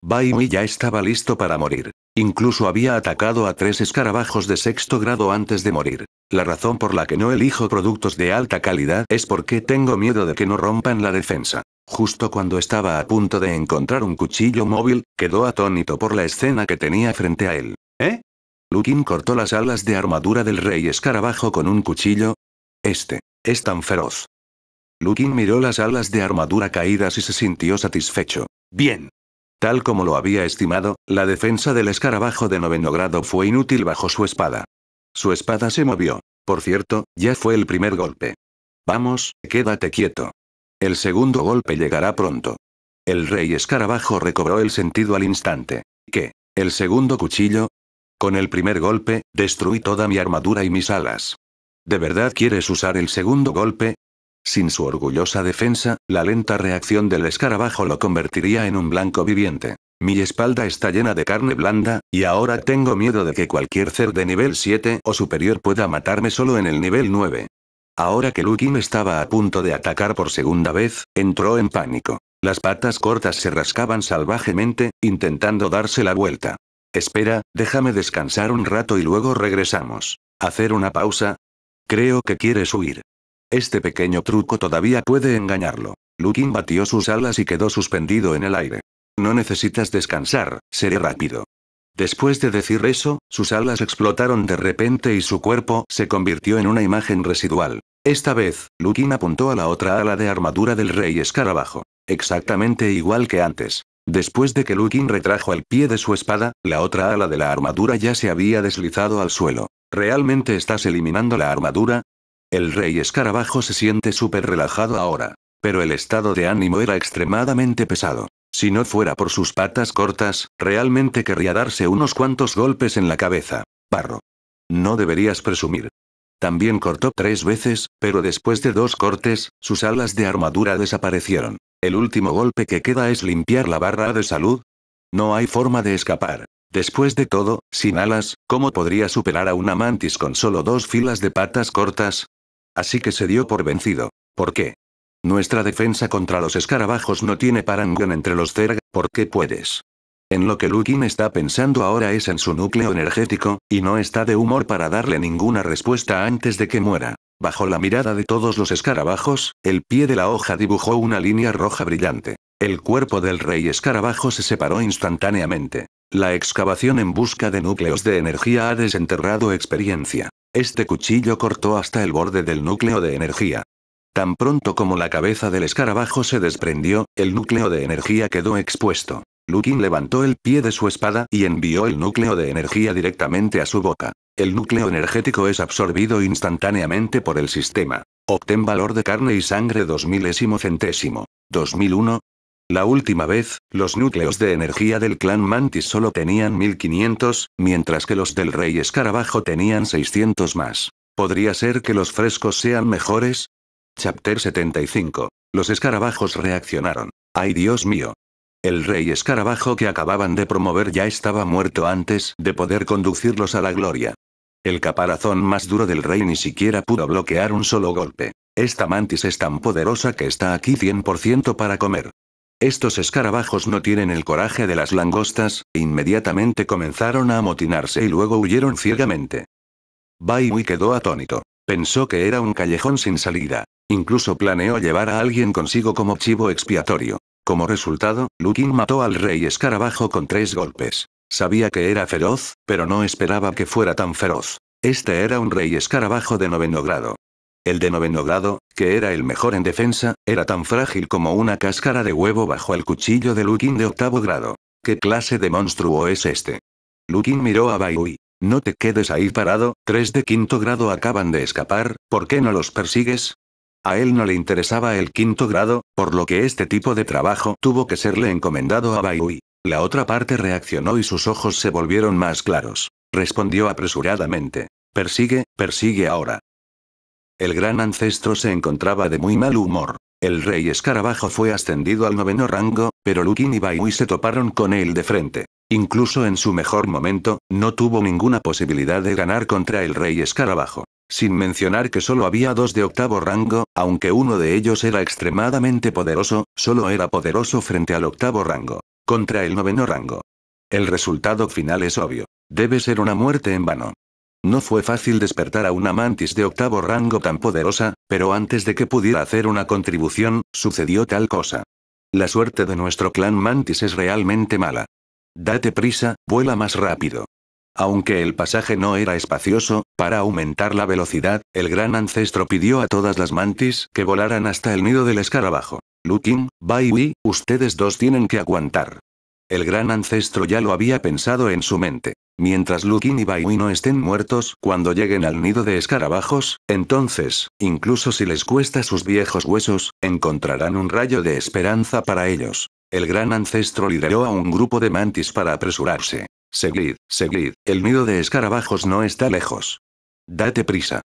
Baimi ya estaba listo para morir. Incluso había atacado a tres escarabajos de sexto grado antes de morir. La razón por la que no elijo productos de alta calidad es porque tengo miedo de que no rompan la defensa. Justo cuando estaba a punto de encontrar un cuchillo móvil, quedó atónito por la escena que tenía frente a él. ¿Eh? Lukin cortó las alas de armadura del rey escarabajo con un cuchillo. Este. Es tan feroz. Lukin miró las alas de armadura caídas y se sintió satisfecho. Bien. Tal como lo había estimado, la defensa del escarabajo de noveno grado fue inútil bajo su espada. Su espada se movió. Por cierto, ya fue el primer golpe. Vamos, quédate quieto. El segundo golpe llegará pronto. El rey escarabajo recobró el sentido al instante. ¿Qué? ¿El segundo cuchillo? Con el primer golpe, destruí toda mi armadura y mis alas. ¿De verdad quieres usar el segundo golpe? Sin su orgullosa defensa, la lenta reacción del escarabajo lo convertiría en un blanco viviente. Mi espalda está llena de carne blanda, y ahora tengo miedo de que cualquier ser de nivel 7 o superior pueda matarme solo en el nivel 9. Ahora que Lukin estaba a punto de atacar por segunda vez, entró en pánico. Las patas cortas se rascaban salvajemente, intentando darse la vuelta. Espera, déjame descansar un rato y luego regresamos. Hacer una pausa. Creo que quieres huir. Este pequeño truco todavía puede engañarlo. Lukin batió sus alas y quedó suspendido en el aire. No necesitas descansar, seré rápido. Después de decir eso, sus alas explotaron de repente y su cuerpo se convirtió en una imagen residual. Esta vez, Lukin apuntó a la otra ala de armadura del rey escarabajo. Exactamente igual que antes. Después de que Lukin retrajo el pie de su espada, la otra ala de la armadura ya se había deslizado al suelo. ¿Realmente estás eliminando la armadura? El rey escarabajo se siente súper relajado ahora. Pero el estado de ánimo era extremadamente pesado. Si no fuera por sus patas cortas, realmente querría darse unos cuantos golpes en la cabeza. Parro. No deberías presumir. También cortó tres veces, pero después de dos cortes, sus alas de armadura desaparecieron. El último golpe que queda es limpiar la barra de salud. No hay forma de escapar. Después de todo, sin alas, ¿cómo podría superar a una mantis con solo dos filas de patas cortas? Así que se dio por vencido. ¿Por qué? Nuestra defensa contra los escarabajos no tiene parangón entre los Zerg, ¿por qué puedes? En lo que Lukin está pensando ahora es en su núcleo energético, y no está de humor para darle ninguna respuesta antes de que muera. Bajo la mirada de todos los escarabajos, el pie de la hoja dibujó una línea roja brillante. El cuerpo del rey escarabajo se separó instantáneamente. La excavación en busca de núcleos de energía ha desenterrado experiencia. Este cuchillo cortó hasta el borde del núcleo de energía. Tan pronto como la cabeza del escarabajo se desprendió, el núcleo de energía quedó expuesto. Lukin levantó el pie de su espada y envió el núcleo de energía directamente a su boca. El núcleo energético es absorbido instantáneamente por el sistema. Obtén valor de carne y sangre 2000 centésimo. 2001. La última vez, los núcleos de energía del clan Mantis solo tenían 1500, mientras que los del rey escarabajo tenían 600 más. ¿Podría ser que los frescos sean mejores? Chapter 75. Los escarabajos reaccionaron. ¡Ay Dios mío! El rey escarabajo que acababan de promover ya estaba muerto antes de poder conducirlos a la gloria. El caparazón más duro del rey ni siquiera pudo bloquear un solo golpe. Esta mantis es tan poderosa que está aquí 100% para comer. Estos escarabajos no tienen el coraje de las langostas, e inmediatamente comenzaron a amotinarse y luego huyeron ciegamente. Baiwi quedó atónito. Pensó que era un callejón sin salida. Incluso planeó llevar a alguien consigo como chivo expiatorio. Como resultado, Lukin mató al rey escarabajo con tres golpes. Sabía que era feroz, pero no esperaba que fuera tan feroz. Este era un rey escarabajo de noveno grado. El de noveno grado, que era el mejor en defensa, era tan frágil como una cáscara de huevo bajo el cuchillo de Lukin de octavo grado. ¿Qué clase de monstruo es este? Lukin miró a Baiui. No te quedes ahí parado, tres de quinto grado acaban de escapar, ¿por qué no los persigues? A él no le interesaba el quinto grado, por lo que este tipo de trabajo tuvo que serle encomendado a Baiui. La otra parte reaccionó y sus ojos se volvieron más claros. Respondió apresuradamente. Persigue, persigue ahora. El gran ancestro se encontraba de muy mal humor. El rey escarabajo fue ascendido al noveno rango, pero Lukin y Baiui se toparon con él de frente. Incluso en su mejor momento, no tuvo ninguna posibilidad de ganar contra el rey escarabajo. Sin mencionar que solo había dos de octavo rango, aunque uno de ellos era extremadamente poderoso, solo era poderoso frente al octavo rango. Contra el noveno rango. El resultado final es obvio. Debe ser una muerte en vano. No fue fácil despertar a una mantis de octavo rango tan poderosa, pero antes de que pudiera hacer una contribución, sucedió tal cosa. La suerte de nuestro clan mantis es realmente mala. Date prisa, vuela más rápido. Aunque el pasaje no era espacioso, para aumentar la velocidad, el gran ancestro pidió a todas las mantis que volaran hasta el nido del escarabajo. Lukin, Baiwi, ustedes dos tienen que aguantar. El gran ancestro ya lo había pensado en su mente. Mientras Lukin y Baiwi no estén muertos cuando lleguen al nido de escarabajos, entonces, incluso si les cuesta sus viejos huesos, encontrarán un rayo de esperanza para ellos. El gran ancestro lideró a un grupo de mantis para apresurarse. Seguid, seguid, el nido de escarabajos no está lejos. Date prisa.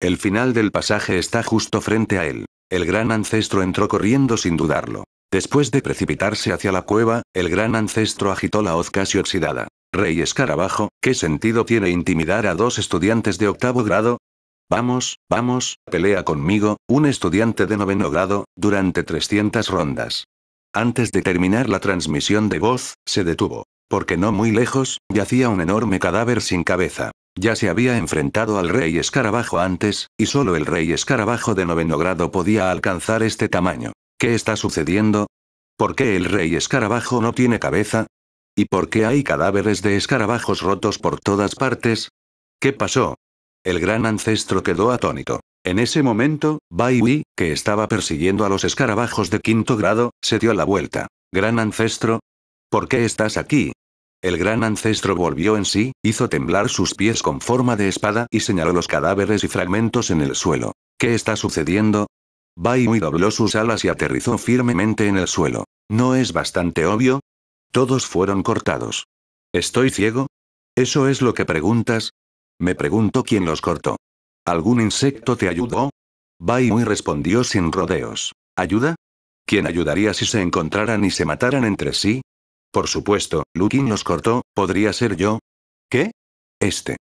El final del pasaje está justo frente a él. El gran ancestro entró corriendo sin dudarlo. Después de precipitarse hacia la cueva, el gran ancestro agitó la hoz casi oxidada. Rey escarabajo, ¿qué sentido tiene intimidar a dos estudiantes de octavo grado? Vamos, vamos, pelea conmigo, un estudiante de noveno grado, durante 300 rondas. Antes de terminar la transmisión de voz, se detuvo porque no muy lejos, yacía un enorme cadáver sin cabeza. Ya se había enfrentado al rey escarabajo antes, y solo el rey escarabajo de noveno grado podía alcanzar este tamaño. ¿Qué está sucediendo? ¿Por qué el rey escarabajo no tiene cabeza? ¿Y por qué hay cadáveres de escarabajos rotos por todas partes? ¿Qué pasó? El gran ancestro quedó atónito. En ese momento, Bai que estaba persiguiendo a los escarabajos de quinto grado, se dio la vuelta. Gran ancestro. ¿Por qué estás aquí? El gran ancestro volvió en sí, hizo temblar sus pies con forma de espada y señaló los cadáveres y fragmentos en el suelo. ¿Qué está sucediendo? muy dobló sus alas y aterrizó firmemente en el suelo. ¿No es bastante obvio? Todos fueron cortados. ¿Estoy ciego? ¿Eso es lo que preguntas? Me pregunto quién los cortó. ¿Algún insecto te ayudó? muy respondió sin rodeos. ¿Ayuda? ¿Quién ayudaría si se encontraran y se mataran entre sí? Por supuesto, Lukin los cortó, ¿podría ser yo? ¿Qué? Este.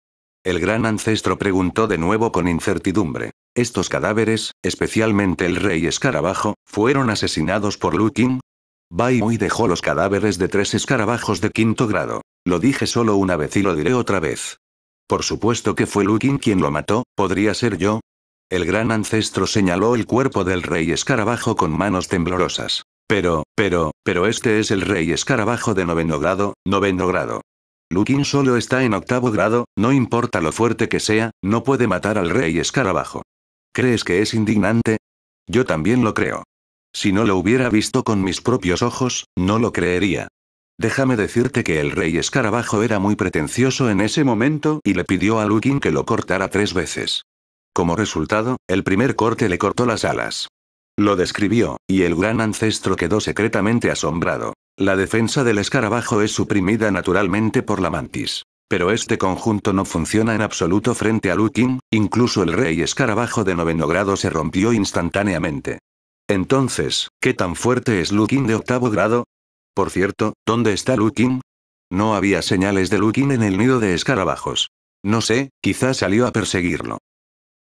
El gran ancestro preguntó de nuevo con incertidumbre. Estos cadáveres, especialmente el rey escarabajo, fueron asesinados por Lukin. Bai muy dejó los cadáveres de tres escarabajos de quinto grado. Lo dije solo una vez y lo diré otra vez. Por supuesto que fue Lukin quien lo mató, podría ser yo. El gran ancestro señaló el cuerpo del rey escarabajo con manos temblorosas. Pero, pero, pero este es el rey escarabajo de noveno grado, noveno grado. Lukin solo está en octavo grado, no importa lo fuerte que sea, no puede matar al rey escarabajo. ¿Crees que es indignante? Yo también lo creo. Si no lo hubiera visto con mis propios ojos, no lo creería. Déjame decirte que el rey escarabajo era muy pretencioso en ese momento y le pidió a Lukin que lo cortara tres veces. Como resultado, el primer corte le cortó las alas. Lo describió, y el gran ancestro quedó secretamente asombrado. La defensa del escarabajo es suprimida naturalmente por la mantis. Pero este conjunto no funciona en absoluto frente a Lukin, incluso el rey escarabajo de noveno grado se rompió instantáneamente. Entonces, ¿qué tan fuerte es Lukin de octavo grado? Por cierto, ¿dónde está Lukin? No había señales de Lukin en el nido de escarabajos. No sé, quizás salió a perseguirlo.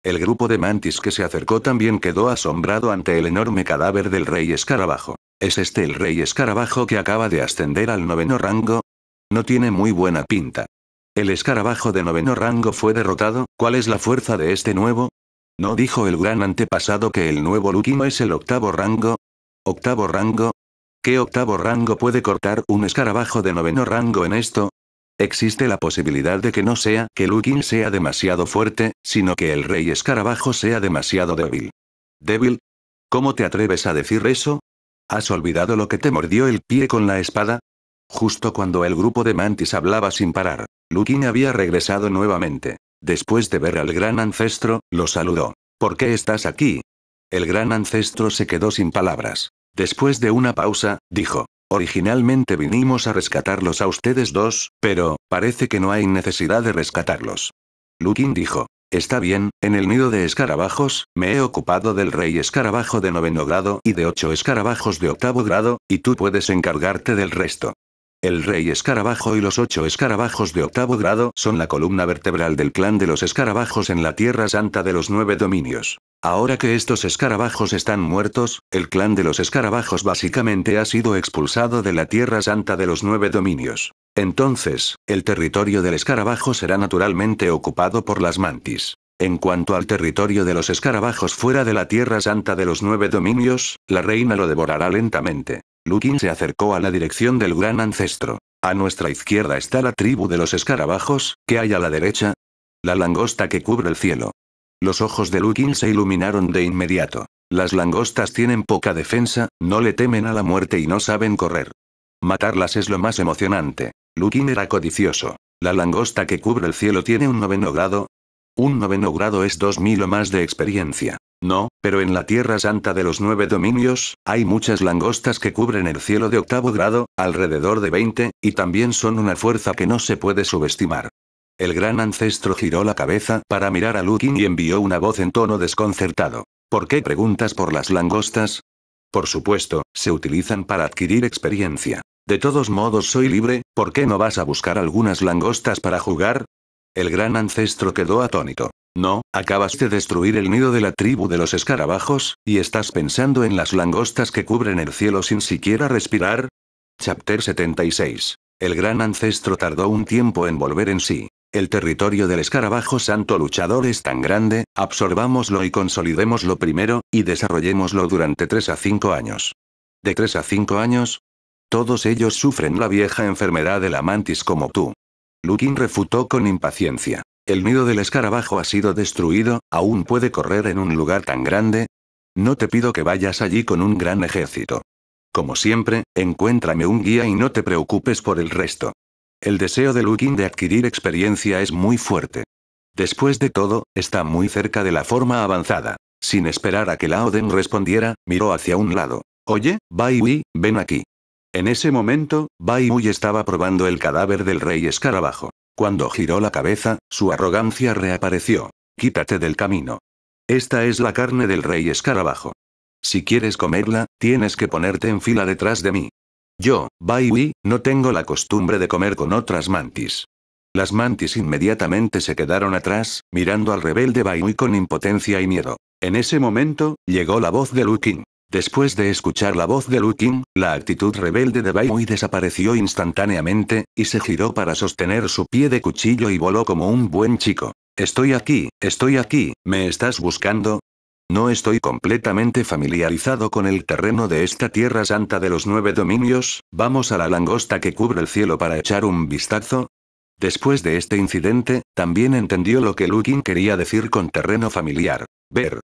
El grupo de mantis que se acercó también quedó asombrado ante el enorme cadáver del rey escarabajo. ¿Es este el rey escarabajo que acaba de ascender al noveno rango? No tiene muy buena pinta. El escarabajo de noveno rango fue derrotado, ¿cuál es la fuerza de este nuevo? ¿No dijo el gran antepasado que el nuevo lukino es el octavo rango? ¿Octavo rango? ¿Qué octavo rango puede cortar un escarabajo de noveno rango en esto? Existe la posibilidad de que no sea que Lukin sea demasiado fuerte, sino que el rey escarabajo sea demasiado débil. ¿Débil? ¿Cómo te atreves a decir eso? ¿Has olvidado lo que te mordió el pie con la espada? Justo cuando el grupo de mantis hablaba sin parar, Lukin había regresado nuevamente. Después de ver al gran ancestro, lo saludó. ¿Por qué estás aquí? El gran ancestro se quedó sin palabras. Después de una pausa, dijo. Originalmente vinimos a rescatarlos a ustedes dos, pero, parece que no hay necesidad de rescatarlos. Lukin dijo. Está bien, en el nido de escarabajos, me he ocupado del rey escarabajo de noveno grado y de ocho escarabajos de octavo grado, y tú puedes encargarte del resto. El rey escarabajo y los ocho escarabajos de octavo grado son la columna vertebral del clan de los escarabajos en la Tierra Santa de los Nueve Dominios. Ahora que estos escarabajos están muertos, el clan de los escarabajos básicamente ha sido expulsado de la Tierra Santa de los Nueve Dominios. Entonces, el territorio del escarabajo será naturalmente ocupado por las mantis. En cuanto al territorio de los escarabajos fuera de la Tierra Santa de los Nueve Dominios, la reina lo devorará lentamente. Lukin se acercó a la dirección del gran ancestro. A nuestra izquierda está la tribu de los escarabajos, que hay a la derecha? La langosta que cubre el cielo. Los ojos de Lukin se iluminaron de inmediato. Las langostas tienen poca defensa, no le temen a la muerte y no saben correr. Matarlas es lo más emocionante. Lukin era codicioso. La langosta que cubre el cielo tiene un noveno grado. Un noveno grado es dos mil o más de experiencia. No, pero en la Tierra Santa de los Nueve Dominios, hay muchas langostas que cubren el cielo de octavo grado, alrededor de 20, y también son una fuerza que no se puede subestimar. El gran ancestro giró la cabeza para mirar a Lukin y envió una voz en tono desconcertado. ¿Por qué preguntas por las langostas? Por supuesto, se utilizan para adquirir experiencia. De todos modos soy libre, ¿por qué no vas a buscar algunas langostas para jugar? El gran ancestro quedó atónito. No, acabas de destruir el nido de la tribu de los escarabajos, y estás pensando en las langostas que cubren el cielo sin siquiera respirar. Chapter 76. El gran ancestro tardó un tiempo en volver en sí. El territorio del escarabajo santo luchador es tan grande, absorbámoslo y consolidémoslo primero, y desarrollémoslo durante 3 a 5 años. ¿De 3 a 5 años? Todos ellos sufren la vieja enfermedad de la mantis como tú. Lukin refutó con impaciencia. El nido del escarabajo ha sido destruido, aún puede correr en un lugar tan grande. No te pido que vayas allí con un gran ejército. Como siempre, encuéntrame un guía y no te preocupes por el resto. El deseo de Lukin de adquirir experiencia es muy fuerte. Después de todo, está muy cerca de la forma avanzada. Sin esperar a que la Oden respondiera, miró hacia un lado. Oye, Bai ven aquí. En ese momento, Bai estaba probando el cadáver del rey escarabajo. Cuando giró la cabeza, su arrogancia reapareció. Quítate del camino. Esta es la carne del rey escarabajo. Si quieres comerla, tienes que ponerte en fila detrás de mí. Yo, Baiwi, no tengo la costumbre de comer con otras mantis. Las mantis inmediatamente se quedaron atrás, mirando al rebelde Baiwi con impotencia y miedo. En ese momento, llegó la voz de Qing. Después de escuchar la voz de Qing, la actitud rebelde de Baiwi desapareció instantáneamente, y se giró para sostener su pie de cuchillo y voló como un buen chico. Estoy aquí, estoy aquí, ¿me estás buscando? No estoy completamente familiarizado con el terreno de esta tierra santa de los nueve dominios, vamos a la langosta que cubre el cielo para echar un vistazo. Después de este incidente, también entendió lo que Lukin quería decir con terreno familiar. Ver.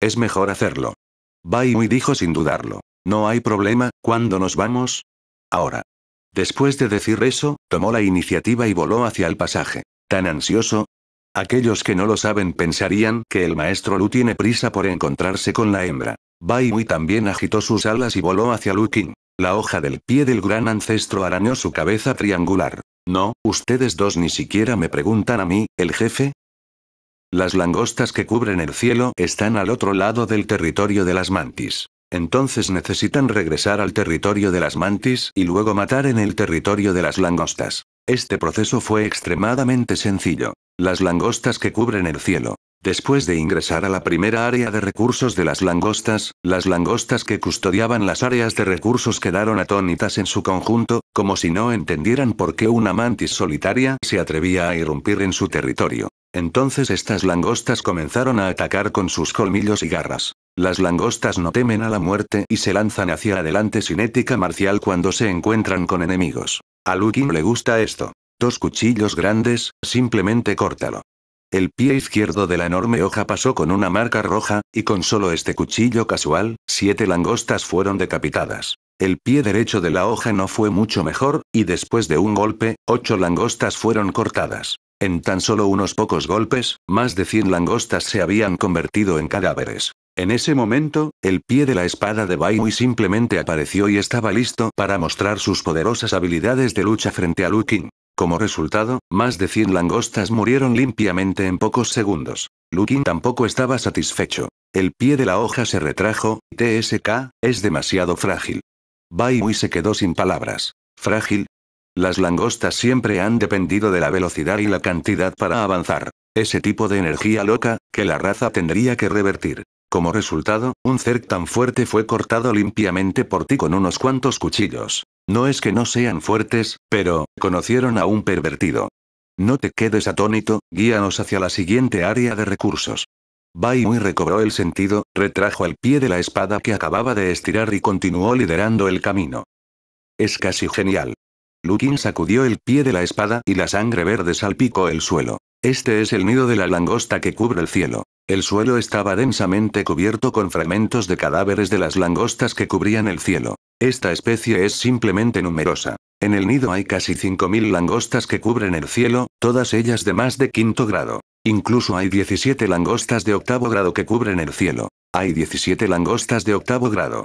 Es mejor hacerlo. muy dijo sin dudarlo. No hay problema, ¿cuándo nos vamos? Ahora. Después de decir eso, tomó la iniciativa y voló hacia el pasaje. Tan ansioso, Aquellos que no lo saben pensarían que el maestro Lu tiene prisa por encontrarse con la hembra. Bai también agitó sus alas y voló hacia Lu Qing. La hoja del pie del gran ancestro arañó su cabeza triangular. No, ustedes dos ni siquiera me preguntan a mí, el jefe. Las langostas que cubren el cielo están al otro lado del territorio de las mantis. Entonces necesitan regresar al territorio de las mantis y luego matar en el territorio de las langostas. Este proceso fue extremadamente sencillo. Las langostas que cubren el cielo. Después de ingresar a la primera área de recursos de las langostas, las langostas que custodiaban las áreas de recursos quedaron atónitas en su conjunto, como si no entendieran por qué una mantis solitaria se atrevía a irrumpir en su territorio. Entonces estas langostas comenzaron a atacar con sus colmillos y garras. Las langostas no temen a la muerte y se lanzan hacia adelante sin ética marcial cuando se encuentran con enemigos. A Lukin le gusta esto. Dos cuchillos grandes, simplemente córtalo. El pie izquierdo de la enorme hoja pasó con una marca roja, y con solo este cuchillo casual, siete langostas fueron decapitadas. El pie derecho de la hoja no fue mucho mejor, y después de un golpe, ocho langostas fueron cortadas. En tan solo unos pocos golpes, más de 100 langostas se habían convertido en cadáveres. En ese momento, el pie de la espada de bay simplemente apareció y estaba listo para mostrar sus poderosas habilidades de lucha frente a Qing. Como resultado, más de 100 langostas murieron limpiamente en pocos segundos. Lukin tampoco estaba satisfecho. El pie de la hoja se retrajo, TSK, es demasiado frágil. Baiwi se quedó sin palabras. ¿Frágil? Las langostas siempre han dependido de la velocidad y la cantidad para avanzar. Ese tipo de energía loca, que la raza tendría que revertir. Como resultado, un Zerg tan fuerte fue cortado limpiamente por ti con unos cuantos cuchillos. No es que no sean fuertes, pero, conocieron a un pervertido. No te quedes atónito, guíanos hacia la siguiente área de recursos. Bai Muy recobró el sentido, retrajo al pie de la espada que acababa de estirar y continuó liderando el camino. Es casi genial. Lukin sacudió el pie de la espada y la sangre verde salpicó el suelo. Este es el nido de la langosta que cubre el cielo. El suelo estaba densamente cubierto con fragmentos de cadáveres de las langostas que cubrían el cielo. Esta especie es simplemente numerosa. En el nido hay casi 5.000 langostas que cubren el cielo, todas ellas de más de quinto grado. Incluso hay 17 langostas de octavo grado que cubren el cielo. Hay 17 langostas de octavo grado.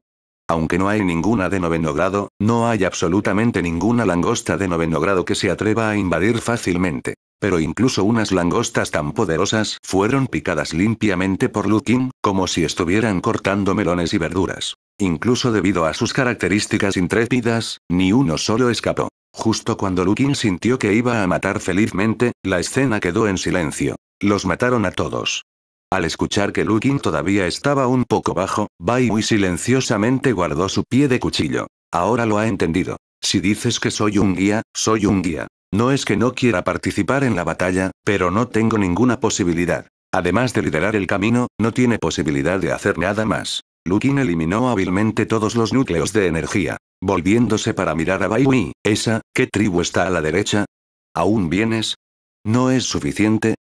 Aunque no hay ninguna de noveno grado, no hay absolutamente ninguna langosta de noveno grado que se atreva a invadir fácilmente. Pero incluso unas langostas tan poderosas fueron picadas limpiamente por Lukin, como si estuvieran cortando melones y verduras. Incluso debido a sus características intrépidas, ni uno solo escapó. Justo cuando Lukin sintió que iba a matar felizmente, la escena quedó en silencio. Los mataron a todos. Al escuchar que Lukin todavía estaba un poco bajo, Bai muy silenciosamente guardó su pie de cuchillo. Ahora lo ha entendido. Si dices que soy un guía, soy un guía. No es que no quiera participar en la batalla, pero no tengo ninguna posibilidad. Además de liderar el camino, no tiene posibilidad de hacer nada más. Lukin eliminó hábilmente todos los núcleos de energía. Volviéndose para mirar a Baiwi, esa, ¿qué tribu está a la derecha? ¿Aún vienes? ¿No es suficiente?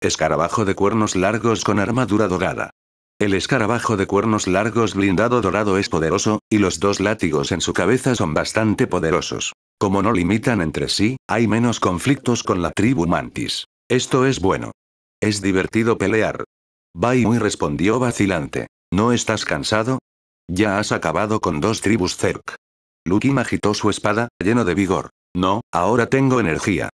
Escarabajo de cuernos largos con armadura dorada. El escarabajo de cuernos largos blindado dorado es poderoso, y los dos látigos en su cabeza son bastante poderosos. Como no limitan entre sí, hay menos conflictos con la tribu mantis. Esto es bueno. Es divertido pelear. Bai Muy respondió vacilante. ¿No estás cansado? Ya has acabado con dos tribus Zerk. Lukim agitó su espada, lleno de vigor. No, ahora tengo energía.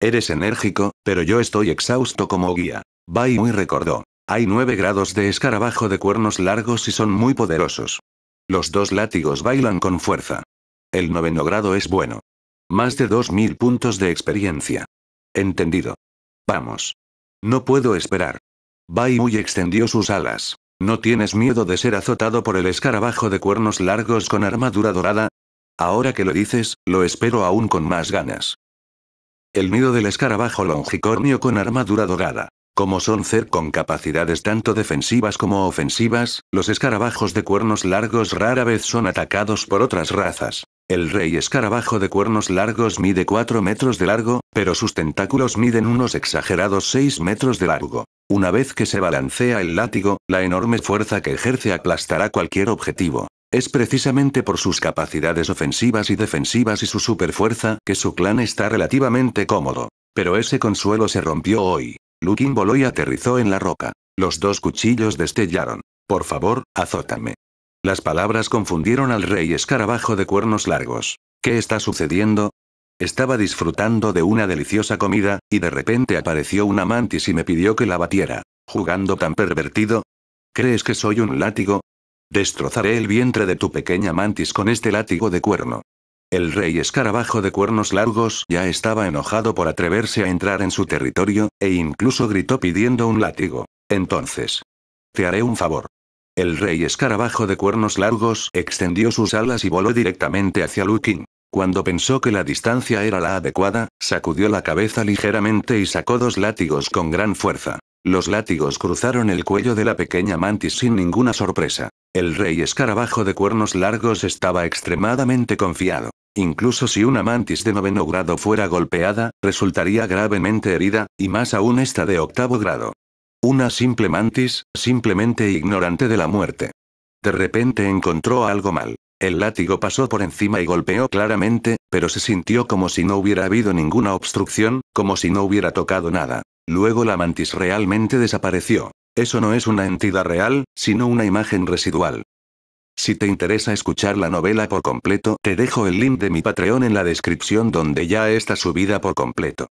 Eres enérgico, pero yo estoy exhausto como guía. Bai Muy recordó. Hay nueve grados de escarabajo de cuernos largos y son muy poderosos. Los dos látigos bailan con fuerza. El noveno grado es bueno. Más de 2.000 puntos de experiencia. Entendido. Vamos. No puedo esperar. Bai Muy extendió sus alas. ¿No tienes miedo de ser azotado por el escarabajo de cuernos largos con armadura dorada? Ahora que lo dices, lo espero aún con más ganas. El miedo del escarabajo longicornio con armadura dorada. Como son ser con capacidades tanto defensivas como ofensivas, los escarabajos de cuernos largos rara vez son atacados por otras razas. El rey escarabajo de cuernos largos mide 4 metros de largo, pero sus tentáculos miden unos exagerados 6 metros de largo. Una vez que se balancea el látigo, la enorme fuerza que ejerce aplastará cualquier objetivo. Es precisamente por sus capacidades ofensivas y defensivas y su superfuerza que su clan está relativamente cómodo. Pero ese consuelo se rompió hoy. Lukin voló y aterrizó en la roca. Los dos cuchillos destellaron. Por favor, azótame. Las palabras confundieron al rey escarabajo de cuernos largos. ¿Qué está sucediendo? Estaba disfrutando de una deliciosa comida, y de repente apareció una mantis y me pidió que la batiera. ¿Jugando tan pervertido? ¿Crees que soy un látigo? Destrozaré el vientre de tu pequeña mantis con este látigo de cuerno. El rey escarabajo de cuernos largos ya estaba enojado por atreverse a entrar en su territorio, e incluso gritó pidiendo un látigo. Entonces. Te haré un favor. El rey escarabajo de cuernos largos extendió sus alas y voló directamente hacia Lu Cuando pensó que la distancia era la adecuada, sacudió la cabeza ligeramente y sacó dos látigos con gran fuerza. Los látigos cruzaron el cuello de la pequeña mantis sin ninguna sorpresa. El rey escarabajo de cuernos largos estaba extremadamente confiado. Incluso si una mantis de noveno grado fuera golpeada, resultaría gravemente herida, y más aún esta de octavo grado. Una simple mantis, simplemente ignorante de la muerte. De repente encontró algo mal. El látigo pasó por encima y golpeó claramente, pero se sintió como si no hubiera habido ninguna obstrucción, como si no hubiera tocado nada. Luego la mantis realmente desapareció. Eso no es una entidad real, sino una imagen residual. Si te interesa escuchar la novela por completo, te dejo el link de mi Patreon en la descripción donde ya está subida por completo.